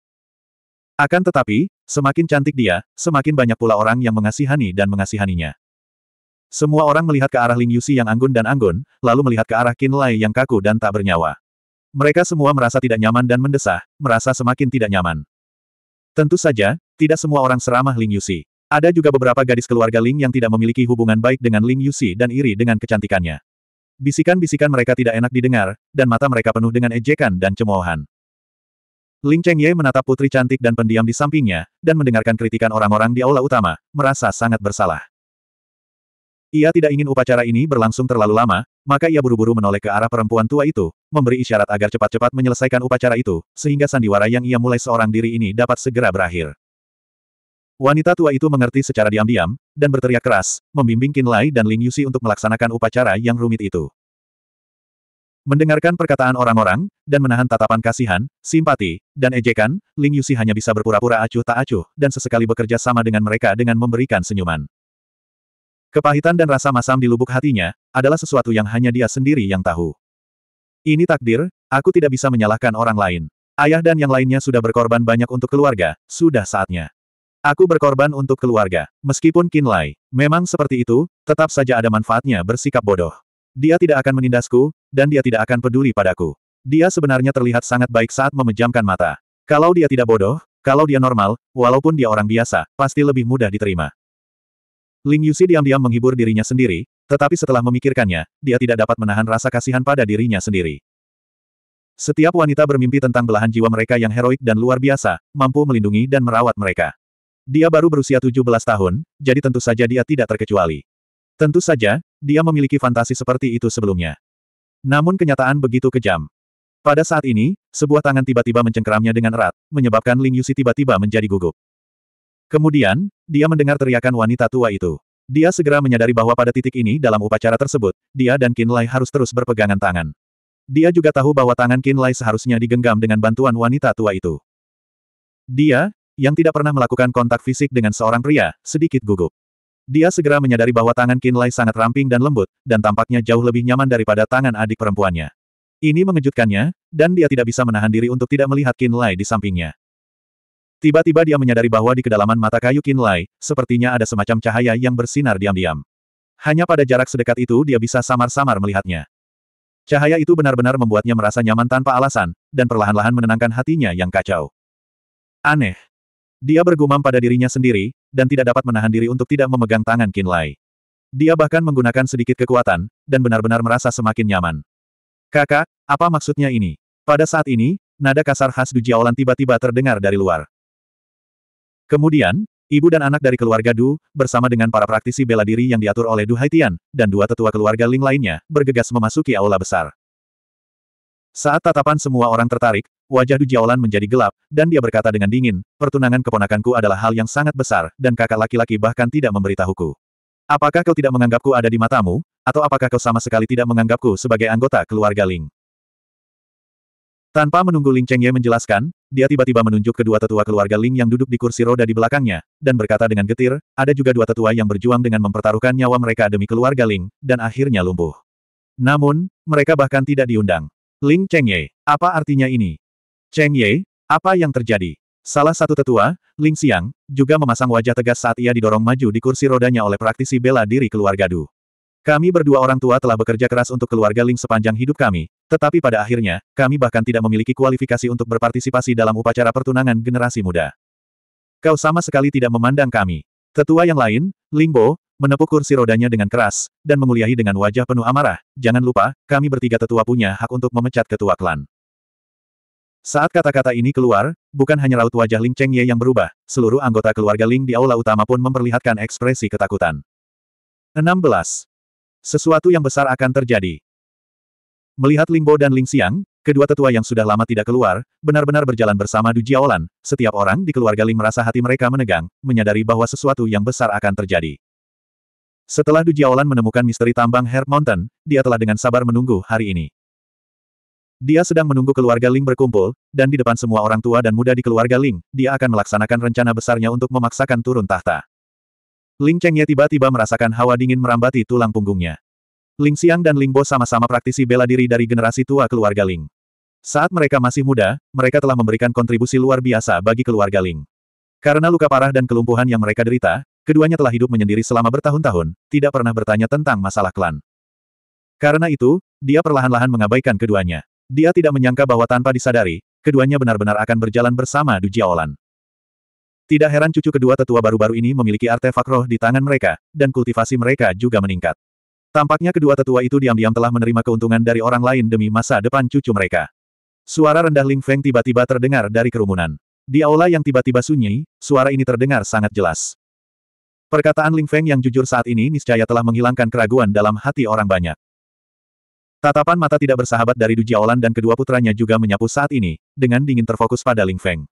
Akan tetapi, semakin cantik dia, semakin banyak pula orang yang mengasihani dan mengasihaninya. Semua orang melihat ke arah Ling Yusi yang anggun dan anggun, lalu melihat ke arah Qin Lai yang kaku dan tak bernyawa. Mereka semua merasa tidak nyaman dan mendesah, merasa semakin tidak nyaman. Tentu saja, tidak semua orang seramah Ling Yusi. Ada juga beberapa gadis keluarga Ling yang tidak memiliki hubungan baik dengan Ling Yusi dan iri dengan kecantikannya. Bisikan-bisikan mereka tidak enak didengar, dan mata mereka penuh dengan ejekan dan cemoohan. Ling Chengye menatap putri cantik dan pendiam di sampingnya, dan mendengarkan kritikan orang-orang di aula utama, merasa sangat bersalah. Ia tidak ingin upacara ini berlangsung terlalu lama, maka ia buru-buru menoleh ke arah perempuan tua itu, memberi isyarat agar cepat-cepat menyelesaikan upacara itu, sehingga sandiwara yang ia mulai seorang diri ini dapat segera berakhir. Wanita tua itu mengerti secara diam-diam, dan berteriak keras, membimbing Qin Lai dan Ling Yusi untuk melaksanakan upacara yang rumit itu. Mendengarkan perkataan orang-orang, dan menahan tatapan kasihan, simpati, dan ejekan, Ling Yusi hanya bisa berpura-pura acuh tak acuh, dan sesekali bekerja sama dengan mereka dengan memberikan senyuman. Kepahitan dan rasa masam di lubuk hatinya, adalah sesuatu yang hanya dia sendiri yang tahu. Ini takdir, aku tidak bisa menyalahkan orang lain. Ayah dan yang lainnya sudah berkorban banyak untuk keluarga, sudah saatnya. Aku berkorban untuk keluarga. Meskipun Kinlay, memang seperti itu, tetap saja ada manfaatnya bersikap bodoh. Dia tidak akan menindasku, dan dia tidak akan peduli padaku. Dia sebenarnya terlihat sangat baik saat memejamkan mata. Kalau dia tidak bodoh, kalau dia normal, walaupun dia orang biasa, pasti lebih mudah diterima. Ling Yusi diam-diam menghibur dirinya sendiri, tetapi setelah memikirkannya, dia tidak dapat menahan rasa kasihan pada dirinya sendiri. Setiap wanita bermimpi tentang belahan jiwa mereka yang heroik dan luar biasa, mampu melindungi dan merawat mereka. Dia baru berusia 17 tahun, jadi tentu saja dia tidak terkecuali. Tentu saja, dia memiliki fantasi seperti itu sebelumnya. Namun kenyataan begitu kejam. Pada saat ini, sebuah tangan tiba-tiba mencengkeramnya dengan erat, menyebabkan Ling Yusi tiba-tiba menjadi gugup. Kemudian, dia mendengar teriakan wanita tua itu. Dia segera menyadari bahwa pada titik ini dalam upacara tersebut, dia dan Qin Lai harus terus berpegangan tangan. Dia juga tahu bahwa tangan Qin Lai seharusnya digenggam dengan bantuan wanita tua itu. Dia, yang tidak pernah melakukan kontak fisik dengan seorang pria, sedikit gugup. Dia segera menyadari bahwa tangan Qin Lai sangat ramping dan lembut, dan tampaknya jauh lebih nyaman daripada tangan adik perempuannya. Ini mengejutkannya, dan dia tidak bisa menahan diri untuk tidak melihat Qin Lai di sampingnya. Tiba-tiba dia menyadari bahwa di kedalaman mata kayu Kinlai, sepertinya ada semacam cahaya yang bersinar diam-diam. Hanya pada jarak sedekat itu dia bisa samar-samar melihatnya. Cahaya itu benar-benar membuatnya merasa nyaman tanpa alasan, dan perlahan-lahan menenangkan hatinya yang kacau. Aneh. Dia bergumam pada dirinya sendiri, dan tidak dapat menahan diri untuk tidak memegang tangan Kinlai. Dia bahkan menggunakan sedikit kekuatan, dan benar-benar merasa semakin nyaman. Kakak, apa maksudnya ini? Pada saat ini, nada kasar khas Dujiaolan tiba-tiba terdengar dari luar. Kemudian, ibu dan anak dari keluarga Du, bersama dengan para praktisi bela diri yang diatur oleh Du Haitian, dan dua tetua keluarga Ling lainnya, bergegas memasuki aula besar. Saat tatapan semua orang tertarik, wajah Du Jiaolan menjadi gelap, dan dia berkata dengan dingin, pertunangan keponakanku adalah hal yang sangat besar, dan kakak laki-laki bahkan tidak memberitahuku. Apakah kau tidak menganggapku ada di matamu, atau apakah kau sama sekali tidak menganggapku sebagai anggota keluarga Ling? Tanpa menunggu Ling Chengye menjelaskan, dia tiba-tiba menunjuk kedua tetua keluarga Ling yang duduk di kursi roda di belakangnya, dan berkata dengan getir, ada juga dua tetua yang berjuang dengan mempertaruhkan nyawa mereka demi keluarga Ling, dan akhirnya lumpuh. Namun, mereka bahkan tidak diundang. Ling Chengye, apa artinya ini? Chengye, apa yang terjadi? Salah satu tetua, Ling Xiang, juga memasang wajah tegas saat ia didorong maju di kursi rodanya oleh praktisi bela diri keluarga Du. Kami berdua orang tua telah bekerja keras untuk keluarga Ling sepanjang hidup kami, tetapi pada akhirnya, kami bahkan tidak memiliki kualifikasi untuk berpartisipasi dalam upacara pertunangan generasi muda. Kau sama sekali tidak memandang kami. Tetua yang lain, Lingbo, menepuk kursi rodanya dengan keras, dan menguliahi dengan wajah penuh amarah, jangan lupa, kami bertiga tetua punya hak untuk memecat ketua klan. Saat kata-kata ini keluar, bukan hanya raut wajah Ling Cheng Ye yang berubah, seluruh anggota keluarga Ling di aula utama pun memperlihatkan ekspresi ketakutan. 16. Sesuatu yang besar akan terjadi. Melihat Lingbo dan Ling Xiang, kedua tetua yang sudah lama tidak keluar, benar-benar berjalan bersama Du Jiaolan, setiap orang di keluarga Ling merasa hati mereka menegang, menyadari bahwa sesuatu yang besar akan terjadi. Setelah Du Jiaolan menemukan misteri tambang Herb Mountain, dia telah dengan sabar menunggu hari ini. Dia sedang menunggu keluarga Ling berkumpul, dan di depan semua orang tua dan muda di keluarga Ling, dia akan melaksanakan rencana besarnya untuk memaksakan turun tahta. Ling Chengye tiba-tiba merasakan hawa dingin merambati tulang punggungnya. Ling Xiang dan Ling Bo sama-sama praktisi bela diri dari generasi tua keluarga Ling. Saat mereka masih muda, mereka telah memberikan kontribusi luar biasa bagi keluarga Ling. Karena luka parah dan kelumpuhan yang mereka derita, keduanya telah hidup menyendiri selama bertahun-tahun, tidak pernah bertanya tentang masalah klan. Karena itu, dia perlahan-lahan mengabaikan keduanya. Dia tidak menyangka bahwa tanpa disadari, keduanya benar-benar akan berjalan bersama Du Jiaolan. Tidak heran cucu kedua tetua baru-baru ini memiliki artefak roh di tangan mereka, dan kultivasi mereka juga meningkat. Tampaknya kedua tetua itu diam-diam telah menerima keuntungan dari orang lain demi masa depan cucu mereka. Suara rendah Ling Feng tiba-tiba terdengar dari kerumunan. Di aula yang tiba-tiba sunyi, suara ini terdengar sangat jelas. Perkataan Ling Feng yang jujur saat ini niscaya telah menghilangkan keraguan dalam hati orang banyak. Tatapan mata tidak bersahabat dari Du Jiaolan dan kedua putranya juga menyapu saat ini, dengan dingin terfokus pada Ling Feng.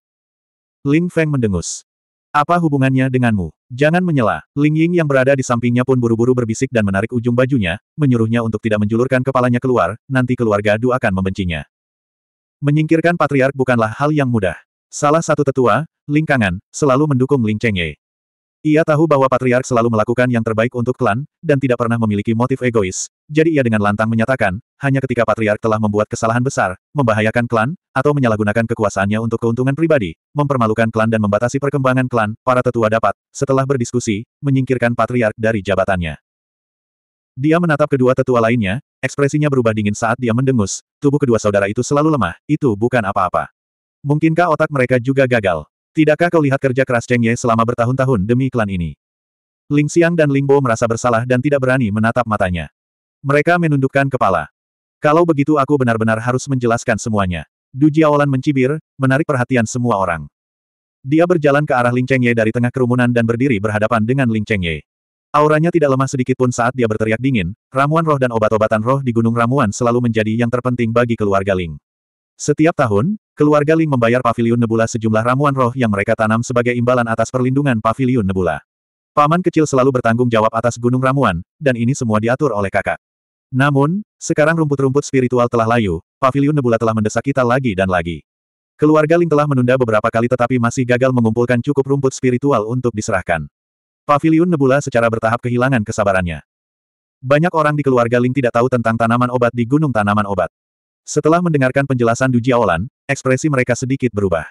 Ling Feng mendengus. Apa hubungannya denganmu? Jangan menyela. Ling Ying yang berada di sampingnya pun buru-buru berbisik dan menarik ujung bajunya, menyuruhnya untuk tidak menjulurkan kepalanya keluar, nanti keluarga Du akan membencinya. Menyingkirkan patriark bukanlah hal yang mudah. Salah satu tetua, Ling Kangan, selalu mendukung Ling Chengye. Ia tahu bahwa patriark selalu melakukan yang terbaik untuk klan, dan tidak pernah memiliki motif egois, jadi ia dengan lantang menyatakan, hanya ketika Patriark telah membuat kesalahan besar, membahayakan klan, atau menyalahgunakan kekuasaannya untuk keuntungan pribadi, mempermalukan klan dan membatasi perkembangan klan, para tetua dapat, setelah berdiskusi, menyingkirkan Patriark dari jabatannya. Dia menatap kedua tetua lainnya, ekspresinya berubah dingin saat dia mendengus, tubuh kedua saudara itu selalu lemah, itu bukan apa-apa. Mungkinkah otak mereka juga gagal? Tidakkah kau lihat kerja keras Cheng Ye selama bertahun-tahun demi klan ini? Ling Xiang dan Ling Bo merasa bersalah dan tidak berani menatap matanya. Mereka menundukkan kepala. Kalau begitu aku benar-benar harus menjelaskan semuanya. Du Jiaolan mencibir, menarik perhatian semua orang. Dia berjalan ke arah Ling Chengye dari tengah kerumunan dan berdiri berhadapan dengan Ling Chengye. Auranya tidak lemah sedikit pun saat dia berteriak dingin, ramuan roh dan obat-obatan roh di Gunung Ramuan selalu menjadi yang terpenting bagi keluarga Ling. Setiap tahun, keluarga Ling membayar paviliun nebula sejumlah ramuan roh yang mereka tanam sebagai imbalan atas perlindungan paviliun nebula. Paman kecil selalu bertanggung jawab atas Gunung Ramuan, dan ini semua diatur oleh kakak. Namun, sekarang rumput-rumput spiritual telah layu, paviliun nebula telah mendesak kita lagi dan lagi. Keluarga Ling telah menunda beberapa kali tetapi masih gagal mengumpulkan cukup rumput spiritual untuk diserahkan. Paviliun nebula secara bertahap kehilangan kesabarannya. Banyak orang di keluarga Ling tidak tahu tentang tanaman obat di Gunung Tanaman Obat. Setelah mendengarkan penjelasan Du Jiaolan, ekspresi mereka sedikit berubah.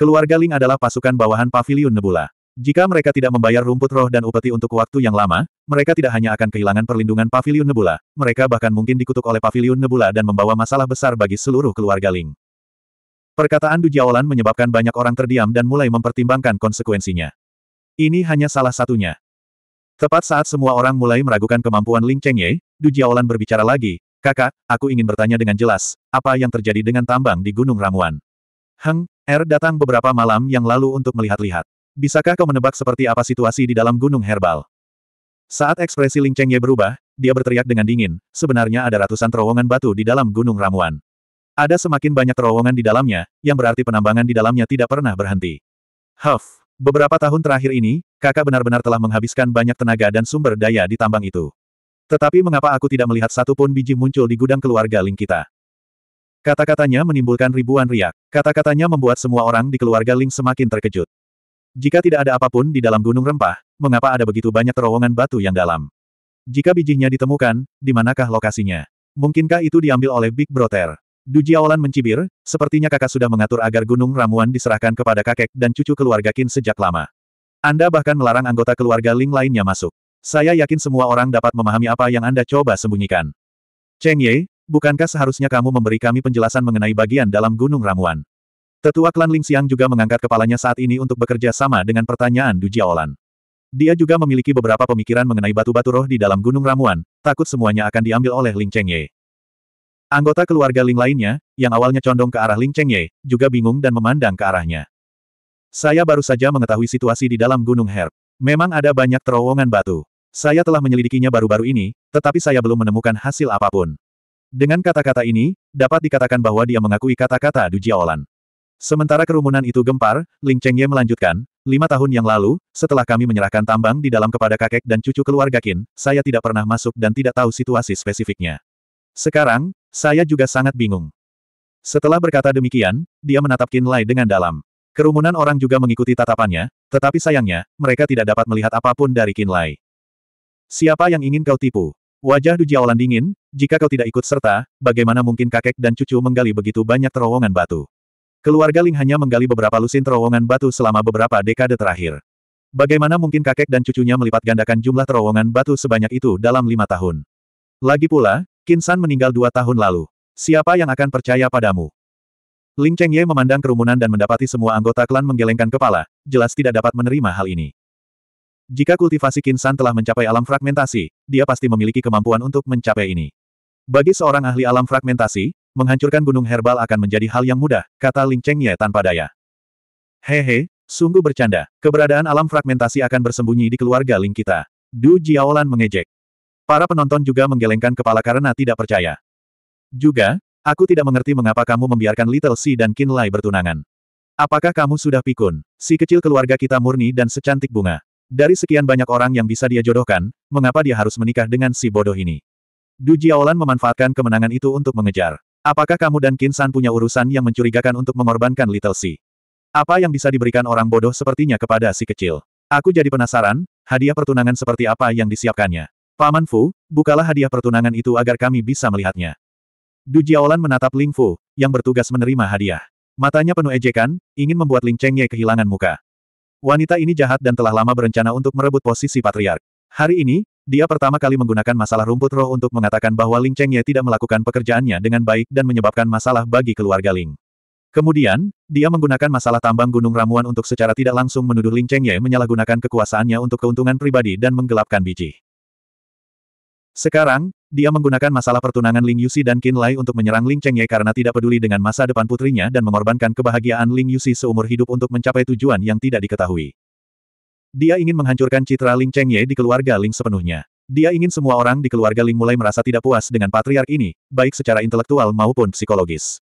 Keluarga Ling adalah pasukan bawahan Paviliun Nebula. Jika mereka tidak membayar rumput roh dan upeti untuk waktu yang lama, mereka tidak hanya akan kehilangan perlindungan Paviliun Nebula, mereka bahkan mungkin dikutuk oleh Paviliun Nebula dan membawa masalah besar bagi seluruh keluarga Ling. Perkataan Dujiaolan menyebabkan banyak orang terdiam dan mulai mempertimbangkan konsekuensinya. Ini hanya salah satunya. Tepat saat semua orang mulai meragukan kemampuan Ling Chengye, Dujiaolan berbicara lagi, Kakak, aku ingin bertanya dengan jelas, apa yang terjadi dengan tambang di Gunung Ramuan? Heng, Er datang beberapa malam yang lalu untuk melihat-lihat. Bisakah kau menebak seperti apa situasi di dalam gunung herbal? Saat ekspresi Ling Chengye berubah, dia berteriak dengan dingin, sebenarnya ada ratusan terowongan batu di dalam gunung ramuan. Ada semakin banyak terowongan di dalamnya, yang berarti penambangan di dalamnya tidak pernah berhenti. Huff, beberapa tahun terakhir ini, kakak benar-benar telah menghabiskan banyak tenaga dan sumber daya di tambang itu. Tetapi mengapa aku tidak melihat satupun biji muncul di gudang keluarga Ling kita? Kata-katanya menimbulkan ribuan riak. Kata-katanya membuat semua orang di keluarga Ling semakin terkejut. Jika tidak ada apapun di dalam gunung rempah, mengapa ada begitu banyak terowongan batu yang dalam? Jika bijinya ditemukan, di manakah lokasinya? Mungkinkah itu diambil oleh Big Brother? Du Jiaolan mencibir, sepertinya kakak sudah mengatur agar gunung ramuan diserahkan kepada kakek dan cucu keluarga Qin sejak lama. Anda bahkan melarang anggota keluarga Ling lainnya masuk. Saya yakin semua orang dapat memahami apa yang Anda coba sembunyikan. Cheng Ye, bukankah seharusnya kamu memberi kami penjelasan mengenai bagian dalam gunung ramuan? Tetua klan Ling Xiang juga mengangkat kepalanya saat ini untuk bekerja sama dengan pertanyaan Du Jiaolan. Dia juga memiliki beberapa pemikiran mengenai batu-batu roh di dalam Gunung Ramuan, takut semuanya akan diambil oleh Ling Chengye. Anggota keluarga Ling lainnya, yang awalnya condong ke arah Ling Chengye, juga bingung dan memandang ke arahnya. Saya baru saja mengetahui situasi di dalam Gunung Herb. Memang ada banyak terowongan batu. Saya telah menyelidikinya baru-baru ini, tetapi saya belum menemukan hasil apapun. Dengan kata-kata ini, dapat dikatakan bahwa dia mengakui kata-kata Du Jiaolan. Sementara kerumunan itu gempar, Ling Chengye melanjutkan, lima tahun yang lalu, setelah kami menyerahkan tambang di dalam kepada kakek dan cucu keluarga Qin, saya tidak pernah masuk dan tidak tahu situasi spesifiknya. Sekarang, saya juga sangat bingung. Setelah berkata demikian, dia menatap Qin Lai dengan dalam. Kerumunan orang juga mengikuti tatapannya, tetapi sayangnya, mereka tidak dapat melihat apapun dari Qin Lai. Siapa yang ingin kau tipu? Wajah Du Jiaolan dingin, jika kau tidak ikut serta, bagaimana mungkin kakek dan cucu menggali begitu banyak terowongan batu? Keluarga Ling hanya menggali beberapa lusin terowongan batu selama beberapa dekade terakhir. Bagaimana mungkin kakek dan cucunya melipat gandakan jumlah terowongan batu sebanyak itu dalam lima tahun? Lagi pula, Kinsan meninggal dua tahun lalu. Siapa yang akan percaya padamu? Ling Chengye memandang kerumunan dan mendapati semua anggota klan menggelengkan kepala, jelas tidak dapat menerima hal ini. Jika kultivasi Kinsan telah mencapai alam fragmentasi, dia pasti memiliki kemampuan untuk mencapai ini. Bagi seorang ahli alam fragmentasi, Menghancurkan gunung herbal akan menjadi hal yang mudah, kata Ling Chengye tanpa daya. Hehe, sungguh bercanda. Keberadaan alam fragmentasi akan bersembunyi di keluarga Ling kita. Du Jiaolan mengejek. Para penonton juga menggelengkan kepala karena tidak percaya. Juga, aku tidak mengerti mengapa kamu membiarkan Little Si dan Qin Lai bertunangan. Apakah kamu sudah pikun? Si kecil keluarga kita murni dan secantik bunga. Dari sekian banyak orang yang bisa dia jodohkan, mengapa dia harus menikah dengan si bodoh ini? Du Jiaolan memanfaatkan kemenangan itu untuk mengejar. Apakah kamu dan Kinsan punya urusan yang mencurigakan untuk mengorbankan Little Si? Apa yang bisa diberikan orang bodoh sepertinya kepada si kecil? Aku jadi penasaran, hadiah pertunangan seperti apa yang disiapkannya? Paman Fu, bukalah hadiah pertunangan itu agar kami bisa melihatnya. Du Jiaolan menatap Ling Fu, yang bertugas menerima hadiah. Matanya penuh ejekan, ingin membuat Ling Cheng Ye kehilangan muka. Wanita ini jahat dan telah lama berencana untuk merebut posisi patriark. Hari ini, dia pertama kali menggunakan masalah rumput roh untuk mengatakan bahwa Ling Chengye tidak melakukan pekerjaannya dengan baik dan menyebabkan masalah bagi keluarga Ling. Kemudian, dia menggunakan masalah tambang Gunung Ramuan untuk secara tidak langsung menuduh Ling Chengye menyalahgunakan kekuasaannya untuk keuntungan pribadi dan menggelapkan biji. Sekarang, dia menggunakan masalah pertunangan Ling Yusi dan Qin Lai untuk menyerang Ling Chengye karena tidak peduli dengan masa depan putrinya dan mengorbankan kebahagiaan Ling Yusi seumur hidup untuk mencapai tujuan yang tidak diketahui. Dia ingin menghancurkan citra Ling Chengye di keluarga Ling sepenuhnya. Dia ingin semua orang di keluarga Ling mulai merasa tidak puas dengan patriark ini, baik secara intelektual maupun psikologis.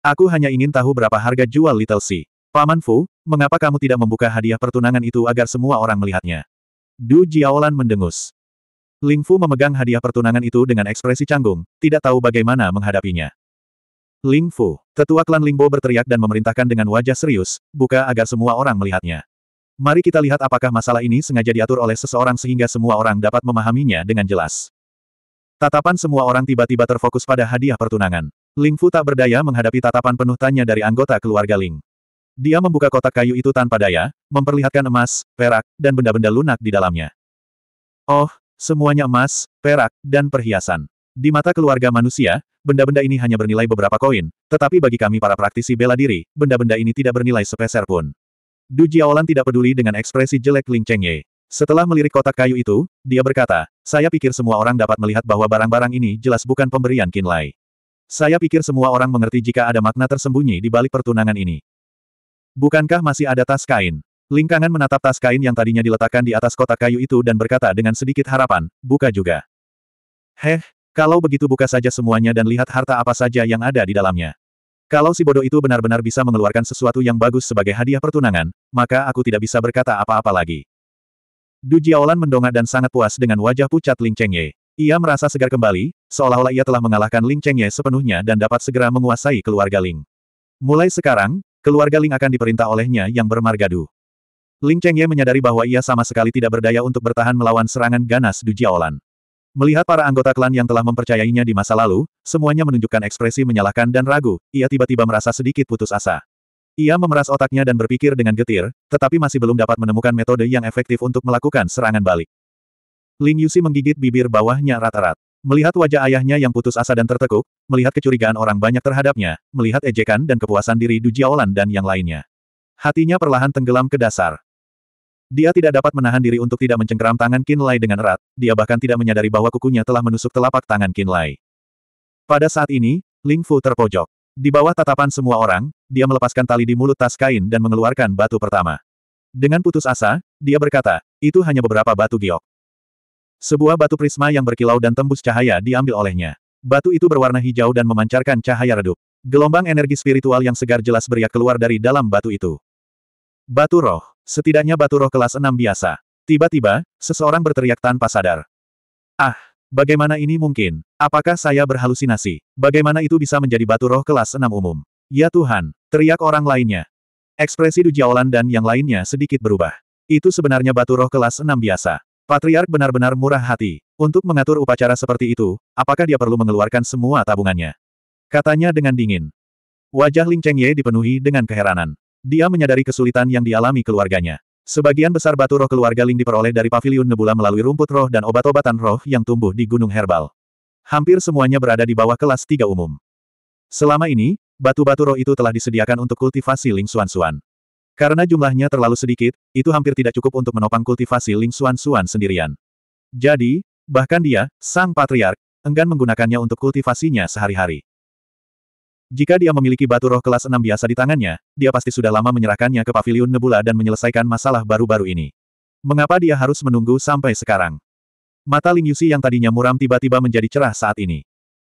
Aku hanya ingin tahu berapa harga jual Little Si. Paman Fu, mengapa kamu tidak membuka hadiah pertunangan itu agar semua orang melihatnya? Du Jiaolan mendengus. Ling Fu memegang hadiah pertunangan itu dengan ekspresi canggung, tidak tahu bagaimana menghadapinya. Ling Fu, tetua klan Lingbo berteriak dan memerintahkan dengan wajah serius, buka agar semua orang melihatnya. Mari kita lihat apakah masalah ini sengaja diatur oleh seseorang sehingga semua orang dapat memahaminya dengan jelas. Tatapan semua orang tiba-tiba terfokus pada hadiah pertunangan. Ling Fu tak berdaya menghadapi tatapan penuh tanya dari anggota keluarga Ling. Dia membuka kotak kayu itu tanpa daya, memperlihatkan emas, perak, dan benda-benda lunak di dalamnya. Oh, semuanya emas, perak, dan perhiasan. Di mata keluarga manusia, benda-benda ini hanya bernilai beberapa koin, tetapi bagi kami para praktisi bela diri, benda-benda ini tidak bernilai sepeser pun. Du Jiaolan tidak peduli dengan ekspresi jelek Ling Chengye. Setelah melirik kotak kayu itu, dia berkata, saya pikir semua orang dapat melihat bahwa barang-barang ini jelas bukan pemberian Lai. Saya pikir semua orang mengerti jika ada makna tersembunyi di balik pertunangan ini. Bukankah masih ada tas kain? Lingkangan menatap tas kain yang tadinya diletakkan di atas kotak kayu itu dan berkata dengan sedikit harapan, buka juga. Heh, kalau begitu buka saja semuanya dan lihat harta apa saja yang ada di dalamnya. Kalau si bodoh itu benar-benar bisa mengeluarkan sesuatu yang bagus sebagai hadiah pertunangan, maka aku tidak bisa berkata apa-apa lagi. Du Jiaolan mendongak dan sangat puas dengan wajah pucat Ling Chengye. Ia merasa segar kembali, seolah-olah ia telah mengalahkan Ling Chengye sepenuhnya dan dapat segera menguasai keluarga Ling. Mulai sekarang, keluarga Ling akan diperintah olehnya yang bermargadu. Ling Chengye menyadari bahwa ia sama sekali tidak berdaya untuk bertahan melawan serangan ganas Du Jiaolan. Melihat para anggota klan yang telah mempercayainya di masa lalu, semuanya menunjukkan ekspresi menyalahkan dan ragu, ia tiba-tiba merasa sedikit putus asa. Ia memeras otaknya dan berpikir dengan getir, tetapi masih belum dapat menemukan metode yang efektif untuk melakukan serangan balik. Ling Yusi menggigit bibir bawahnya rata-rat. Melihat wajah ayahnya yang putus asa dan tertekuk, melihat kecurigaan orang banyak terhadapnya, melihat ejekan dan kepuasan diri Du Jiaolan dan yang lainnya. Hatinya perlahan tenggelam ke dasar. Dia tidak dapat menahan diri untuk tidak mencengkeram tangan Qin Lai dengan erat, dia bahkan tidak menyadari bahwa kukunya telah menusuk telapak tangan Qin Lai. Pada saat ini, Ling Fu terpojok. Di bawah tatapan semua orang, dia melepaskan tali di mulut tas kain dan mengeluarkan batu pertama. Dengan putus asa, dia berkata, itu hanya beberapa batu giok. Sebuah batu prisma yang berkilau dan tembus cahaya diambil olehnya. Batu itu berwarna hijau dan memancarkan cahaya redup. Gelombang energi spiritual yang segar jelas beriak keluar dari dalam batu itu. Batu roh. Setidaknya batu roh kelas 6 biasa. Tiba-tiba, seseorang berteriak tanpa sadar. Ah, bagaimana ini mungkin? Apakah saya berhalusinasi? Bagaimana itu bisa menjadi batu roh kelas 6 umum? Ya Tuhan, teriak orang lainnya. Ekspresi Du Jiaolan dan yang lainnya sedikit berubah. Itu sebenarnya batu roh kelas 6 biasa. Patriark benar-benar murah hati. Untuk mengatur upacara seperti itu, apakah dia perlu mengeluarkan semua tabungannya? Katanya dengan dingin. Wajah Ling Cheng Ye dipenuhi dengan keheranan. Dia menyadari kesulitan yang dialami keluarganya. Sebagian besar batu roh keluarga Ling diperoleh dari paviliun nebula melalui rumput roh dan obat-obatan roh yang tumbuh di gunung herbal. Hampir semuanya berada di bawah kelas tiga umum. Selama ini, batu-batu roh itu telah disediakan untuk kultivasi Ling Suan-Suan. Karena jumlahnya terlalu sedikit, itu hampir tidak cukup untuk menopang kultivasi Ling Suan-Suan sendirian. Jadi, bahkan dia, sang patriark, enggan menggunakannya untuk kultivasinya sehari-hari. Jika dia memiliki batu roh kelas 6 biasa di tangannya, dia pasti sudah lama menyerahkannya ke Paviliun Nebula dan menyelesaikan masalah baru-baru ini. Mengapa dia harus menunggu sampai sekarang? Mata Ling Yusi yang tadinya muram tiba-tiba menjadi cerah saat ini.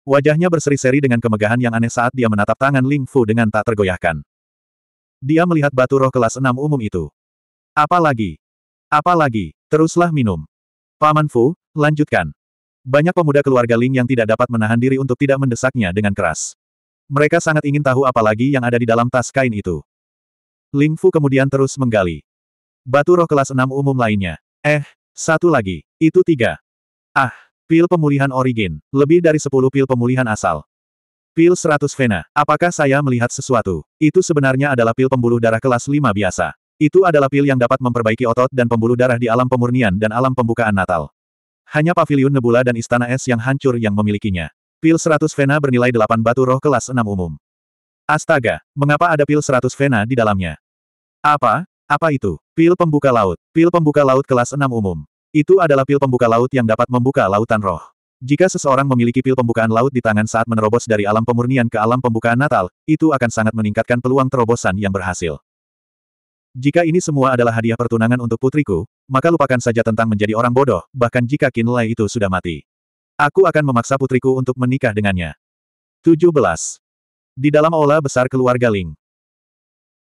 Wajahnya berseri-seri dengan kemegahan yang aneh saat dia menatap tangan Ling Fu dengan tak tergoyahkan. Dia melihat batu roh kelas 6 umum itu. Apalagi? Apalagi? Teruslah minum. Paman Fu, lanjutkan. Banyak pemuda keluarga Ling yang tidak dapat menahan diri untuk tidak mendesaknya dengan keras. Mereka sangat ingin tahu apa lagi yang ada di dalam tas kain itu. Ling Fu kemudian terus menggali. Batu roh kelas enam umum lainnya. Eh, satu lagi. Itu tiga. Ah, pil pemulihan origin. Lebih dari sepuluh pil pemulihan asal. Pil seratus Vena. Apakah saya melihat sesuatu? Itu sebenarnya adalah pil pembuluh darah kelas lima biasa. Itu adalah pil yang dapat memperbaiki otot dan pembuluh darah di alam pemurnian dan alam pembukaan Natal. Hanya pavilion Nebula dan Istana Es yang hancur yang memilikinya. Pil 100 Vena bernilai 8 batu roh kelas 6 umum. Astaga, mengapa ada pil 100 Vena di dalamnya? Apa? Apa itu? Pil pembuka laut. Pil pembuka laut kelas 6 umum. Itu adalah pil pembuka laut yang dapat membuka lautan roh. Jika seseorang memiliki pil pembukaan laut di tangan saat menerobos dari alam pemurnian ke alam pembukaan natal, itu akan sangat meningkatkan peluang terobosan yang berhasil. Jika ini semua adalah hadiah pertunangan untuk putriku, maka lupakan saja tentang menjadi orang bodoh, bahkan jika Kinlay itu sudah mati. Aku akan memaksa putriku untuk menikah dengannya. 17. Di dalam aula besar keluarga Ling.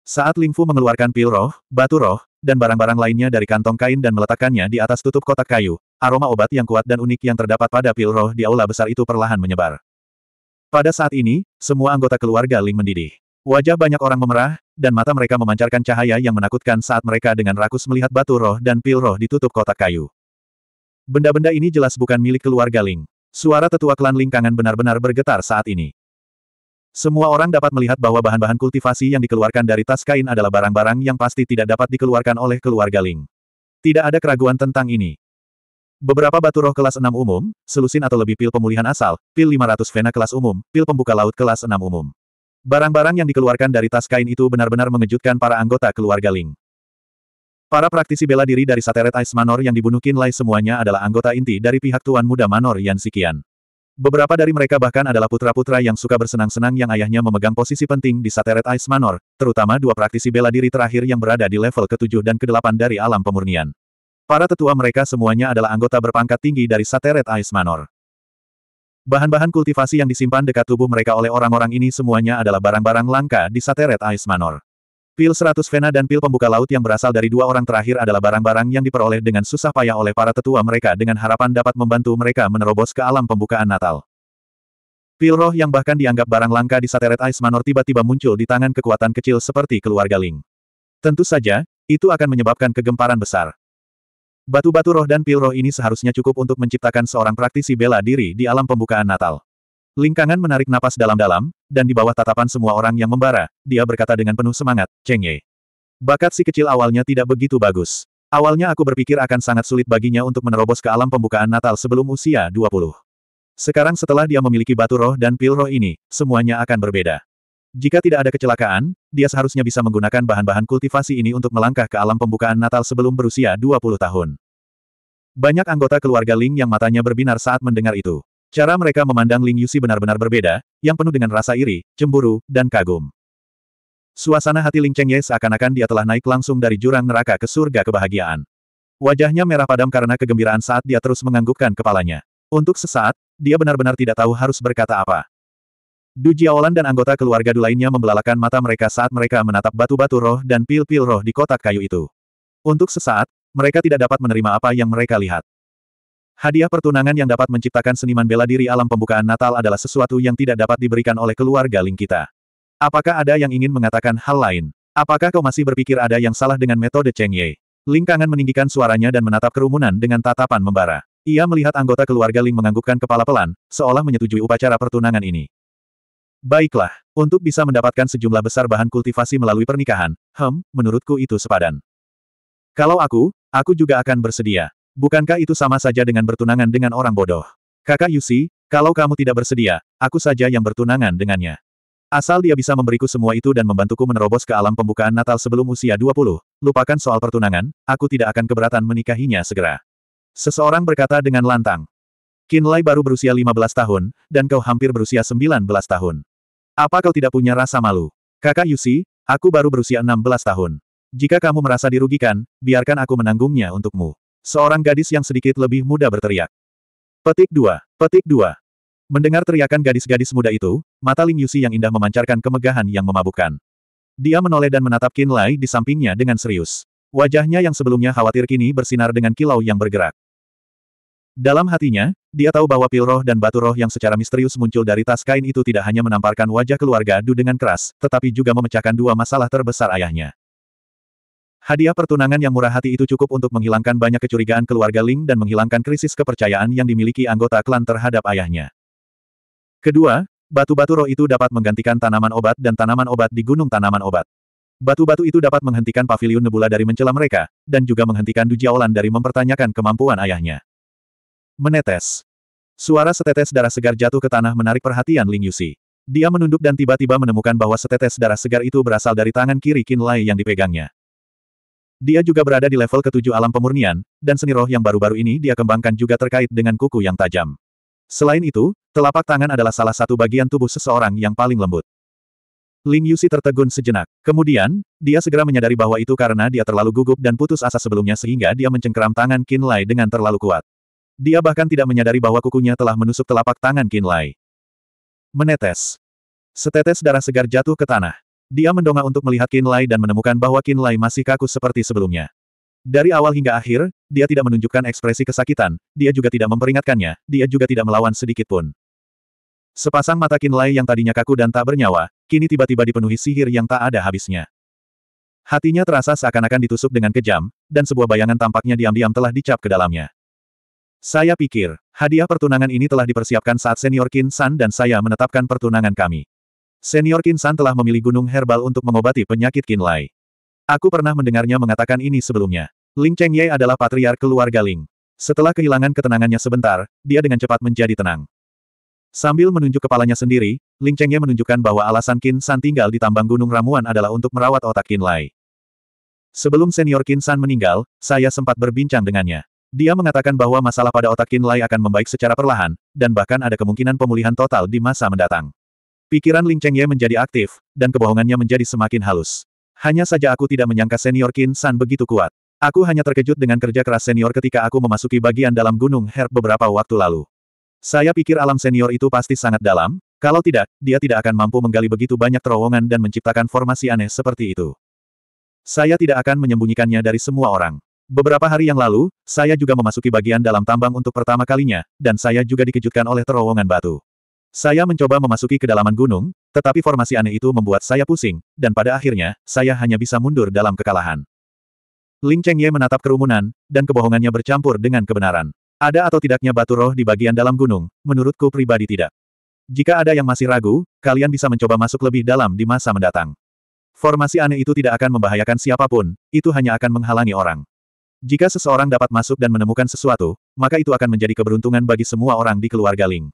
Saat Ling Fu mengeluarkan pil roh, batu roh, dan barang-barang lainnya dari kantong kain dan meletakkannya di atas tutup kotak kayu, aroma obat yang kuat dan unik yang terdapat pada pil roh di aula besar itu perlahan menyebar. Pada saat ini, semua anggota keluarga Ling mendidih. Wajah banyak orang memerah, dan mata mereka memancarkan cahaya yang menakutkan saat mereka dengan rakus melihat batu roh dan pil roh di tutup kotak kayu. Benda-benda ini jelas bukan milik keluarga Ling. Suara tetua klan Ling Kangan benar-benar bergetar saat ini. Semua orang dapat melihat bahwa bahan-bahan kultivasi yang dikeluarkan dari tas kain adalah barang-barang yang pasti tidak dapat dikeluarkan oleh keluarga Ling. Tidak ada keraguan tentang ini. Beberapa batu roh kelas 6 umum, selusin atau lebih pil pemulihan asal, pil 500 vena kelas umum, pil pembuka laut kelas 6 umum. Barang-barang yang dikeluarkan dari tas kain itu benar-benar mengejutkan para anggota keluarga Ling. Para praktisi bela diri dari Sateret Ice Manor yang dibunuh Lai semuanya adalah anggota inti dari pihak Tuan Muda Manor Yan Sikian. Beberapa dari mereka bahkan adalah putra-putra yang suka bersenang-senang yang ayahnya memegang posisi penting di Sateret Ice Manor, terutama dua praktisi bela diri terakhir yang berada di level ke-7 dan ke-8 dari alam pemurnian. Para tetua mereka semuanya adalah anggota berpangkat tinggi dari Sateret Ice Manor. Bahan-bahan kultivasi yang disimpan dekat tubuh mereka oleh orang-orang ini semuanya adalah barang-barang langka di Sateret Ice Manor. Pil 100 Vena dan pil pembuka laut yang berasal dari dua orang terakhir adalah barang-barang yang diperoleh dengan susah payah oleh para tetua mereka dengan harapan dapat membantu mereka menerobos ke alam pembukaan Natal. Pil roh yang bahkan dianggap barang langka di Sateret Ice Manor tiba-tiba muncul di tangan kekuatan kecil seperti keluarga Ling. Tentu saja, itu akan menyebabkan kegemparan besar. Batu-batu roh dan pil roh ini seharusnya cukup untuk menciptakan seorang praktisi bela diri di alam pembukaan Natal. Lingkangan menarik napas dalam-dalam, dan di bawah tatapan semua orang yang membara, dia berkata dengan penuh semangat, Cheng Ye. Bakat si kecil awalnya tidak begitu bagus. Awalnya aku berpikir akan sangat sulit baginya untuk menerobos ke alam pembukaan Natal sebelum usia 20. Sekarang setelah dia memiliki batu roh dan pil roh ini, semuanya akan berbeda. Jika tidak ada kecelakaan, dia seharusnya bisa menggunakan bahan-bahan kultivasi ini untuk melangkah ke alam pembukaan Natal sebelum berusia 20 tahun. Banyak anggota keluarga Ling yang matanya berbinar saat mendengar itu. Cara mereka memandang Ling Yusi benar-benar berbeda, yang penuh dengan rasa iri, cemburu, dan kagum. Suasana hati Ling Chengye seakan-akan dia telah naik langsung dari jurang neraka ke surga kebahagiaan. Wajahnya merah padam karena kegembiraan saat dia terus menganggukkan kepalanya. Untuk sesaat, dia benar-benar tidak tahu harus berkata apa. Du Jiaolan dan anggota keluarga Du lainnya membelalakan mata mereka saat mereka menatap batu-batu roh dan pil-pil roh di kotak kayu itu. Untuk sesaat, mereka tidak dapat menerima apa yang mereka lihat. Hadiah pertunangan yang dapat menciptakan seniman bela diri alam pembukaan Natal adalah sesuatu yang tidak dapat diberikan oleh keluarga Ling kita. Apakah ada yang ingin mengatakan hal lain? Apakah kau masih berpikir ada yang salah dengan metode Cheng Ye? Ling Kangen meninggikan suaranya dan menatap kerumunan dengan tatapan membara. Ia melihat anggota keluarga Ling menganggukkan kepala pelan, seolah menyetujui upacara pertunangan ini. Baiklah, untuk bisa mendapatkan sejumlah besar bahan kultivasi melalui pernikahan, hem, menurutku itu sepadan. Kalau aku, aku juga akan bersedia. Bukankah itu sama saja dengan bertunangan dengan orang bodoh? Kakak Yusi, kalau kamu tidak bersedia, aku saja yang bertunangan dengannya. Asal dia bisa memberiku semua itu dan membantuku menerobos ke alam pembukaan Natal sebelum usia 20, lupakan soal pertunangan, aku tidak akan keberatan menikahinya segera. Seseorang berkata dengan lantang. Kinlay baru berusia 15 tahun, dan kau hampir berusia 19 tahun. Apa kau tidak punya rasa malu? Kakak Yusi, aku baru berusia 16 tahun. Jika kamu merasa dirugikan, biarkan aku menanggungnya untukmu. Seorang gadis yang sedikit lebih muda berteriak. Petik 2. Petik 2. Mendengar teriakan gadis-gadis muda itu, mata Ling Yusi yang indah memancarkan kemegahan yang memabukkan. Dia menoleh dan menatap Qin Lai di sampingnya dengan serius. Wajahnya yang sebelumnya khawatir kini bersinar dengan kilau yang bergerak. Dalam hatinya, dia tahu bahwa pil roh dan batu roh yang secara misterius muncul dari tas kain itu tidak hanya menamparkan wajah keluarga Du dengan keras, tetapi juga memecahkan dua masalah terbesar ayahnya. Hadiah pertunangan yang murah hati itu cukup untuk menghilangkan banyak kecurigaan keluarga Ling dan menghilangkan krisis kepercayaan yang dimiliki anggota klan terhadap ayahnya. Kedua, batu-batu roh itu dapat menggantikan tanaman obat dan tanaman obat di gunung tanaman obat. Batu-batu itu dapat menghentikan pavilion nebula dari mencela mereka, dan juga menghentikan Dujiaolan dari mempertanyakan kemampuan ayahnya. Menetes. Suara setetes darah segar jatuh ke tanah menarik perhatian Ling Yusi. Dia menunduk dan tiba-tiba menemukan bahwa setetes darah segar itu berasal dari tangan kiri Qin Lai yang dipegangnya. Dia juga berada di level ketujuh alam pemurnian, dan seni roh yang baru-baru ini dia kembangkan juga terkait dengan kuku yang tajam. Selain itu, telapak tangan adalah salah satu bagian tubuh seseorang yang paling lembut. Ling Yusi tertegun sejenak. Kemudian, dia segera menyadari bahwa itu karena dia terlalu gugup dan putus asa sebelumnya sehingga dia mencengkeram tangan Qin Lai dengan terlalu kuat. Dia bahkan tidak menyadari bahwa kukunya telah menusuk telapak tangan Qin Lai. Menetes. Setetes darah segar jatuh ke tanah. Dia mendongak untuk melihat Lai dan menemukan bahwa Lai masih kaku seperti sebelumnya. Dari awal hingga akhir, dia tidak menunjukkan ekspresi kesakitan, dia juga tidak memperingatkannya, dia juga tidak melawan sedikit pun. Sepasang mata Lai yang tadinya kaku dan tak bernyawa, kini tiba-tiba dipenuhi sihir yang tak ada habisnya. Hatinya terasa seakan-akan ditusuk dengan kejam, dan sebuah bayangan tampaknya diam-diam telah dicap ke dalamnya. Saya pikir, hadiah pertunangan ini telah dipersiapkan saat senior Kin San dan saya menetapkan pertunangan kami. Senior Qin San telah memilih gunung herbal untuk mengobati penyakit Qin Lai. Aku pernah mendengarnya mengatakan ini sebelumnya. Ling Cheng Ye adalah patriar keluarga Ling. Setelah kehilangan ketenangannya sebentar, dia dengan cepat menjadi tenang. Sambil menunjuk kepalanya sendiri, Ling Cheng Ye menunjukkan bahwa alasan Qin San tinggal di tambang Gunung Ramuan adalah untuk merawat otak Qin Lai. Sebelum senior Qin San meninggal, saya sempat berbincang dengannya. Dia mengatakan bahwa masalah pada otak Qin Lai akan membaik secara perlahan, dan bahkan ada kemungkinan pemulihan total di masa mendatang. Pikiran Ling Cheng Ye menjadi aktif, dan kebohongannya menjadi semakin halus. Hanya saja aku tidak menyangka senior Qin San begitu kuat. Aku hanya terkejut dengan kerja keras senior ketika aku memasuki bagian dalam gunung herb beberapa waktu lalu. Saya pikir alam senior itu pasti sangat dalam, kalau tidak, dia tidak akan mampu menggali begitu banyak terowongan dan menciptakan formasi aneh seperti itu. Saya tidak akan menyembunyikannya dari semua orang. Beberapa hari yang lalu, saya juga memasuki bagian dalam tambang untuk pertama kalinya, dan saya juga dikejutkan oleh terowongan batu. Saya mencoba memasuki kedalaman gunung, tetapi formasi aneh itu membuat saya pusing, dan pada akhirnya, saya hanya bisa mundur dalam kekalahan. Ling Chengye menatap kerumunan, dan kebohongannya bercampur dengan kebenaran. Ada atau tidaknya batu roh di bagian dalam gunung, menurutku pribadi tidak. Jika ada yang masih ragu, kalian bisa mencoba masuk lebih dalam di masa mendatang. Formasi aneh itu tidak akan membahayakan siapapun, itu hanya akan menghalangi orang. Jika seseorang dapat masuk dan menemukan sesuatu, maka itu akan menjadi keberuntungan bagi semua orang di keluarga Ling.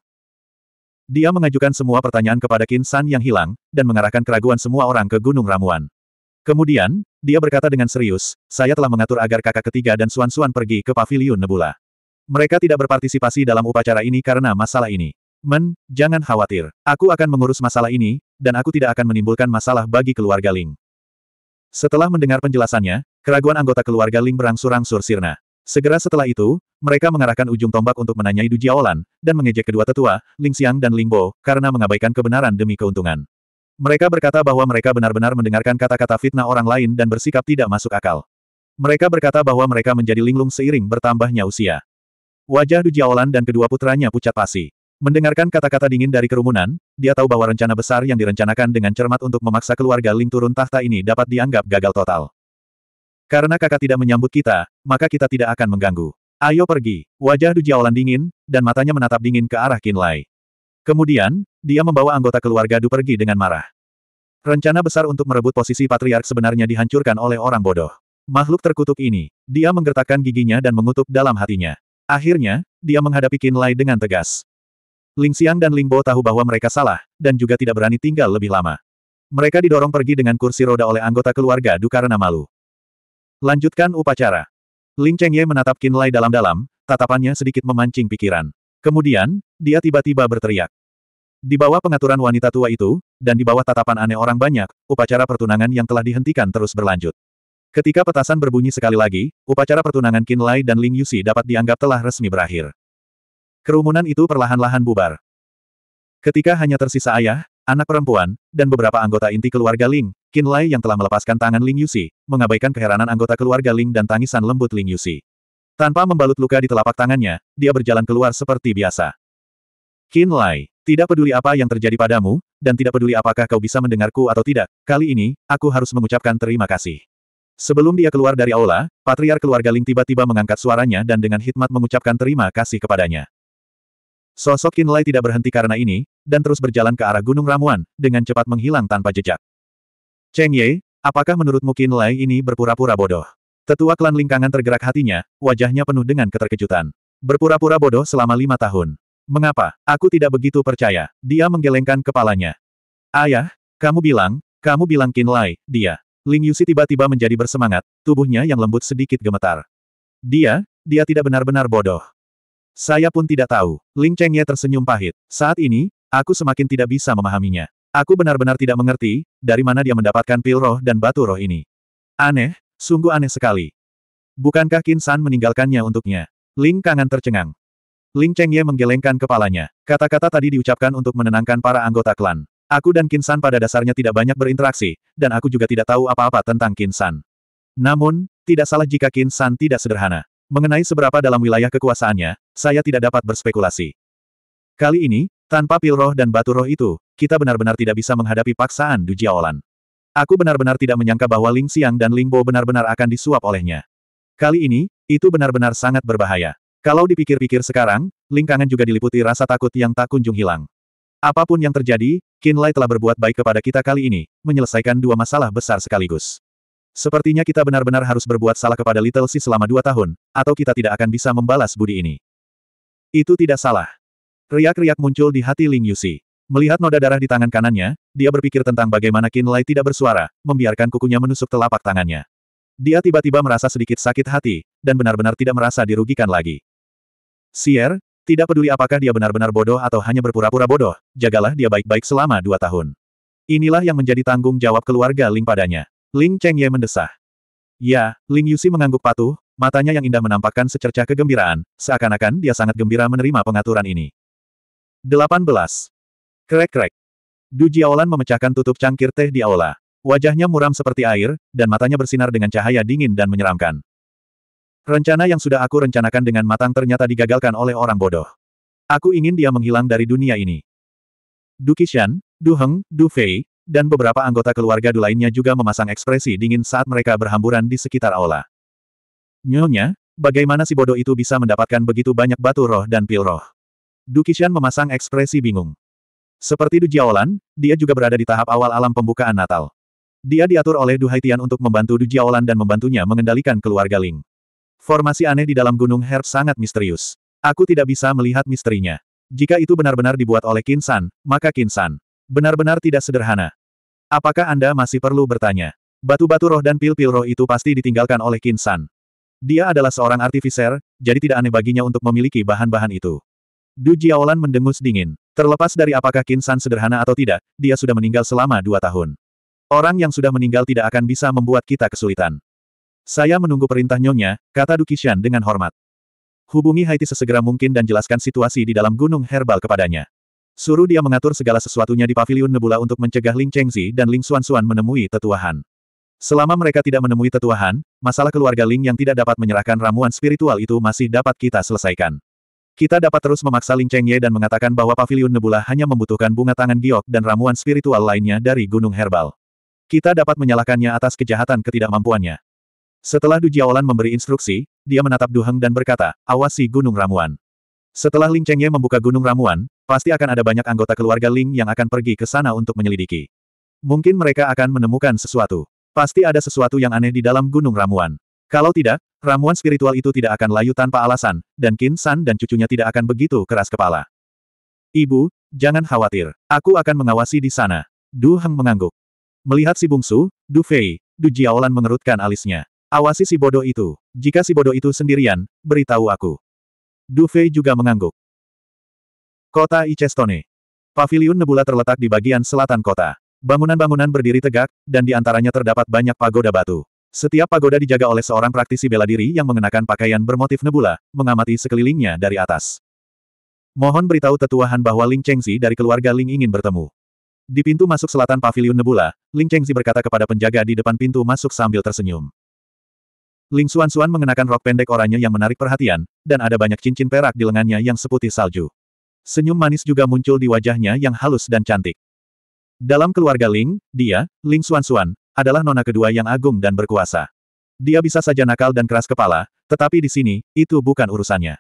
Dia mengajukan semua pertanyaan kepada Qin San yang hilang, dan mengarahkan keraguan semua orang ke Gunung Ramuan. Kemudian, dia berkata dengan serius, saya telah mengatur agar kakak ketiga dan Suan Suan pergi ke Paviliun Nebula. Mereka tidak berpartisipasi dalam upacara ini karena masalah ini. Men, jangan khawatir. Aku akan mengurus masalah ini, dan aku tidak akan menimbulkan masalah bagi keluarga Ling. Setelah mendengar penjelasannya, keraguan anggota keluarga Ling berangsur-angsur sirna. Segera setelah itu, mereka mengarahkan ujung tombak untuk menanyai Du Jiaolan, dan mengejek kedua tetua, Ling Xiang dan Ling Bo, karena mengabaikan kebenaran demi keuntungan. Mereka berkata bahwa mereka benar-benar mendengarkan kata-kata fitnah orang lain dan bersikap tidak masuk akal. Mereka berkata bahwa mereka menjadi linglung seiring bertambahnya usia. Wajah Du Jiaolan dan kedua putranya pucat pasi. Mendengarkan kata-kata dingin dari kerumunan, dia tahu bahwa rencana besar yang direncanakan dengan cermat untuk memaksa keluarga Ling turun tahta ini dapat dianggap gagal total. Karena kakak tidak menyambut kita, maka kita tidak akan mengganggu. Ayo pergi. Wajah Du Jiaolan dingin, dan matanya menatap dingin ke arah Qin Lai. Kemudian, dia membawa anggota keluarga Du pergi dengan marah. Rencana besar untuk merebut posisi patriark sebenarnya dihancurkan oleh orang bodoh. Makhluk terkutuk ini, dia menggertakkan giginya dan mengutuk dalam hatinya. Akhirnya, dia menghadapi Qin Lai dengan tegas. Ling Xiang dan Ling Bo tahu bahwa mereka salah, dan juga tidak berani tinggal lebih lama. Mereka didorong pergi dengan kursi roda oleh anggota keluarga Du karena malu. Lanjutkan upacara. Ling Chengye menatap Qin Lai dalam-dalam, tatapannya sedikit memancing pikiran. Kemudian, dia tiba-tiba berteriak. Di bawah pengaturan wanita tua itu, dan di bawah tatapan aneh orang banyak, upacara pertunangan yang telah dihentikan terus berlanjut. Ketika petasan berbunyi sekali lagi, upacara pertunangan Qin Lai dan Ling Yusi dapat dianggap telah resmi berakhir. Kerumunan itu perlahan-lahan bubar. Ketika hanya tersisa ayah, anak perempuan, dan beberapa anggota inti keluarga Ling, Qin Lai yang telah melepaskan tangan Ling Yusi, mengabaikan keheranan anggota keluarga Ling dan tangisan lembut Ling Yusi. Tanpa membalut luka di telapak tangannya, dia berjalan keluar seperti biasa. Qin Lai, tidak peduli apa yang terjadi padamu, dan tidak peduli apakah kau bisa mendengarku atau tidak, kali ini, aku harus mengucapkan terima kasih. Sebelum dia keluar dari aula, patriar keluarga Ling tiba-tiba mengangkat suaranya dan dengan hikmat mengucapkan terima kasih kepadanya. Sosok Qin Lai tidak berhenti karena ini, dan terus berjalan ke arah Gunung Ramuan, dengan cepat menghilang tanpa jejak. Cheng Ye, apakah menurutmu Qin Lai ini berpura-pura bodoh? Tetua klan Lingkangan tergerak hatinya, wajahnya penuh dengan keterkejutan. Berpura-pura bodoh selama lima tahun. Mengapa? Aku tidak begitu percaya. Dia menggelengkan kepalanya. Ayah, kamu bilang, kamu bilang Qin Lai, dia. Ling Yusi tiba-tiba menjadi bersemangat, tubuhnya yang lembut sedikit gemetar. Dia, dia tidak benar-benar bodoh. Saya pun tidak tahu. Ling Cheng Ye tersenyum pahit. Saat ini, aku semakin tidak bisa memahaminya. Aku benar-benar tidak mengerti, dari mana dia mendapatkan pil roh dan batu roh ini. Aneh, sungguh aneh sekali. Bukankah Qin San meninggalkannya untuknya? Ling Kangan tercengang. Ling Cheng Ye menggelengkan kepalanya. Kata-kata tadi diucapkan untuk menenangkan para anggota klan. Aku dan Qin San pada dasarnya tidak banyak berinteraksi, dan aku juga tidak tahu apa-apa tentang Qin San. Namun, tidak salah jika Qin San tidak sederhana. Mengenai seberapa dalam wilayah kekuasaannya, saya tidak dapat berspekulasi. Kali ini, tanpa pil roh dan batu roh itu, kita benar-benar tidak bisa menghadapi paksaan Du Jiaolan. Aku benar-benar tidak menyangka bahwa Ling Xiang dan Ling Bo benar-benar akan disuap olehnya. Kali ini, itu benar-benar sangat berbahaya. Kalau dipikir-pikir sekarang, Lingkangan juga diliputi rasa takut yang tak kunjung hilang. Apapun yang terjadi, Qin Lai telah berbuat baik kepada kita kali ini, menyelesaikan dua masalah besar sekaligus. Sepertinya kita benar-benar harus berbuat salah kepada Little Si selama dua tahun, atau kita tidak akan bisa membalas budi ini. Itu tidak salah. Riak-riak muncul di hati Ling Yusi. Melihat noda darah di tangan kanannya, dia berpikir tentang bagaimana Qin Lai tidak bersuara, membiarkan kukunya menusuk telapak tangannya. Dia tiba-tiba merasa sedikit sakit hati, dan benar-benar tidak merasa dirugikan lagi. Sier, tidak peduli apakah dia benar-benar bodoh atau hanya berpura-pura bodoh, jagalah dia baik-baik selama dua tahun. Inilah yang menjadi tanggung jawab keluarga Ling padanya. Ling Cheng Ye mendesah. Ya, Ling Yusi mengangguk patuh, matanya yang indah menampakkan secercah kegembiraan, seakan-akan dia sangat gembira menerima pengaturan ini. 18. Krek-krek. Du Jiaolan memecahkan tutup cangkir teh di aula. Wajahnya muram seperti air, dan matanya bersinar dengan cahaya dingin dan menyeramkan. Rencana yang sudah aku rencanakan dengan matang ternyata digagalkan oleh orang bodoh. Aku ingin dia menghilang dari dunia ini. Du Qishan, Du Heng, Du Fei, dan beberapa anggota keluarga Du lainnya juga memasang ekspresi dingin saat mereka berhamburan di sekitar aula. Nyonya, bagaimana si bodoh itu bisa mendapatkan begitu banyak batu roh dan pil roh? Dukishan memasang ekspresi bingung. Seperti Du Jiaolan, dia juga berada di tahap awal alam pembukaan Natal. Dia diatur oleh Du Haitian untuk membantu Du Jiaolan dan membantunya mengendalikan keluarga Ling. Formasi aneh di dalam Gunung Herb sangat misterius. Aku tidak bisa melihat misterinya. Jika itu benar-benar dibuat oleh Kinsan, maka Kinsan benar-benar tidak sederhana. Apakah Anda masih perlu bertanya? Batu-batu roh dan pil-pil roh itu pasti ditinggalkan oleh Kinsan. Dia adalah seorang artifiser, jadi tidak aneh baginya untuk memiliki bahan-bahan itu. Du Jiaolan mendengus dingin. Terlepas dari apakah Qin San sederhana atau tidak, dia sudah meninggal selama dua tahun. Orang yang sudah meninggal tidak akan bisa membuat kita kesulitan. Saya menunggu perintah nyonya, kata Du Qishan dengan hormat. Hubungi Haiti sesegera mungkin dan jelaskan situasi di dalam gunung herbal kepadanya. Suruh dia mengatur segala sesuatunya di paviliun nebula untuk mencegah Ling Chengzi dan Ling Xuanxuan menemui tetuahan. Selama mereka tidak menemui tetuahan, masalah keluarga Ling yang tidak dapat menyerahkan ramuan spiritual itu masih dapat kita selesaikan. Kita dapat terus memaksa Ling Cheng Ye dan mengatakan bahwa pavilion nebula hanya membutuhkan bunga tangan giok dan ramuan spiritual lainnya dari gunung herbal. Kita dapat menyalahkannya atas kejahatan ketidakmampuannya. Setelah Du Jiaolan memberi instruksi, dia menatap Du Heng dan berkata, awasi gunung ramuan. Setelah Ling Cheng Ye membuka gunung ramuan, pasti akan ada banyak anggota keluarga Ling yang akan pergi ke sana untuk menyelidiki. Mungkin mereka akan menemukan sesuatu. Pasti ada sesuatu yang aneh di dalam gunung ramuan. Kalau tidak, ramuan spiritual itu tidak akan layu tanpa alasan, dan Qin San dan cucunya tidak akan begitu keras kepala. Ibu, jangan khawatir. Aku akan mengawasi di sana. Du Heng mengangguk. Melihat si bungsu, Du Fei, Du Jiaolan mengerutkan alisnya. Awasi si bodoh itu. Jika si bodoh itu sendirian, beritahu aku. Du Fei juga mengangguk. Kota Icestone. Paviliun Nebula terletak di bagian selatan kota. Bangunan-bangunan berdiri tegak, dan di antaranya terdapat banyak pagoda batu. Setiap pagoda dijaga oleh seorang praktisi bela diri yang mengenakan pakaian bermotif nebula, mengamati sekelilingnya dari atas. Mohon beritahu tetuahan bahwa Ling Chengzi dari keluarga Ling ingin bertemu. Di pintu masuk selatan paviliun nebula, Ling Chengzi berkata kepada penjaga di depan pintu masuk sambil tersenyum. Ling Xuan-Xuan mengenakan rok pendek oranye yang menarik perhatian, dan ada banyak cincin perak di lengannya yang seputih salju. Senyum manis juga muncul di wajahnya yang halus dan cantik. Dalam keluarga Ling, dia, Ling Xuan-Xuan, adalah nona kedua yang agung dan berkuasa. Dia bisa saja nakal dan keras kepala, tetapi di sini, itu bukan urusannya.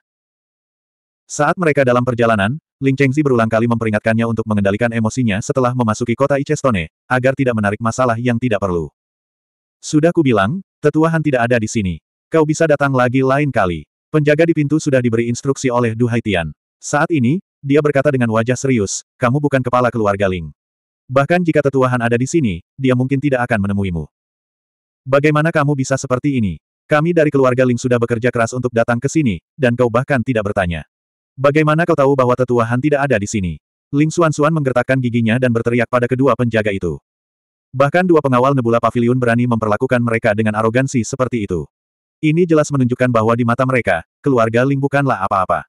Saat mereka dalam perjalanan, Ling Chengzi berulang kali memperingatkannya untuk mengendalikan emosinya setelah memasuki kota Icestone, agar tidak menarik masalah yang tidak perlu. Sudah kubilang, tetuahan tidak ada di sini. Kau bisa datang lagi lain kali. Penjaga di pintu sudah diberi instruksi oleh Du Haitian. Saat ini, dia berkata dengan wajah serius, kamu bukan kepala keluarga Ling. Bahkan jika Tetuahan ada di sini, dia mungkin tidak akan menemuimu. Bagaimana kamu bisa seperti ini? Kami dari keluarga Ling sudah bekerja keras untuk datang ke sini, dan kau bahkan tidak bertanya. Bagaimana kau tahu bahwa Tetuahan tidak ada di sini? Ling Xuan menggertakkan giginya dan berteriak pada kedua penjaga itu. Bahkan dua pengawal nebula pavilion berani memperlakukan mereka dengan arogansi seperti itu. Ini jelas menunjukkan bahwa di mata mereka, keluarga Ling bukanlah apa-apa.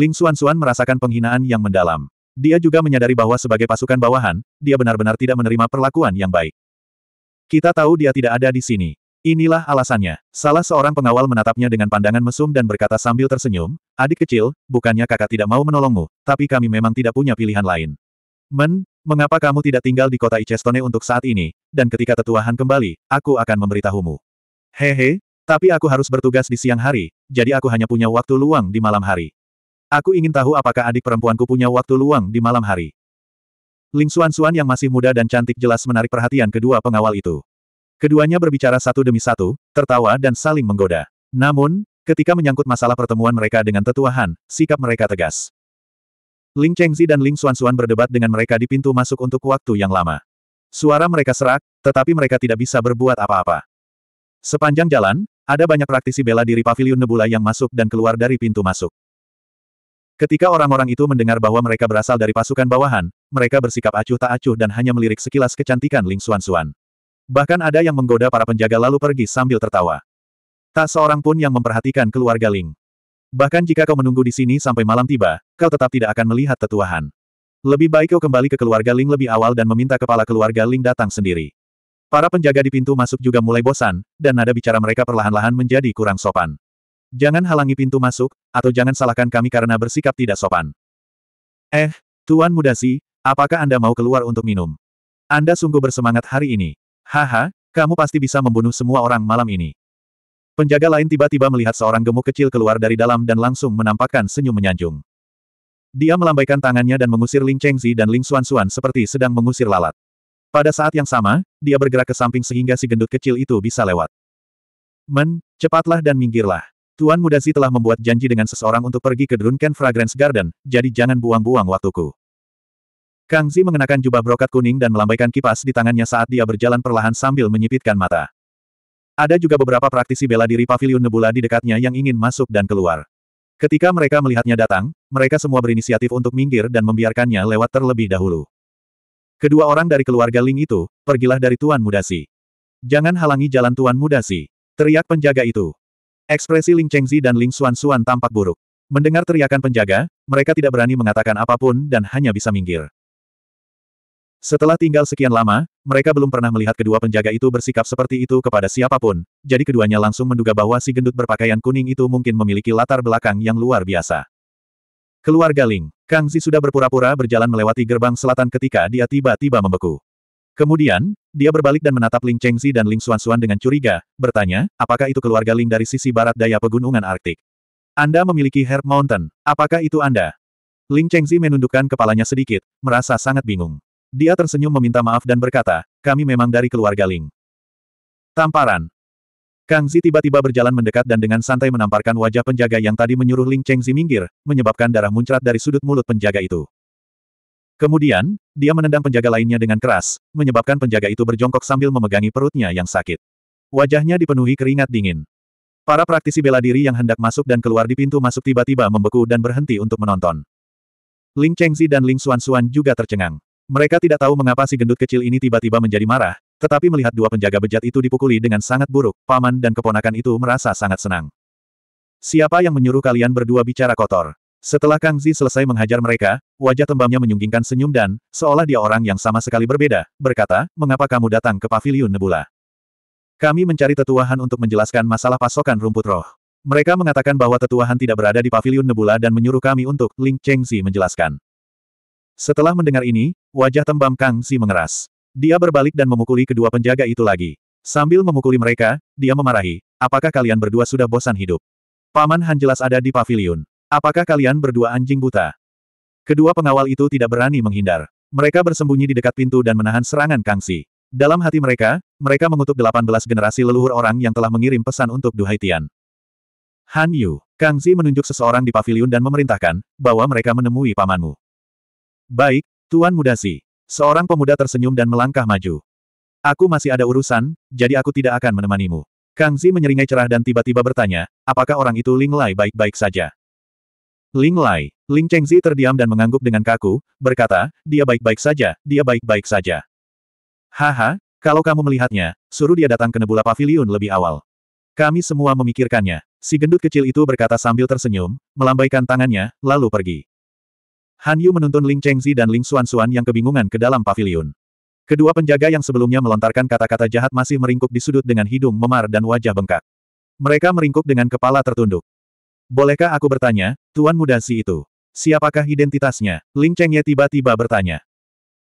Ling Xuan merasakan penghinaan yang mendalam. Dia juga menyadari bahwa sebagai pasukan bawahan, dia benar-benar tidak menerima perlakuan yang baik. Kita tahu dia tidak ada di sini. Inilah alasannya. Salah seorang pengawal menatapnya dengan pandangan mesum dan berkata sambil tersenyum, adik kecil, bukannya kakak tidak mau menolongmu, tapi kami memang tidak punya pilihan lain. Men, mengapa kamu tidak tinggal di kota Icestone untuk saat ini, dan ketika tetuahan kembali, aku akan memberitahumu. Hehe, tapi aku harus bertugas di siang hari, jadi aku hanya punya waktu luang di malam hari. Aku ingin tahu apakah adik perempuanku punya waktu luang di malam hari. Ling Xuan-Xuan yang masih muda dan cantik jelas menarik perhatian kedua pengawal itu. Keduanya berbicara satu demi satu, tertawa dan saling menggoda. Namun, ketika menyangkut masalah pertemuan mereka dengan tetuahan, sikap mereka tegas. Ling Chengzi dan Ling Xuan Xuan berdebat dengan mereka di pintu masuk untuk waktu yang lama. Suara mereka serak, tetapi mereka tidak bisa berbuat apa-apa. Sepanjang jalan, ada banyak praktisi bela diri pavilion Nebula yang masuk dan keluar dari pintu masuk. Ketika orang-orang itu mendengar bahwa mereka berasal dari pasukan bawahan, mereka bersikap acuh tak acuh dan hanya melirik sekilas kecantikan Ling Xuan-Xuan. Bahkan ada yang menggoda para penjaga lalu pergi sambil tertawa. Tak seorang pun yang memperhatikan keluarga Ling. Bahkan jika kau menunggu di sini sampai malam tiba, kau tetap tidak akan melihat tetuahan. Lebih baik kau kembali ke keluarga Ling lebih awal dan meminta kepala keluarga Ling datang sendiri. Para penjaga di pintu masuk juga mulai bosan, dan nada bicara mereka perlahan-lahan menjadi kurang sopan. Jangan halangi pintu masuk, atau jangan salahkan kami karena bersikap tidak sopan. Eh, Tuan Mudasi, apakah Anda mau keluar untuk minum? Anda sungguh bersemangat hari ini. Haha, kamu pasti bisa membunuh semua orang malam ini. Penjaga lain tiba-tiba melihat seorang gemuk kecil keluar dari dalam dan langsung menampakkan senyum menyanjung. Dia melambaikan tangannya dan mengusir Ling Chengzi dan Ling Xuan Xuan seperti sedang mengusir lalat. Pada saat yang sama, dia bergerak ke samping sehingga si gendut kecil itu bisa lewat. Men, cepatlah dan minggirlah. Tuan Mudasi telah membuat janji dengan seseorang untuk pergi ke Drunken Fragrance Garden, jadi jangan buang-buang waktuku. Kang Zi mengenakan jubah brokat kuning dan melambaikan kipas di tangannya saat dia berjalan perlahan sambil menyipitkan mata. Ada juga beberapa praktisi bela diri pavilion nebula di dekatnya yang ingin masuk dan keluar. Ketika mereka melihatnya datang, mereka semua berinisiatif untuk minggir dan membiarkannya lewat terlebih dahulu. Kedua orang dari keluarga Ling itu, pergilah dari Tuan Mudasi. Jangan halangi jalan Tuan Mudasi, Teriak penjaga itu. Ekspresi Ling Chengzi dan Ling Xuanxuan tampak buruk. Mendengar teriakan penjaga, mereka tidak berani mengatakan apapun dan hanya bisa minggir. Setelah tinggal sekian lama, mereka belum pernah melihat kedua penjaga itu bersikap seperti itu kepada siapapun, jadi keduanya langsung menduga bahwa si gendut berpakaian kuning itu mungkin memiliki latar belakang yang luar biasa. Keluarga Ling, Kang Zi sudah berpura-pura berjalan melewati gerbang selatan ketika dia tiba-tiba membeku. Kemudian, dia berbalik dan menatap Ling Chengzi dan Ling Xuan Xuan dengan curiga, bertanya, apakah itu keluarga Ling dari sisi barat daya pegunungan Arktik? Anda memiliki Herb Mountain, apakah itu Anda? Ling Chengzi menundukkan kepalanya sedikit, merasa sangat bingung. Dia tersenyum meminta maaf dan berkata, kami memang dari keluarga Ling. Tamparan. Kang Zi tiba-tiba berjalan mendekat dan dengan santai menamparkan wajah penjaga yang tadi menyuruh Ling Chengzi minggir, menyebabkan darah muncrat dari sudut mulut penjaga itu. Kemudian, dia menendang penjaga lainnya dengan keras, menyebabkan penjaga itu berjongkok sambil memegangi perutnya yang sakit. Wajahnya dipenuhi keringat dingin. Para praktisi bela diri yang hendak masuk dan keluar di pintu masuk tiba-tiba membeku dan berhenti untuk menonton. Ling Chengzi dan Ling Xuan Xuan juga tercengang. Mereka tidak tahu mengapa si gendut kecil ini tiba-tiba menjadi marah, tetapi melihat dua penjaga bejat itu dipukuli dengan sangat buruk, paman dan keponakan itu merasa sangat senang. Siapa yang menyuruh kalian berdua bicara kotor? Setelah Kang Zi selesai menghajar mereka, wajah tembamnya menyunggingkan senyum dan, seolah dia orang yang sama sekali berbeda, berkata, mengapa kamu datang ke paviliun Nebula? Kami mencari tetuahan untuk menjelaskan masalah pasokan rumput roh. Mereka mengatakan bahwa tetuahan tidak berada di paviliun Nebula dan menyuruh kami untuk, Ling Zi menjelaskan. Setelah mendengar ini, wajah tembam Kang Zi mengeras. Dia berbalik dan memukuli kedua penjaga itu lagi. Sambil memukuli mereka, dia memarahi, apakah kalian berdua sudah bosan hidup? Paman Han jelas ada di paviliun. Apakah kalian berdua anjing buta? Kedua pengawal itu tidak berani menghindar. Mereka bersembunyi di dekat pintu dan menahan serangan Kangsi. Dalam hati mereka, mereka mengutuk 18 generasi leluhur orang yang telah mengirim pesan untuk Duhaitian. Haitian, Han Yu, Kangsi menunjuk seseorang di pavilion dan memerintahkan, bahwa mereka menemui pamanmu. Baik, Tuan Mudasi. Seorang pemuda tersenyum dan melangkah maju. Aku masih ada urusan, jadi aku tidak akan menemanimu. Kang menyeringai cerah dan tiba-tiba bertanya, apakah orang itu Ling Lai baik-baik saja? Ling Lai, Ling Chengzi terdiam dan mengangguk dengan kaku, berkata, dia baik-baik saja, dia baik-baik saja. Haha, kalau kamu melihatnya, suruh dia datang ke Nebula Pavilion lebih awal. Kami semua memikirkannya. Si gendut kecil itu berkata sambil tersenyum, melambaikan tangannya, lalu pergi. Han Yu menuntun Ling Chengzi dan Ling Xuan Xuan yang kebingungan ke dalam pavilion. Kedua penjaga yang sebelumnya melontarkan kata-kata jahat masih meringkuk di sudut dengan hidung memar dan wajah bengkak. Mereka meringkuk dengan kepala tertunduk. Bolehkah aku bertanya, Tuan Muda Si itu? Siapakah identitasnya? Ling Chengye tiba-tiba bertanya.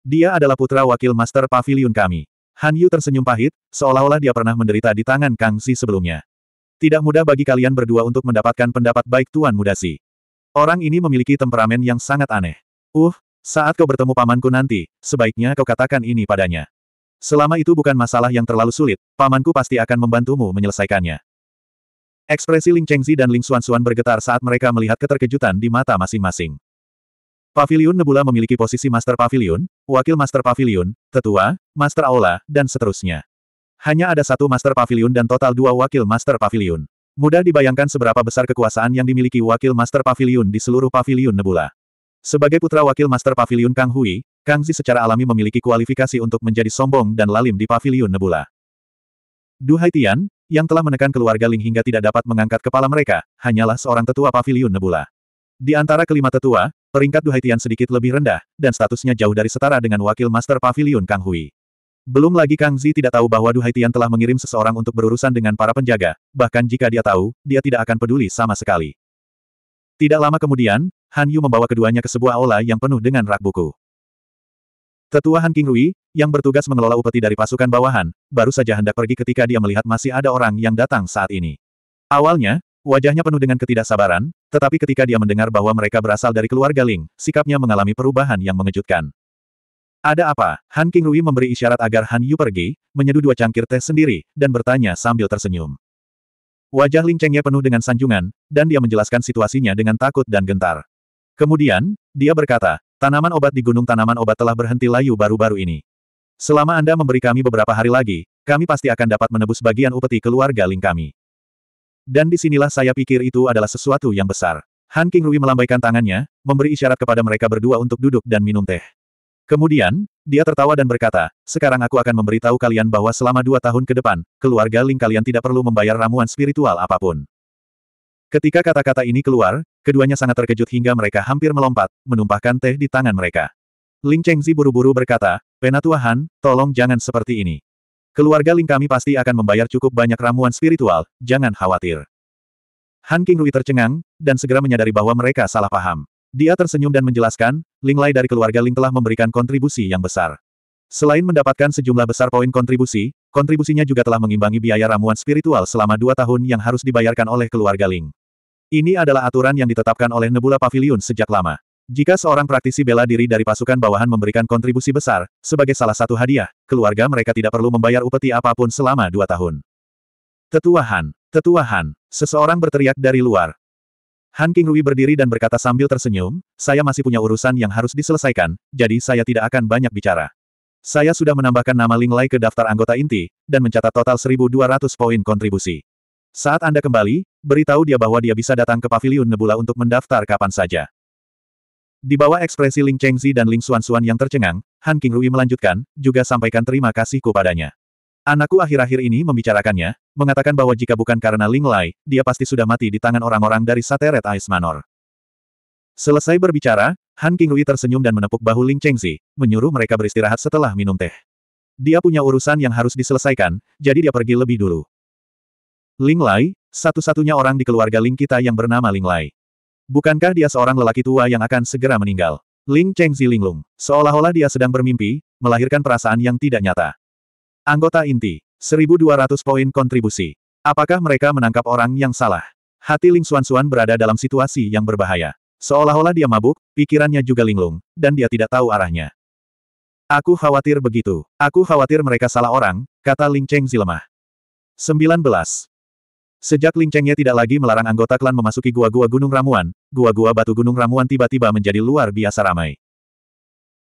Dia adalah putra wakil Master Pavilion kami. Han Yu tersenyum pahit, seolah-olah dia pernah menderita di tangan Kang Si sebelumnya. Tidak mudah bagi kalian berdua untuk mendapatkan pendapat baik Tuan Muda Si. Orang ini memiliki temperamen yang sangat aneh. Uh, saat kau bertemu pamanku nanti, sebaiknya kau katakan ini padanya. Selama itu bukan masalah yang terlalu sulit, pamanku pasti akan membantumu menyelesaikannya. Ekspresi Ling Chengzi dan Ling Xuan Xuan bergetar saat mereka melihat keterkejutan di mata masing-masing. Pavilion Nebula memiliki posisi Master Pavilion, Wakil Master Pavilion, Tetua, Master Aula, dan seterusnya. Hanya ada satu Master Pavilion dan total dua Wakil Master Pavilion. Mudah dibayangkan seberapa besar kekuasaan yang dimiliki Wakil Master Pavilion di seluruh Pavilion Nebula. Sebagai putra Wakil Master Pavilion Kang Hui, Kang Zi secara alami memiliki kualifikasi untuk menjadi sombong dan lalim di Pavilion Nebula. Duhai Tian, yang telah menekan keluarga Ling hingga tidak dapat mengangkat kepala mereka, hanyalah seorang tetua paviliun Nebula. Di antara kelima tetua, peringkat Duhaitian sedikit lebih rendah, dan statusnya jauh dari setara dengan wakil master paviliun Kang Hui. Belum lagi Kang Zi tidak tahu bahwa Duhaitian telah mengirim seseorang untuk berurusan dengan para penjaga, bahkan jika dia tahu, dia tidak akan peduli sama sekali. Tidak lama kemudian, Han Yu membawa keduanya ke sebuah aula yang penuh dengan rak buku. Tetua Han King Rui, yang bertugas mengelola upeti dari pasukan bawahan, baru saja hendak pergi ketika dia melihat masih ada orang yang datang saat ini. Awalnya, wajahnya penuh dengan ketidaksabaran, tetapi ketika dia mendengar bahwa mereka berasal dari keluarga Ling, sikapnya mengalami perubahan yang mengejutkan. Ada apa? Han King Rui memberi isyarat agar Han Yu pergi, menyeduh dua cangkir teh sendiri, dan bertanya sambil tersenyum. Wajah Ling Chengnya penuh dengan sanjungan, dan dia menjelaskan situasinya dengan takut dan gentar. Kemudian, dia berkata, Tanaman obat di Gunung Tanaman Obat telah berhenti layu baru-baru ini. Selama Anda memberi kami beberapa hari lagi, kami pasti akan dapat menebus bagian upeti keluarga Ling kami. Dan disinilah saya pikir itu adalah sesuatu yang besar. Han King Rui melambaikan tangannya, memberi isyarat kepada mereka berdua untuk duduk dan minum teh. Kemudian, dia tertawa dan berkata, sekarang aku akan memberitahu kalian bahwa selama dua tahun ke depan, keluarga Ling kalian tidak perlu membayar ramuan spiritual apapun. Ketika kata-kata ini keluar, Keduanya sangat terkejut hingga mereka hampir melompat, menumpahkan teh di tangan mereka. Ling Chengzi buru-buru berkata, Penatua Han, tolong jangan seperti ini. Keluarga Ling kami pasti akan membayar cukup banyak ramuan spiritual, jangan khawatir. Han Qingrui tercengang, dan segera menyadari bahwa mereka salah paham. Dia tersenyum dan menjelaskan, Ling Lai dari keluarga Ling telah memberikan kontribusi yang besar. Selain mendapatkan sejumlah besar poin kontribusi, kontribusinya juga telah mengimbangi biaya ramuan spiritual selama dua tahun yang harus dibayarkan oleh keluarga Ling. Ini adalah aturan yang ditetapkan oleh Nebula Pavilion sejak lama. Jika seorang praktisi bela diri dari pasukan bawahan memberikan kontribusi besar, sebagai salah satu hadiah, keluarga mereka tidak perlu membayar upeti apapun selama dua tahun. Tetua Han, Tetua Han, seseorang berteriak dari luar. Han King Rui berdiri dan berkata sambil tersenyum, saya masih punya urusan yang harus diselesaikan, jadi saya tidak akan banyak bicara. Saya sudah menambahkan nama Ling Lei ke daftar anggota inti, dan mencatat total 1200 poin kontribusi. Saat Anda kembali, beritahu dia bahwa dia bisa datang ke Paviliun Nebula untuk mendaftar kapan saja. Di bawah ekspresi Ling Chengzi dan Ling Xuan-Xuan yang tercengang, Han Rui melanjutkan, juga sampaikan terima kasihku padanya. Anakku akhir-akhir ini membicarakannya, mengatakan bahwa jika bukan karena Ling Lai, dia pasti sudah mati di tangan orang-orang dari Sateret Ice Manor. Selesai berbicara, Han Rui tersenyum dan menepuk bahu Ling Chengzi, menyuruh mereka beristirahat setelah minum teh. Dia punya urusan yang harus diselesaikan, jadi dia pergi lebih dulu. Ling Lai, satu-satunya orang di keluarga Ling kita yang bernama Ling Lai. Bukankah dia seorang lelaki tua yang akan segera meninggal? Ling Cheng Linglung, seolah-olah dia sedang bermimpi, melahirkan perasaan yang tidak nyata. Anggota inti, 1200 poin kontribusi. Apakah mereka menangkap orang yang salah? Hati Ling Xuan berada dalam situasi yang berbahaya. Seolah-olah dia mabuk, pikirannya juga linglung, dan dia tidak tahu arahnya. Aku khawatir begitu. Aku khawatir mereka salah orang, kata Ling Cheng Zilemah. 19. Sejak Ling Chengye tidak lagi melarang anggota klan memasuki gua-gua Gunung Ramuan, gua-gua batu Gunung Ramuan tiba-tiba menjadi luar biasa ramai.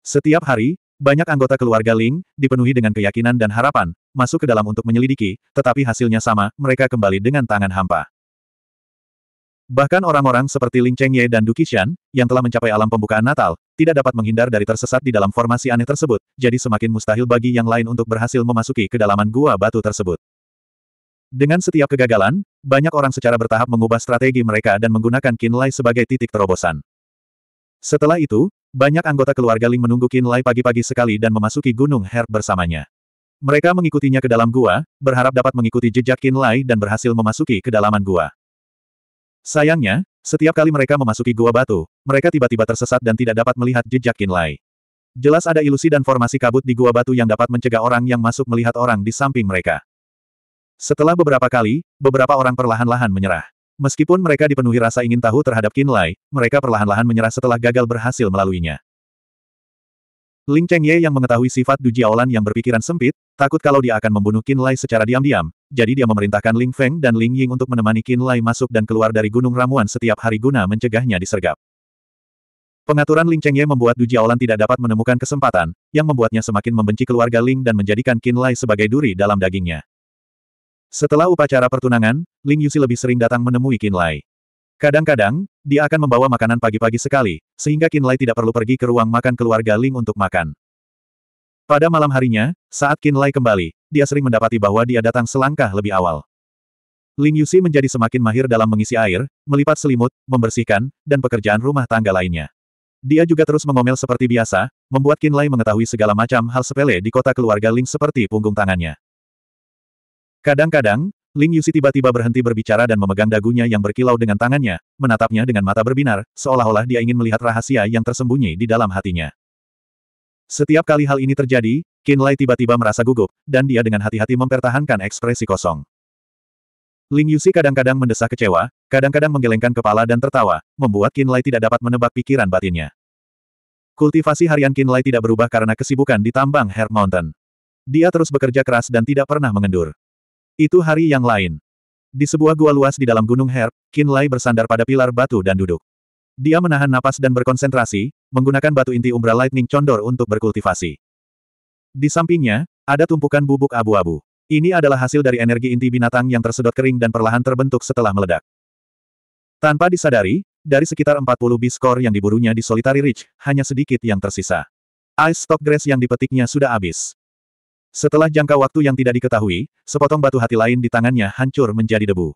Setiap hari, banyak anggota keluarga Ling, dipenuhi dengan keyakinan dan harapan, masuk ke dalam untuk menyelidiki, tetapi hasilnya sama, mereka kembali dengan tangan hampa. Bahkan orang-orang seperti Ling Chengye dan Du Qishan yang telah mencapai alam pembukaan Natal, tidak dapat menghindar dari tersesat di dalam formasi aneh tersebut, jadi semakin mustahil bagi yang lain untuk berhasil memasuki kedalaman gua batu tersebut. Dengan setiap kegagalan, banyak orang secara bertahap mengubah strategi mereka dan menggunakan Kinlay sebagai titik terobosan. Setelah itu, banyak anggota keluarga Ling menunggu Kinlay pagi-pagi sekali dan memasuki Gunung Herb bersamanya. Mereka mengikutinya ke dalam gua, berharap dapat mengikuti jejak Kinlay dan berhasil memasuki kedalaman gua. Sayangnya, setiap kali mereka memasuki gua batu, mereka tiba-tiba tersesat dan tidak dapat melihat jejak Kinlay. Jelas ada ilusi dan formasi kabut di gua batu yang dapat mencegah orang yang masuk melihat orang di samping mereka. Setelah beberapa kali, beberapa orang perlahan-lahan menyerah. Meskipun mereka dipenuhi rasa ingin tahu terhadap Qin Lai, mereka perlahan-lahan menyerah setelah gagal berhasil melaluinya. Ling Cheng Ye yang mengetahui sifat Du Jiaolan yang berpikiran sempit, takut kalau dia akan membunuh Qin Lai secara diam-diam, jadi dia memerintahkan Ling Feng dan Ling Ying untuk menemani Qin Lai masuk dan keluar dari Gunung Ramuan setiap hari guna mencegahnya disergap. Pengaturan Ling Cheng Ye membuat Du Jiaolan tidak dapat menemukan kesempatan, yang membuatnya semakin membenci keluarga Ling dan menjadikan Qin Lai sebagai duri dalam dagingnya. Setelah upacara pertunangan, Ling Yusi lebih sering datang menemui Qin Lai. Kadang-kadang, dia akan membawa makanan pagi-pagi sekali, sehingga Qin Lai tidak perlu pergi ke ruang makan keluarga Ling untuk makan. Pada malam harinya, saat Qin Lai kembali, dia sering mendapati bahwa dia datang selangkah lebih awal. Ling Yusi menjadi semakin mahir dalam mengisi air, melipat selimut, membersihkan, dan pekerjaan rumah tangga lainnya. Dia juga terus mengomel seperti biasa, membuat Qin Lai mengetahui segala macam hal sepele di kota keluarga Ling seperti punggung tangannya. Kadang-kadang, Ling Yusi tiba-tiba berhenti berbicara dan memegang dagunya yang berkilau dengan tangannya, menatapnya dengan mata berbinar, seolah-olah dia ingin melihat rahasia yang tersembunyi di dalam hatinya. Setiap kali hal ini terjadi, Qin Lai tiba-tiba merasa gugup, dan dia dengan hati-hati mempertahankan ekspresi kosong. Ling Yusi kadang-kadang mendesah kecewa, kadang-kadang menggelengkan kepala dan tertawa, membuat Qin Lai tidak dapat menebak pikiran batinnya. Kultivasi harian Qin Lai tidak berubah karena kesibukan di tambang Hair Mountain. Dia terus bekerja keras dan tidak pernah mengendur. Itu hari yang lain. Di sebuah gua luas di dalam Gunung Herb, Qin Lai bersandar pada pilar batu dan duduk. Dia menahan napas dan berkonsentrasi, menggunakan batu inti Umbra Lightning Condor untuk berkultivasi. Di sampingnya, ada tumpukan bubuk abu-abu. Ini adalah hasil dari energi inti binatang yang tersedot kering dan perlahan terbentuk setelah meledak. Tanpa disadari, dari sekitar 40 biskor yang diburunya di Solitary Ridge, hanya sedikit yang tersisa. Ice Stock Grass yang dipetiknya sudah habis. Setelah jangka waktu yang tidak diketahui, sepotong batu hati lain di tangannya hancur menjadi debu.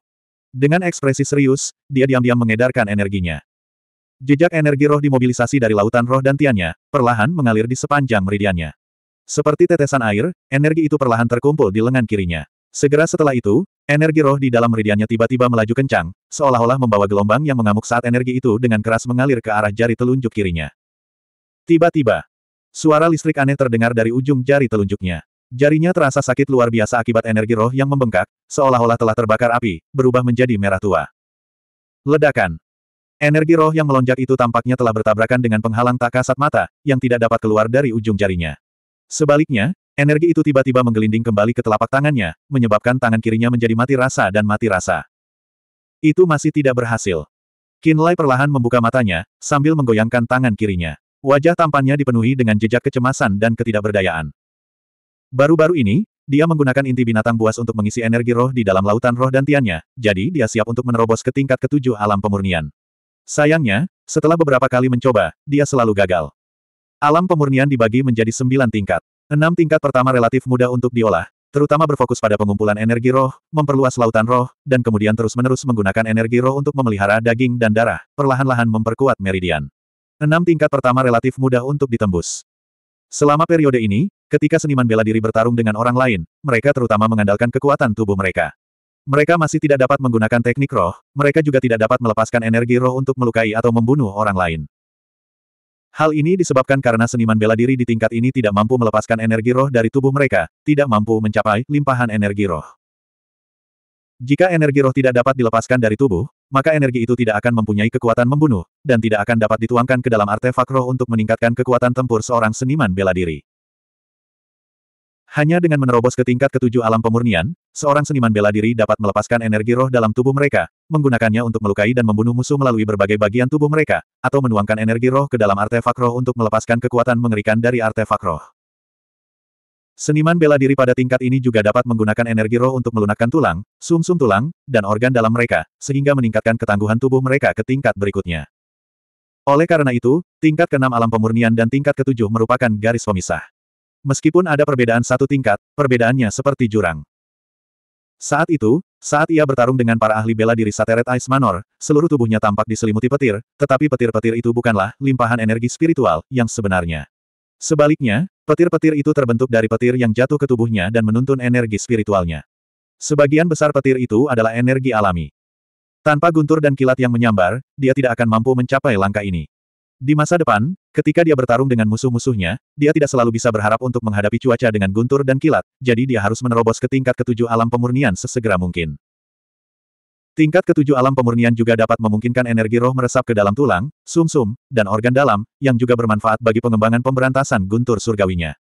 Dengan ekspresi serius, dia diam-diam mengedarkan energinya. Jejak energi roh dimobilisasi dari lautan roh dan tiannya, perlahan mengalir di sepanjang meridiannya. Seperti tetesan air, energi itu perlahan terkumpul di lengan kirinya. Segera setelah itu, energi roh di dalam meridiannya tiba-tiba melaju kencang, seolah-olah membawa gelombang yang mengamuk saat energi itu dengan keras mengalir ke arah jari telunjuk kirinya. Tiba-tiba, suara listrik aneh terdengar dari ujung jari telunjuknya. Jarinya terasa sakit luar biasa akibat energi roh yang membengkak, seolah-olah telah terbakar api, berubah menjadi merah tua. Ledakan. Energi roh yang melonjak itu tampaknya telah bertabrakan dengan penghalang tak kasat mata, yang tidak dapat keluar dari ujung jarinya. Sebaliknya, energi itu tiba-tiba menggelinding kembali ke telapak tangannya, menyebabkan tangan kirinya menjadi mati rasa dan mati rasa. Itu masih tidak berhasil. Kinlay perlahan membuka matanya, sambil menggoyangkan tangan kirinya. Wajah tampannya dipenuhi dengan jejak kecemasan dan ketidakberdayaan. Baru-baru ini, dia menggunakan inti binatang buas untuk mengisi energi roh di dalam lautan roh dan tiannya, jadi dia siap untuk menerobos ke tingkat ketujuh alam pemurnian. Sayangnya, setelah beberapa kali mencoba, dia selalu gagal. Alam pemurnian dibagi menjadi sembilan tingkat. Enam tingkat pertama relatif mudah untuk diolah, terutama berfokus pada pengumpulan energi roh, memperluas lautan roh, dan kemudian terus-menerus menggunakan energi roh untuk memelihara daging dan darah, perlahan-lahan memperkuat meridian. Enam tingkat pertama relatif mudah untuk ditembus. Selama periode ini, Ketika seniman bela diri bertarung dengan orang lain, mereka terutama mengandalkan kekuatan tubuh mereka. Mereka masih tidak dapat menggunakan teknik roh, mereka juga tidak dapat melepaskan energi roh untuk melukai atau membunuh orang lain. Hal ini disebabkan karena seniman bela diri di tingkat ini tidak mampu melepaskan energi roh dari tubuh mereka, tidak mampu mencapai limpahan energi roh. Jika energi roh tidak dapat dilepaskan dari tubuh, maka energi itu tidak akan mempunyai kekuatan membunuh, dan tidak akan dapat dituangkan ke dalam artefak roh untuk meningkatkan kekuatan tempur seorang seniman bela diri. Hanya dengan menerobos ke tingkat ketujuh alam pemurnian, seorang seniman bela diri dapat melepaskan energi roh dalam tubuh mereka, menggunakannya untuk melukai dan membunuh musuh melalui berbagai bagian tubuh mereka, atau menuangkan energi roh ke dalam artefak roh untuk melepaskan kekuatan mengerikan dari artefak roh. Seniman bela diri pada tingkat ini juga dapat menggunakan energi roh untuk melunakkan tulang, sumsum -sum tulang, dan organ dalam mereka, sehingga meningkatkan ketangguhan tubuh mereka ke tingkat berikutnya. Oleh karena itu, tingkat keenam alam pemurnian dan tingkat ketujuh merupakan garis pemisah. Meskipun ada perbedaan satu tingkat, perbedaannya seperti jurang. Saat itu, saat ia bertarung dengan para ahli bela diri Sateret Ice Manor, seluruh tubuhnya tampak diselimuti petir, tetapi petir-petir itu bukanlah limpahan energi spiritual yang sebenarnya. Sebaliknya, petir-petir itu terbentuk dari petir yang jatuh ke tubuhnya dan menuntun energi spiritualnya. Sebagian besar petir itu adalah energi alami. Tanpa guntur dan kilat yang menyambar, dia tidak akan mampu mencapai langkah ini. Di masa depan, Ketika dia bertarung dengan musuh-musuhnya, dia tidak selalu bisa berharap untuk menghadapi cuaca dengan guntur dan kilat, jadi dia harus menerobos ke tingkat ketujuh alam pemurnian sesegera mungkin. Tingkat ketujuh alam pemurnian juga dapat memungkinkan energi roh meresap ke dalam tulang, sumsum, -sum, dan organ dalam, yang juga bermanfaat bagi pengembangan pemberantasan guntur surgawinya.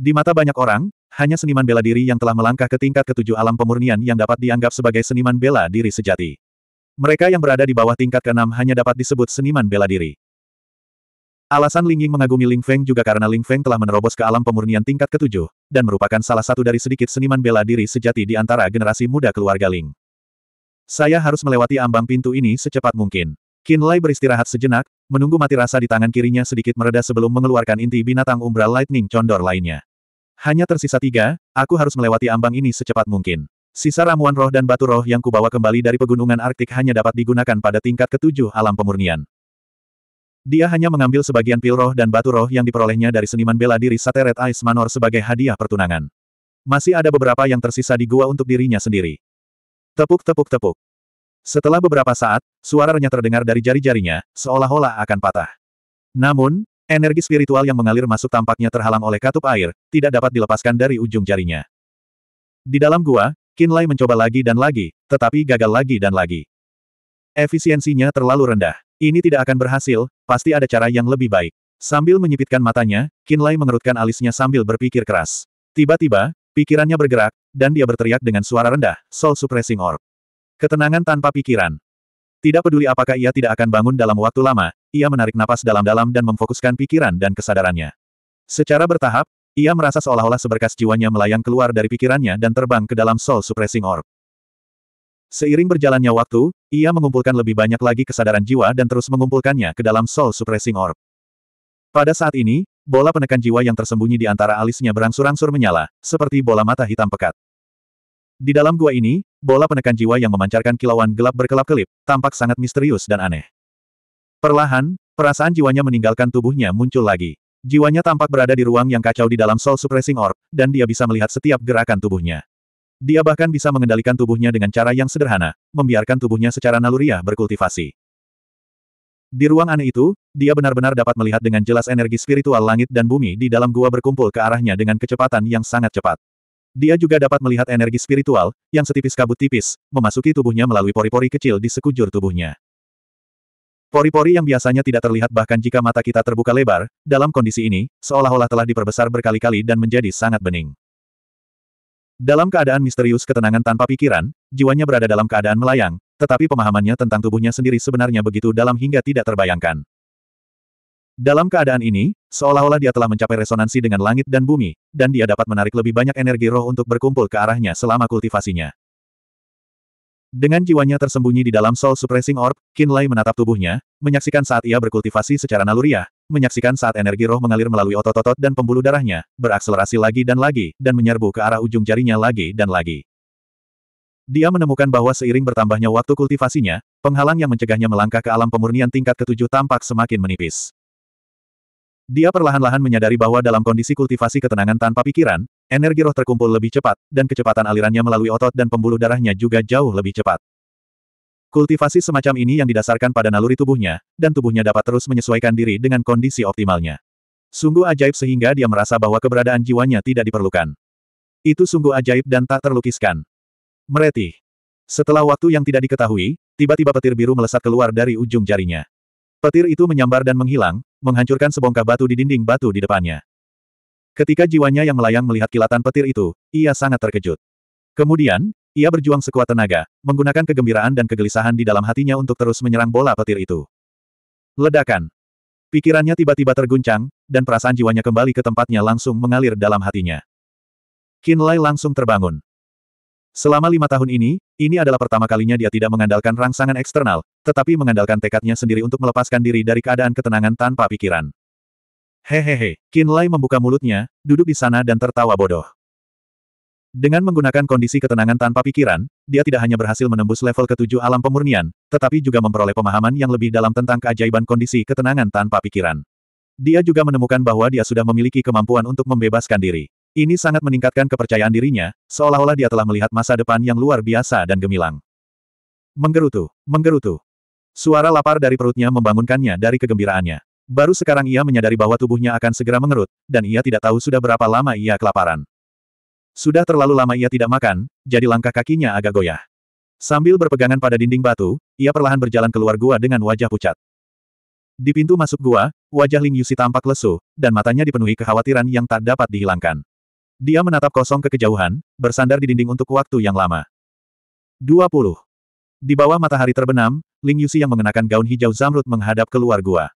Di mata banyak orang, hanya seniman bela diri yang telah melangkah ke tingkat ketujuh alam pemurnian yang dapat dianggap sebagai seniman bela diri sejati. Mereka yang berada di bawah tingkat keenam hanya dapat disebut seniman bela diri. Alasan Ling Ying mengagumi Ling Feng juga karena Ling Feng telah menerobos ke alam pemurnian tingkat ketujuh, dan merupakan salah satu dari sedikit seniman bela diri sejati di antara generasi muda keluarga Ling. Saya harus melewati ambang pintu ini secepat mungkin. Qin Lai beristirahat sejenak, menunggu mati rasa di tangan kirinya sedikit mereda sebelum mengeluarkan inti binatang umbra lightning condor lainnya. Hanya tersisa tiga, aku harus melewati ambang ini secepat mungkin. Sisa ramuan roh dan batu roh yang kubawa kembali dari pegunungan Arktik hanya dapat digunakan pada tingkat ketujuh alam pemurnian. Dia hanya mengambil sebagian pil roh dan batu roh yang diperolehnya dari seniman bela diri Sateret Ice Manor sebagai hadiah pertunangan. Masih ada beberapa yang tersisa di gua untuk dirinya sendiri. Tepuk tepuk tepuk. Setelah beberapa saat, suara renyah terdengar dari jari-jarinya, seolah-olah akan patah. Namun, energi spiritual yang mengalir masuk tampaknya terhalang oleh katup air, tidak dapat dilepaskan dari ujung jarinya. Di dalam gua, Kinlay mencoba lagi dan lagi, tetapi gagal lagi dan lagi. Efisiensinya terlalu rendah. Ini tidak akan berhasil, Pasti ada cara yang lebih baik. Sambil menyipitkan matanya, Kinlay mengerutkan alisnya sambil berpikir keras. Tiba-tiba, pikirannya bergerak, dan dia berteriak dengan suara rendah, Soul Suppressing Orb. Ketenangan tanpa pikiran. Tidak peduli apakah ia tidak akan bangun dalam waktu lama, ia menarik napas dalam-dalam dan memfokuskan pikiran dan kesadarannya. Secara bertahap, ia merasa seolah-olah seberkas jiwanya melayang keluar dari pikirannya dan terbang ke dalam Soul Suppressing Orb. Seiring berjalannya waktu, ia mengumpulkan lebih banyak lagi kesadaran jiwa dan terus mengumpulkannya ke dalam Soul Suppressing Orb. Pada saat ini, bola penekan jiwa yang tersembunyi di antara alisnya berangsur-angsur menyala, seperti bola mata hitam pekat. Di dalam gua ini, bola penekan jiwa yang memancarkan kilauan gelap berkelap-kelip, tampak sangat misterius dan aneh. Perlahan, perasaan jiwanya meninggalkan tubuhnya muncul lagi. Jiwanya tampak berada di ruang yang kacau di dalam Soul Suppressing Orb, dan dia bisa melihat setiap gerakan tubuhnya. Dia bahkan bisa mengendalikan tubuhnya dengan cara yang sederhana, membiarkan tubuhnya secara naluriah berkultivasi. Di ruang aneh itu, dia benar-benar dapat melihat dengan jelas energi spiritual langit dan bumi di dalam gua berkumpul ke arahnya dengan kecepatan yang sangat cepat. Dia juga dapat melihat energi spiritual, yang setipis kabut tipis, memasuki tubuhnya melalui pori-pori kecil di sekujur tubuhnya. Pori-pori yang biasanya tidak terlihat bahkan jika mata kita terbuka lebar, dalam kondisi ini, seolah-olah telah diperbesar berkali-kali dan menjadi sangat bening. Dalam keadaan misterius ketenangan tanpa pikiran, jiwanya berada dalam keadaan melayang, tetapi pemahamannya tentang tubuhnya sendiri sebenarnya begitu dalam hingga tidak terbayangkan. Dalam keadaan ini, seolah-olah dia telah mencapai resonansi dengan langit dan bumi, dan dia dapat menarik lebih banyak energi roh untuk berkumpul ke arahnya selama kultivasinya. Dengan jiwanya tersembunyi di dalam Soul Suppressing Orb, Kinlay menatap tubuhnya, menyaksikan saat ia berkultivasi secara naluriah, menyaksikan saat energi roh mengalir melalui otot-otot dan pembuluh darahnya, berakselerasi lagi dan lagi, dan menyerbu ke arah ujung jarinya lagi dan lagi. Dia menemukan bahwa seiring bertambahnya waktu kultivasinya, penghalang yang mencegahnya melangkah ke alam pemurnian tingkat ketujuh tampak semakin menipis. Dia perlahan-lahan menyadari bahwa dalam kondisi kultivasi ketenangan tanpa pikiran, Energi roh terkumpul lebih cepat, dan kecepatan alirannya melalui otot dan pembuluh darahnya juga jauh lebih cepat. Kultivasi semacam ini yang didasarkan pada naluri tubuhnya, dan tubuhnya dapat terus menyesuaikan diri dengan kondisi optimalnya. Sungguh ajaib sehingga dia merasa bahwa keberadaan jiwanya tidak diperlukan. Itu sungguh ajaib dan tak terlukiskan. Mereti. Setelah waktu yang tidak diketahui, tiba-tiba petir biru melesat keluar dari ujung jarinya. Petir itu menyambar dan menghilang, menghancurkan sebongkah batu di dinding batu di depannya. Ketika jiwanya yang melayang melihat kilatan petir itu, ia sangat terkejut. Kemudian, ia berjuang sekuat tenaga, menggunakan kegembiraan dan kegelisahan di dalam hatinya untuk terus menyerang bola petir itu. Ledakan. Pikirannya tiba-tiba terguncang, dan perasaan jiwanya kembali ke tempatnya langsung mengalir dalam hatinya. Lai langsung terbangun. Selama lima tahun ini, ini adalah pertama kalinya dia tidak mengandalkan rangsangan eksternal, tetapi mengandalkan tekadnya sendiri untuk melepaskan diri dari keadaan ketenangan tanpa pikiran. Hehehe, Kinlay membuka mulutnya, duduk di sana dan tertawa bodoh. Dengan menggunakan kondisi ketenangan tanpa pikiran, dia tidak hanya berhasil menembus level ketujuh alam pemurnian, tetapi juga memperoleh pemahaman yang lebih dalam tentang keajaiban kondisi ketenangan tanpa pikiran. Dia juga menemukan bahwa dia sudah memiliki kemampuan untuk membebaskan diri. Ini sangat meningkatkan kepercayaan dirinya, seolah-olah dia telah melihat masa depan yang luar biasa dan gemilang. Menggerutu, menggerutu. Suara lapar dari perutnya membangunkannya dari kegembiraannya. Baru sekarang ia menyadari bahwa tubuhnya akan segera mengerut, dan ia tidak tahu sudah berapa lama ia kelaparan. Sudah terlalu lama ia tidak makan, jadi langkah kakinya agak goyah. Sambil berpegangan pada dinding batu, ia perlahan berjalan keluar gua dengan wajah pucat. Di pintu masuk gua, wajah Ling Yusi tampak lesu, dan matanya dipenuhi kekhawatiran yang tak dapat dihilangkan. Dia menatap kosong ke kejauhan, bersandar di dinding untuk waktu yang lama. 20. Di bawah matahari terbenam, Ling Yusi yang mengenakan gaun hijau zamrud menghadap keluar gua.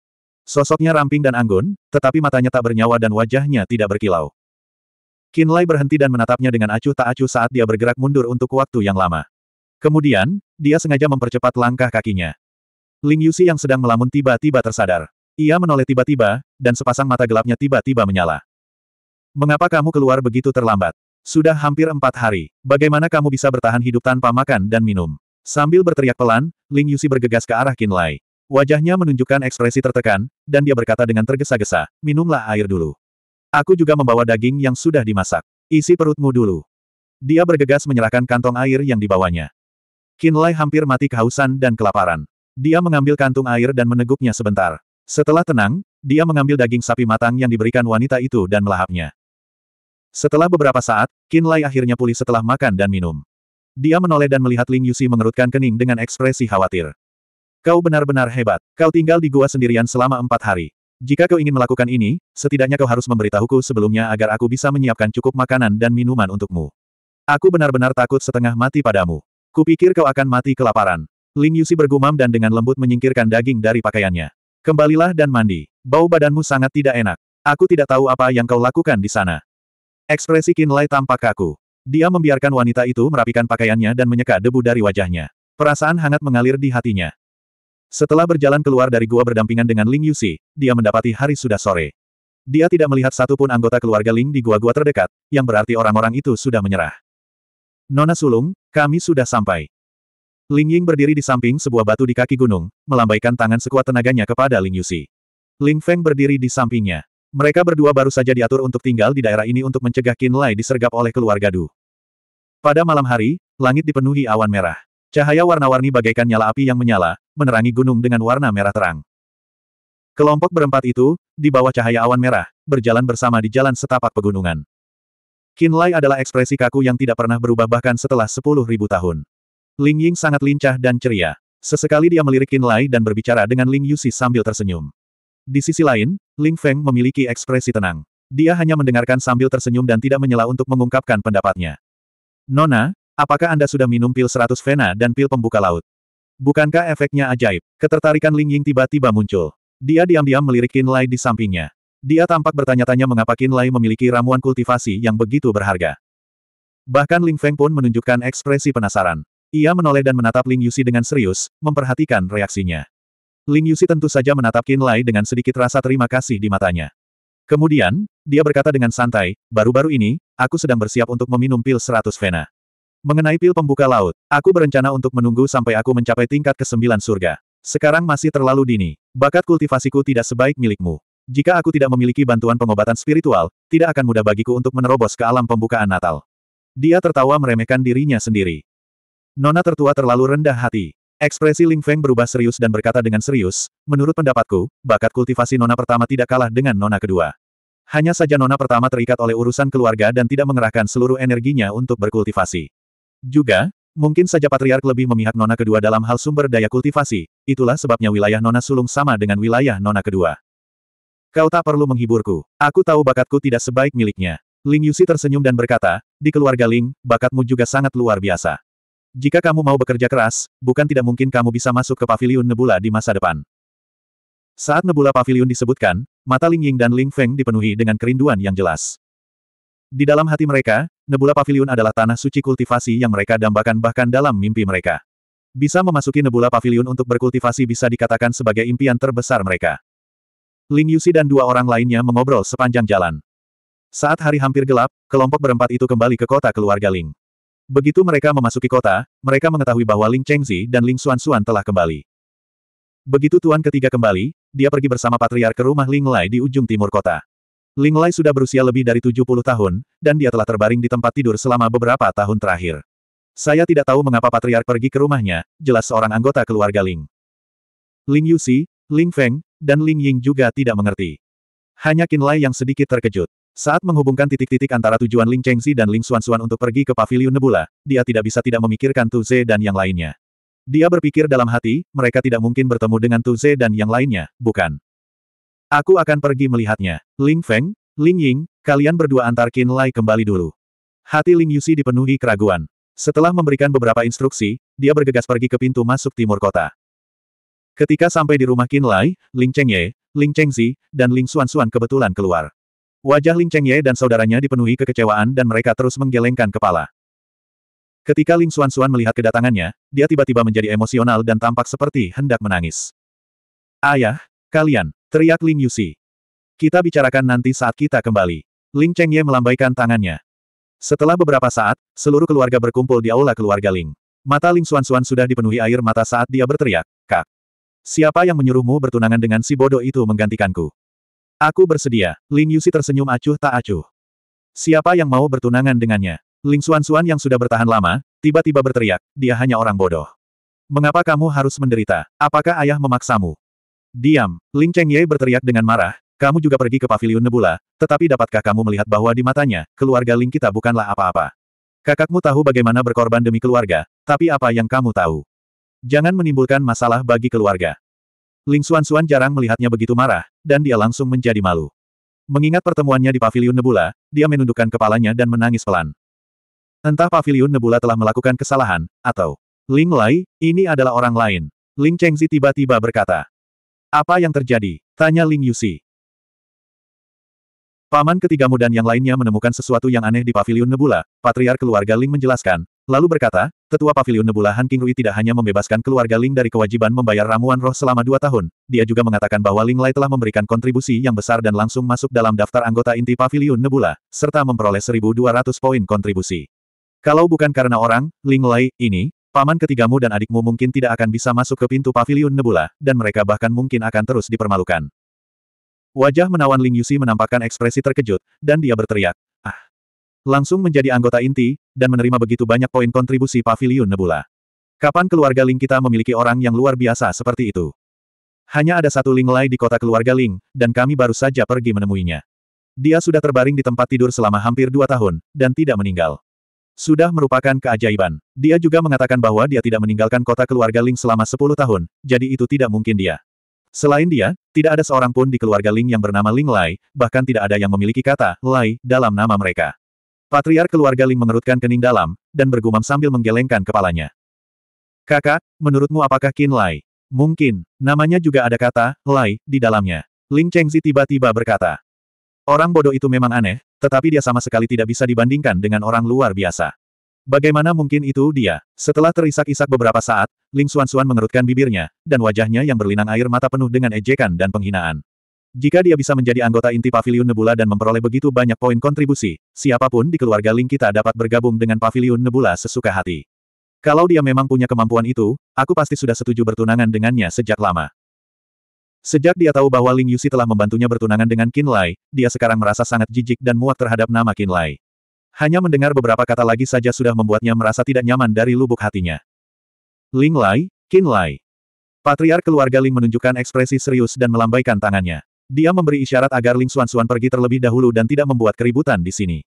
Sosoknya ramping dan anggun, tetapi matanya tak bernyawa dan wajahnya tidak berkilau. Kinlay berhenti dan menatapnya dengan acuh tak acuh saat dia bergerak mundur untuk waktu yang lama. Kemudian, dia sengaja mempercepat langkah kakinya. Ling Yusi yang sedang melamun tiba-tiba tersadar. Ia menoleh tiba-tiba, dan sepasang mata gelapnya tiba-tiba menyala. Mengapa kamu keluar begitu terlambat? Sudah hampir empat hari. Bagaimana kamu bisa bertahan hidup tanpa makan dan minum? Sambil berteriak pelan, Ling Yusi bergegas ke arah Kinlay. Wajahnya menunjukkan ekspresi tertekan, dan dia berkata dengan tergesa-gesa, minumlah air dulu. Aku juga membawa daging yang sudah dimasak. Isi perutmu dulu. Dia bergegas menyerahkan kantong air yang dibawanya. Kinlay hampir mati kehausan dan kelaparan. Dia mengambil kantung air dan meneguknya sebentar. Setelah tenang, dia mengambil daging sapi matang yang diberikan wanita itu dan melahapnya. Setelah beberapa saat, Kinlay akhirnya pulih setelah makan dan minum. Dia menoleh dan melihat Ling Yusi mengerutkan kening dengan ekspresi khawatir. Kau benar-benar hebat. Kau tinggal di gua sendirian selama empat hari. Jika kau ingin melakukan ini, setidaknya kau harus memberitahuku sebelumnya agar aku bisa menyiapkan cukup makanan dan minuman untukmu. Aku benar-benar takut setengah mati padamu. Kupikir kau akan mati kelaparan. Ling Yusi bergumam dan dengan lembut menyingkirkan daging dari pakaiannya. Kembalilah dan mandi. Bau badanmu sangat tidak enak. Aku tidak tahu apa yang kau lakukan di sana. Ekspresi Kinlay tampak kaku. Dia membiarkan wanita itu merapikan pakaiannya dan menyeka debu dari wajahnya. Perasaan hangat mengalir di hatinya. Setelah berjalan keluar dari gua berdampingan dengan Ling Yusi, dia mendapati hari sudah sore. Dia tidak melihat satupun anggota keluarga Ling di gua-gua terdekat, yang berarti orang-orang itu sudah menyerah. Nona Sulung, kami sudah sampai. Ling Ying berdiri di samping sebuah batu di kaki gunung, melambaikan tangan sekuat tenaganya kepada Ling Yusi. Ling Feng berdiri di sampingnya. Mereka berdua baru saja diatur untuk tinggal di daerah ini untuk mencegah Qin Lai disergap oleh keluarga Du. Pada malam hari, langit dipenuhi awan merah. Cahaya warna-warni bagaikan nyala api yang menyala, menerangi gunung dengan warna merah terang. Kelompok berempat itu, di bawah cahaya awan merah, berjalan bersama di jalan setapak pegunungan. Kinlay adalah ekspresi kaku yang tidak pernah berubah bahkan setelah sepuluh ribu tahun. Ling Ying sangat lincah dan ceria. Sesekali dia melirik Kinlay dan berbicara dengan Ling Yusi sambil tersenyum. Di sisi lain, Ling Feng memiliki ekspresi tenang. Dia hanya mendengarkan sambil tersenyum dan tidak menyela untuk mengungkapkan pendapatnya. Nona, Apakah Anda sudah minum pil 100 Vena dan pil pembuka laut? Bukankah efeknya ajaib? Ketertarikan Ling Ying tiba-tiba muncul. Dia diam-diam melirik Qin Lai di sampingnya. Dia tampak bertanya-tanya mengapa Qin Lai memiliki ramuan kultivasi yang begitu berharga. Bahkan Ling Feng pun menunjukkan ekspresi penasaran. Ia menoleh dan menatap Ling Yusi dengan serius, memperhatikan reaksinya. Ling Yusi tentu saja menatap Qin Lai dengan sedikit rasa terima kasih di matanya. Kemudian, dia berkata dengan santai, baru-baru ini, aku sedang bersiap untuk meminum pil 100 Vena. Mengenai pil pembuka laut, aku berencana untuk menunggu sampai aku mencapai tingkat ke-9 surga. Sekarang masih terlalu dini. Bakat kultivasiku tidak sebaik milikmu. Jika aku tidak memiliki bantuan pengobatan spiritual, tidak akan mudah bagiku untuk menerobos ke alam pembukaan Natal. Dia tertawa meremehkan dirinya sendiri. Nona tertua terlalu rendah hati. Ekspresi Ling Feng berubah serius dan berkata dengan serius, menurut pendapatku, bakat kultivasi nona pertama tidak kalah dengan nona kedua. Hanya saja nona pertama terikat oleh urusan keluarga dan tidak mengerahkan seluruh energinya untuk berkultivasi. Juga, mungkin saja Patriark lebih memihak Nona kedua dalam hal sumber daya kultivasi, itulah sebabnya wilayah Nona Sulung sama dengan wilayah Nona kedua. Kau tak perlu menghiburku, aku tahu bakatku tidak sebaik miliknya. Ling Yusi tersenyum dan berkata, di keluarga Ling, bakatmu juga sangat luar biasa. Jika kamu mau bekerja keras, bukan tidak mungkin kamu bisa masuk ke paviliun Nebula di masa depan. Saat Nebula Paviliun disebutkan, mata Ling Ying dan Ling Feng dipenuhi dengan kerinduan yang jelas. Di dalam hati mereka, Nebula Pavilion adalah tanah suci kultivasi yang mereka dambakan bahkan dalam mimpi mereka. Bisa memasuki Nebula Pavilion untuk berkultivasi bisa dikatakan sebagai impian terbesar mereka. Ling Yusi dan dua orang lainnya mengobrol sepanjang jalan. Saat hari hampir gelap, kelompok berempat itu kembali ke kota keluarga Ling. Begitu mereka memasuki kota, mereka mengetahui bahwa Ling Chengzi dan Ling Xuan Xuan telah kembali. Begitu tuan ketiga kembali, dia pergi bersama patriar ke rumah Ling Lai di ujung timur kota. Ling Lai sudah berusia lebih dari 70 tahun, dan dia telah terbaring di tempat tidur selama beberapa tahun terakhir. Saya tidak tahu mengapa Patriark pergi ke rumahnya, jelas seorang anggota keluarga Ling. Ling Yusi, Ling Feng, dan Ling Ying juga tidak mengerti. Hanya Qin Lai yang sedikit terkejut. Saat menghubungkan titik-titik antara tujuan Ling Chengzi dan Ling Xuan Xuan untuk pergi ke Paviliun Nebula, dia tidak bisa tidak memikirkan Tu Ze dan yang lainnya. Dia berpikir dalam hati, mereka tidak mungkin bertemu dengan Tu Ze dan yang lainnya, bukan? Aku akan pergi melihatnya. Ling Feng, Ling Ying, kalian berdua antar Qin Lai kembali dulu. Hati Ling Yusi dipenuhi keraguan. Setelah memberikan beberapa instruksi, dia bergegas pergi ke pintu masuk timur kota. Ketika sampai di rumah Qin Lai, Ling Chengye, Ling Chengzi, dan Ling Xuanxuan kebetulan keluar. Wajah Ling Chengye dan saudaranya dipenuhi kekecewaan dan mereka terus menggelengkan kepala. Ketika Ling Xuanxuan melihat kedatangannya, dia tiba-tiba menjadi emosional dan tampak seperti hendak menangis. Ayah, kalian, Teriak Ling Yusi. Kita bicarakan nanti saat kita kembali. Ling Chengye melambaikan tangannya. Setelah beberapa saat, seluruh keluarga berkumpul di aula keluarga Ling. Mata Ling Suan-Suan sudah dipenuhi air mata saat dia berteriak, Kak. Siapa yang menyuruhmu bertunangan dengan si bodoh itu menggantikanku? Aku bersedia. Ling Yusi tersenyum acuh tak acuh. Siapa yang mau bertunangan dengannya? Ling Suan-Suan yang sudah bertahan lama, tiba-tiba berteriak, dia hanya orang bodoh. Mengapa kamu harus menderita? Apakah ayah memaksamu? Diam, Ling Cheng Ye berteriak dengan marah, kamu juga pergi ke Paviliun Nebula, tetapi dapatkah kamu melihat bahwa di matanya, keluarga Ling kita bukanlah apa-apa. Kakakmu tahu bagaimana berkorban demi keluarga, tapi apa yang kamu tahu? Jangan menimbulkan masalah bagi keluarga. Ling Xuan Xuan jarang melihatnya begitu marah, dan dia langsung menjadi malu. Mengingat pertemuannya di Paviliun Nebula, dia menundukkan kepalanya dan menangis pelan. Entah Paviliun Nebula telah melakukan kesalahan, atau Ling Lai, ini adalah orang lain. Ling Chengzi tiba-tiba berkata. Apa yang terjadi? Tanya Ling Yusi. Paman ketigamu dan yang lainnya menemukan sesuatu yang aneh di paviliun Nebula, Patriar keluarga Ling menjelaskan, lalu berkata, tetua paviliun Nebula Han King Rui tidak hanya membebaskan keluarga Ling dari kewajiban membayar ramuan roh selama dua tahun, dia juga mengatakan bahwa Ling Lai telah memberikan kontribusi yang besar dan langsung masuk dalam daftar anggota inti paviliun Nebula, serta memperoleh 1200 poin kontribusi. Kalau bukan karena orang, Ling Lai, ini, Paman ketigamu dan adikmu mungkin tidak akan bisa masuk ke pintu paviliun Nebula, dan mereka bahkan mungkin akan terus dipermalukan. Wajah menawan Ling Yusi menampakkan ekspresi terkejut, dan dia berteriak, ah! Langsung menjadi anggota inti, dan menerima begitu banyak poin kontribusi paviliun Nebula. Kapan keluarga Ling kita memiliki orang yang luar biasa seperti itu? Hanya ada satu Ling Lai di kota keluarga Ling, dan kami baru saja pergi menemuinya. Dia sudah terbaring di tempat tidur selama hampir dua tahun, dan tidak meninggal sudah merupakan keajaiban. Dia juga mengatakan bahwa dia tidak meninggalkan kota keluarga Ling selama 10 tahun, jadi itu tidak mungkin dia. Selain dia, tidak ada seorang pun di keluarga Ling yang bernama Ling Lai, bahkan tidak ada yang memiliki kata Lai dalam nama mereka. Patriar keluarga Ling mengerutkan kening dalam, dan bergumam sambil menggelengkan kepalanya. Kakak, menurutmu apakah Qin Lai? Mungkin, namanya juga ada kata Lai di dalamnya. Ling Chengzi tiba-tiba berkata. Orang bodoh itu memang aneh, tetapi dia sama sekali tidak bisa dibandingkan dengan orang luar biasa. Bagaimana mungkin itu dia? Setelah terisak-isak beberapa saat, Ling Xuan mengerutkan bibirnya, dan wajahnya yang berlinang air mata penuh dengan ejekan dan penghinaan. Jika dia bisa menjadi anggota inti Paviliun Nebula dan memperoleh begitu banyak poin kontribusi, siapapun di keluarga Ling kita dapat bergabung dengan Paviliun Nebula sesuka hati. Kalau dia memang punya kemampuan itu, aku pasti sudah setuju bertunangan dengannya sejak lama. Sejak dia tahu bahwa Ling Yusi telah membantunya bertunangan dengan Qin Lai, dia sekarang merasa sangat jijik dan muak terhadap nama Qin Lai. Hanya mendengar beberapa kata lagi saja sudah membuatnya merasa tidak nyaman dari lubuk hatinya. Ling Lai, Qin Lai. Patriark keluarga Ling menunjukkan ekspresi serius dan melambaikan tangannya. Dia memberi isyarat agar Ling Xuan pergi terlebih dahulu dan tidak membuat keributan di sini.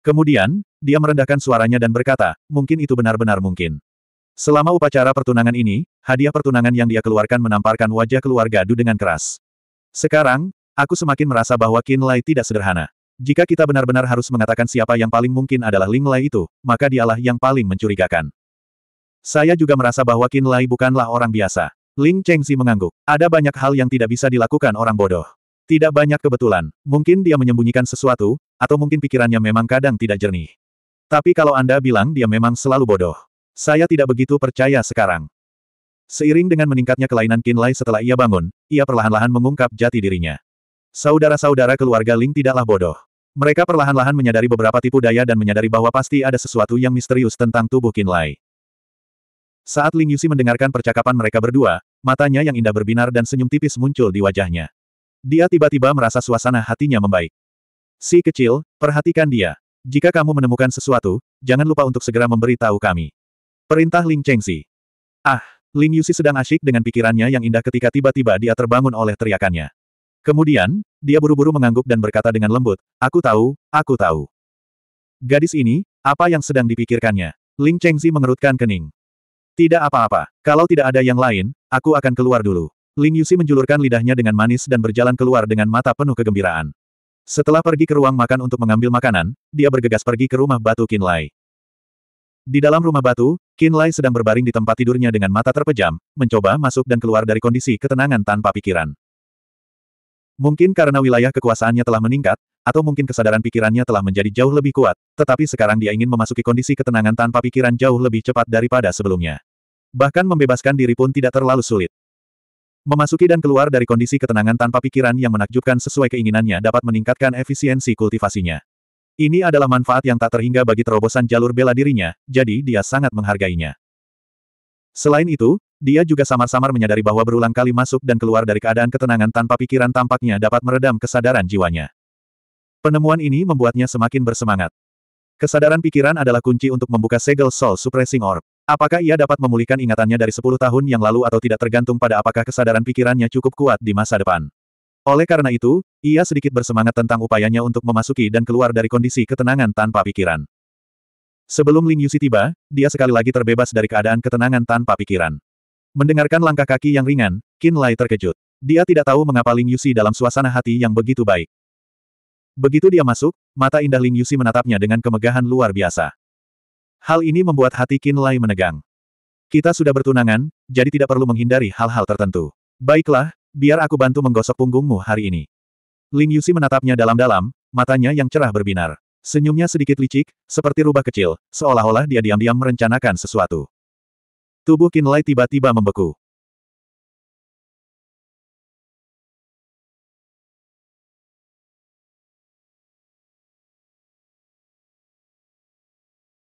Kemudian, dia merendahkan suaranya dan berkata, mungkin itu benar-benar mungkin. Selama upacara pertunangan ini, hadiah pertunangan yang dia keluarkan menamparkan wajah keluarga Du dengan keras. Sekarang, aku semakin merasa bahwa Qin Lai tidak sederhana. Jika kita benar-benar harus mengatakan siapa yang paling mungkin adalah Ling Lai itu, maka dialah yang paling mencurigakan. Saya juga merasa bahwa Qin Lai bukanlah orang biasa. Ling Chengzi mengangguk. Ada banyak hal yang tidak bisa dilakukan orang bodoh. Tidak banyak kebetulan, mungkin dia menyembunyikan sesuatu, atau mungkin pikirannya memang kadang tidak jernih. Tapi kalau Anda bilang dia memang selalu bodoh, saya tidak begitu percaya sekarang. Seiring dengan meningkatnya kelainan Lai setelah ia bangun, ia perlahan-lahan mengungkap jati dirinya. Saudara-saudara keluarga Ling tidaklah bodoh. Mereka perlahan-lahan menyadari beberapa tipu daya dan menyadari bahwa pasti ada sesuatu yang misterius tentang tubuh Lai. Saat Ling Yusi mendengarkan percakapan mereka berdua, matanya yang indah berbinar dan senyum tipis muncul di wajahnya. Dia tiba-tiba merasa suasana hatinya membaik. Si kecil, perhatikan dia. Jika kamu menemukan sesuatu, jangan lupa untuk segera memberi tahu kami. Perintah Ling Chengxi. Ah, Lin Yusi sedang asyik dengan pikirannya yang indah ketika tiba-tiba dia terbangun oleh teriakannya. Kemudian, dia buru-buru mengangguk dan berkata dengan lembut, Aku tahu, aku tahu. Gadis ini, apa yang sedang dipikirkannya? Ling Chengzi mengerutkan kening. Tidak apa-apa, kalau tidak ada yang lain, aku akan keluar dulu. Ling Yusi menjulurkan lidahnya dengan manis dan berjalan keluar dengan mata penuh kegembiraan. Setelah pergi ke ruang makan untuk mengambil makanan, dia bergegas pergi ke rumah batu Kinlai. Di dalam rumah batu, Lai sedang berbaring di tempat tidurnya dengan mata terpejam, mencoba masuk dan keluar dari kondisi ketenangan tanpa pikiran. Mungkin karena wilayah kekuasaannya telah meningkat, atau mungkin kesadaran pikirannya telah menjadi jauh lebih kuat, tetapi sekarang dia ingin memasuki kondisi ketenangan tanpa pikiran jauh lebih cepat daripada sebelumnya. Bahkan membebaskan diri pun tidak terlalu sulit. Memasuki dan keluar dari kondisi ketenangan tanpa pikiran yang menakjubkan sesuai keinginannya dapat meningkatkan efisiensi kultivasinya. Ini adalah manfaat yang tak terhingga bagi terobosan jalur bela dirinya, jadi dia sangat menghargainya. Selain itu, dia juga samar-samar menyadari bahwa berulang kali masuk dan keluar dari keadaan ketenangan tanpa pikiran tampaknya dapat meredam kesadaran jiwanya. Penemuan ini membuatnya semakin bersemangat. Kesadaran pikiran adalah kunci untuk membuka segel Soul Suppressing Orb. Apakah ia dapat memulihkan ingatannya dari 10 tahun yang lalu atau tidak tergantung pada apakah kesadaran pikirannya cukup kuat di masa depan. Oleh karena itu, ia sedikit bersemangat tentang upayanya untuk memasuki dan keluar dari kondisi ketenangan tanpa pikiran. Sebelum Ling Yusi tiba, dia sekali lagi terbebas dari keadaan ketenangan tanpa pikiran. Mendengarkan langkah kaki yang ringan, Qin Lai terkejut. Dia tidak tahu mengapa Ling Yusi dalam suasana hati yang begitu baik. Begitu dia masuk, mata indah Ling Yusi menatapnya dengan kemegahan luar biasa. Hal ini membuat hati Qin Lai menegang. Kita sudah bertunangan, jadi tidak perlu menghindari hal-hal tertentu. Baiklah, biar aku bantu menggosok punggungmu hari ini. Ling Yusi menatapnya dalam-dalam, matanya yang cerah berbinar. Senyumnya sedikit licik, seperti rubah kecil, seolah-olah dia diam-diam merencanakan sesuatu. Tubuh Kinlay tiba-tiba membeku.